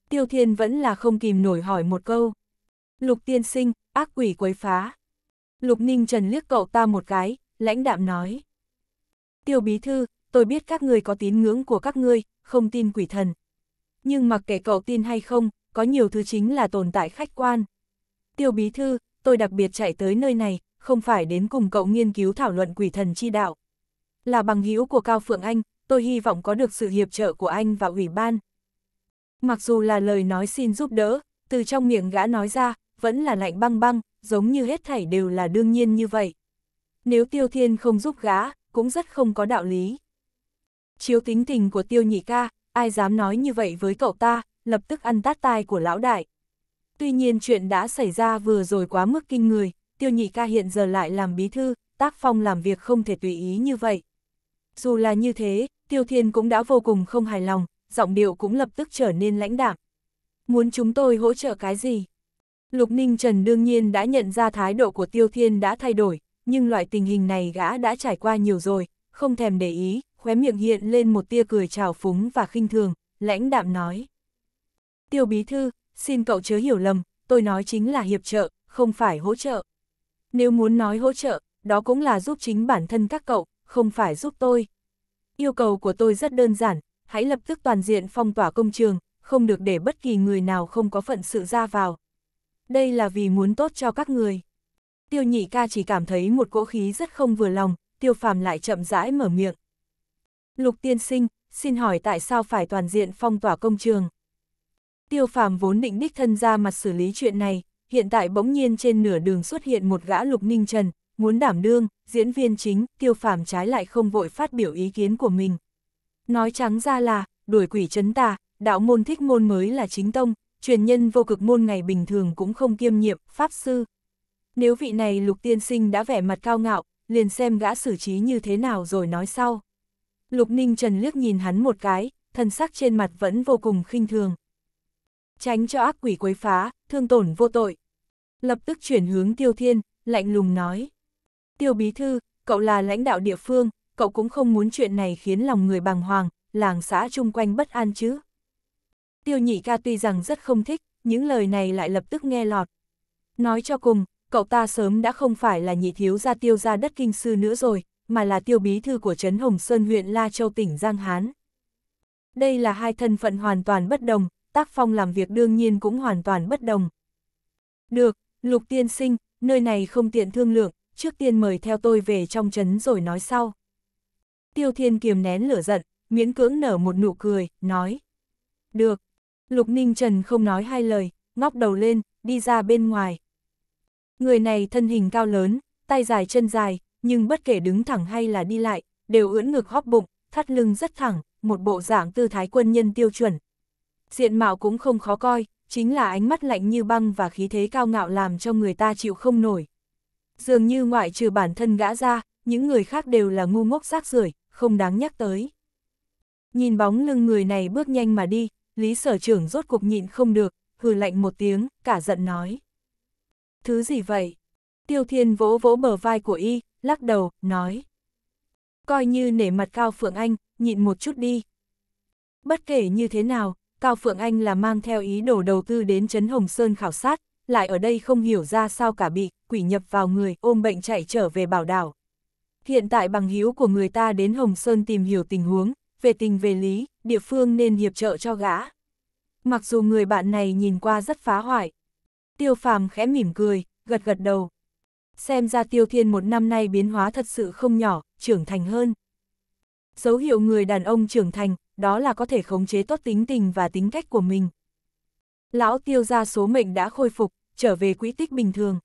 Tiêu thiên vẫn là không kìm nổi hỏi một câu. Lục tiên sinh, ác quỷ quấy phá. Lục ninh trần liếc cậu ta một cái, lãnh đạm nói. Tiêu bí thư, tôi biết các người có tín ngưỡng của các ngươi, không tin quỷ thần. Nhưng mặc kệ cậu tin hay không, có nhiều thứ chính là tồn tại khách quan. Tiêu bí thư, tôi đặc biệt chạy tới nơi này, không phải đến cùng cậu nghiên cứu thảo luận quỷ thần chi đạo. Là bằng hữu của Cao Phượng Anh, tôi hy vọng có được sự hiệp trợ của anh và ủy ban. Mặc dù là lời nói xin giúp đỡ, từ trong miệng gã nói ra, vẫn là lạnh băng băng, giống như hết thảy đều là đương nhiên như vậy. Nếu Tiêu Thiên không giúp gã, cũng rất không có đạo lý. Chiếu tính tình của Tiêu Nhị Ca, ai dám nói như vậy với cậu ta, lập tức ăn tát tai của lão đại. Tuy nhiên chuyện đã xảy ra vừa rồi quá mức kinh người, tiêu nhị ca hiện giờ lại làm bí thư, tác phong làm việc không thể tùy ý như vậy. Dù là như thế, tiêu thiên cũng đã vô cùng không hài lòng, giọng điệu cũng lập tức trở nên lãnh đạm. Muốn chúng tôi hỗ trợ cái gì? Lục Ninh Trần đương nhiên đã nhận ra thái độ của tiêu thiên đã thay đổi, nhưng loại tình hình này gã đã trải qua nhiều rồi, không thèm để ý, khóe miệng hiện lên một tia cười trào phúng và khinh thường, lãnh đạm nói. Tiêu bí thư, xin cậu chớ hiểu lầm, tôi nói chính là hiệp trợ, không phải hỗ trợ. Nếu muốn nói hỗ trợ, đó cũng là giúp chính bản thân các cậu, không phải giúp tôi. Yêu cầu của tôi rất đơn giản, hãy lập tức toàn diện phong tỏa công trường, không được để bất kỳ người nào không có phận sự ra vào. Đây là vì muốn tốt cho các người. Tiêu nhị ca chỉ cảm thấy một cỗ khí rất không vừa lòng, tiêu phàm lại chậm rãi mở miệng. Lục tiên sinh, xin hỏi tại sao phải toàn diện phong tỏa công trường? tiêu phàm vốn định đích thân ra mặt xử lý chuyện này, hiện tại bỗng nhiên trên nửa đường xuất hiện một gã lục ninh trần, muốn đảm đương, diễn viên chính, tiêu phàm trái lại không vội phát biểu ý kiến của mình. Nói trắng ra là, đuổi quỷ chấn tà, đạo môn thích môn mới là chính tông, truyền nhân vô cực môn ngày bình thường cũng không kiêm nhiệm, pháp sư. Nếu vị này lục tiên sinh đã vẻ mặt cao ngạo, liền xem gã xử trí như thế nào rồi nói sau. Lục Ninh Trần liếc nhìn hắn một cái, thân sắc trên mặt vẫn vô cùng khinh thường tránh cho ác quỷ quấy phá, thương tổn vô tội. Lập tức chuyển hướng Tiêu Thiên, lạnh lùng nói. Tiêu Bí Thư, cậu là lãnh đạo địa phương, cậu cũng không muốn chuyện này khiến lòng người bàng hoàng, làng xã chung quanh bất an chứ. Tiêu Nhị Ca tuy rằng rất không thích, những lời này lại lập tức nghe lọt. Nói cho cùng, cậu ta sớm đã không phải là nhị thiếu gia tiêu gia đất kinh sư nữa rồi, mà là tiêu bí thư của Trấn Hồng Sơn huyện La Châu tỉnh Giang Hán. Đây là hai thân phận hoàn toàn bất đồng, tác phong làm việc đương nhiên cũng hoàn toàn bất đồng. Được, Lục Tiên Sinh, nơi này không tiện thương lượng, trước tiên mời theo tôi về trong trấn rồi nói sau. Tiêu Thiên kiềm nén lửa giận, miễn cưỡng nở một nụ cười, nói. Được, Lục Ninh Trần không nói hai lời, ngóc đầu lên, đi ra bên ngoài. Người này thân hình cao lớn, tay dài chân dài, nhưng bất kể đứng thẳng hay là đi lại, đều ưỡn ngực hóp bụng, thắt lưng rất thẳng, một bộ dạng tư thái quân nhân tiêu chuẩn, diện mạo cũng không khó coi, chính là ánh mắt lạnh như băng và khí thế cao ngạo làm cho người ta chịu không nổi. Dường như ngoại trừ bản thân gã ra, những người khác đều là ngu ngốc rác rưởi, không đáng nhắc tới. Nhìn bóng lưng người này bước nhanh mà đi, Lý Sở trưởng rốt cục nhịn không được, hừ lạnh một tiếng, cả giận nói. Thứ gì vậy? Tiêu Thiên vỗ vỗ bờ vai của y, lắc đầu, nói. Coi như nể mặt cao Phượng Anh, nhịn một chút đi. Bất kể như thế nào, Cao Phượng Anh là mang theo ý đồ đầu tư đến Trấn Hồng Sơn khảo sát, lại ở đây không hiểu ra sao cả bị quỷ nhập vào người ôm bệnh chạy trở về bảo đảo. Hiện tại bằng hữu của người ta đến Hồng Sơn tìm hiểu tình huống, về tình về lý, địa phương nên hiệp trợ cho gã. Mặc dù người bạn này nhìn qua rất phá hoại. Tiêu phàm khẽ mỉm cười, gật gật đầu. Xem ra tiêu thiên một năm nay biến hóa thật sự không nhỏ, trưởng thành hơn. Dấu hiệu người đàn ông trưởng thành, đó là có thể khống chế tốt tính tình và tính cách của mình. Lão tiêu ra số mệnh đã khôi phục, trở về quỹ tích bình thường.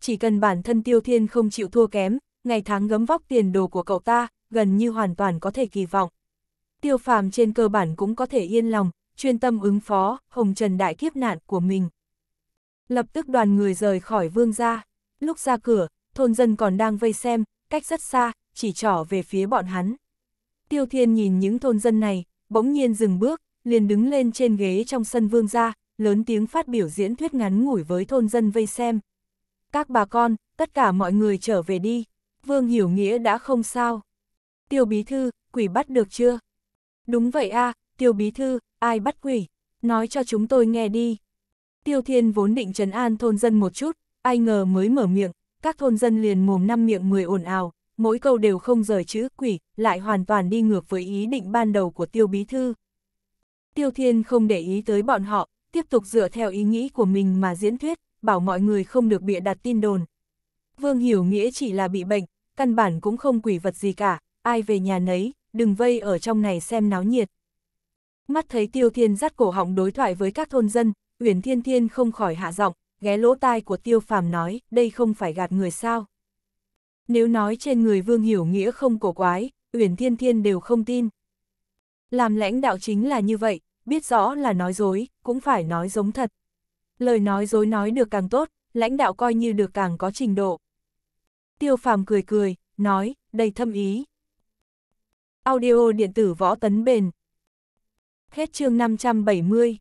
Chỉ cần bản thân tiêu thiên không chịu thua kém, ngày tháng gấm vóc tiền đồ của cậu ta, gần như hoàn toàn có thể kỳ vọng. Tiêu phàm trên cơ bản cũng có thể yên lòng, chuyên tâm ứng phó, hồng trần đại kiếp nạn của mình. Lập tức đoàn người rời khỏi vương gia. Lúc ra cửa, thôn dân còn đang vây xem, cách rất xa, chỉ trỏ về phía bọn hắn. Tiêu Thiên nhìn những thôn dân này, bỗng nhiên dừng bước, liền đứng lên trên ghế trong sân vương gia, lớn tiếng phát biểu diễn thuyết ngắn ngủi với thôn dân vây xem. Các bà con, tất cả mọi người trở về đi, vương hiểu nghĩa đã không sao. Tiêu bí thư, quỷ bắt được chưa? Đúng vậy a, tiêu bí thư, ai bắt quỷ? Nói cho chúng tôi nghe đi. Tiêu thiên vốn định trấn an thôn dân một chút, ai ngờ mới mở miệng, các thôn dân liền mồm năm miệng mười ồn ào, mỗi câu đều không rời chữ quỷ, lại hoàn toàn đi ngược với ý định ban đầu của tiêu bí thư. Tiêu thiên không để ý tới bọn họ, tiếp tục dựa theo ý nghĩ của mình mà diễn thuyết, bảo mọi người không được bịa đặt tin đồn. Vương hiểu nghĩa chỉ là bị bệnh, căn bản cũng không quỷ vật gì cả, ai về nhà nấy, đừng vây ở trong này xem náo nhiệt. Mắt thấy tiêu thiên dắt cổ họng đối thoại với các thôn dân, Uyển Thiên Thiên không khỏi hạ giọng, ghé lỗ tai của Tiêu Phàm nói, đây không phải gạt người sao? Nếu nói trên người Vương Hiểu Nghĩa không cổ quái, Uyển Thiên Thiên đều không tin. Làm lãnh đạo chính là như vậy, biết rõ là nói dối, cũng phải nói giống thật. Lời nói dối nói được càng tốt, lãnh đạo coi như được càng có trình độ. Tiêu phàm cười cười, nói, đầy thâm ý. Audio điện tử võ tấn bền. Hết chương 570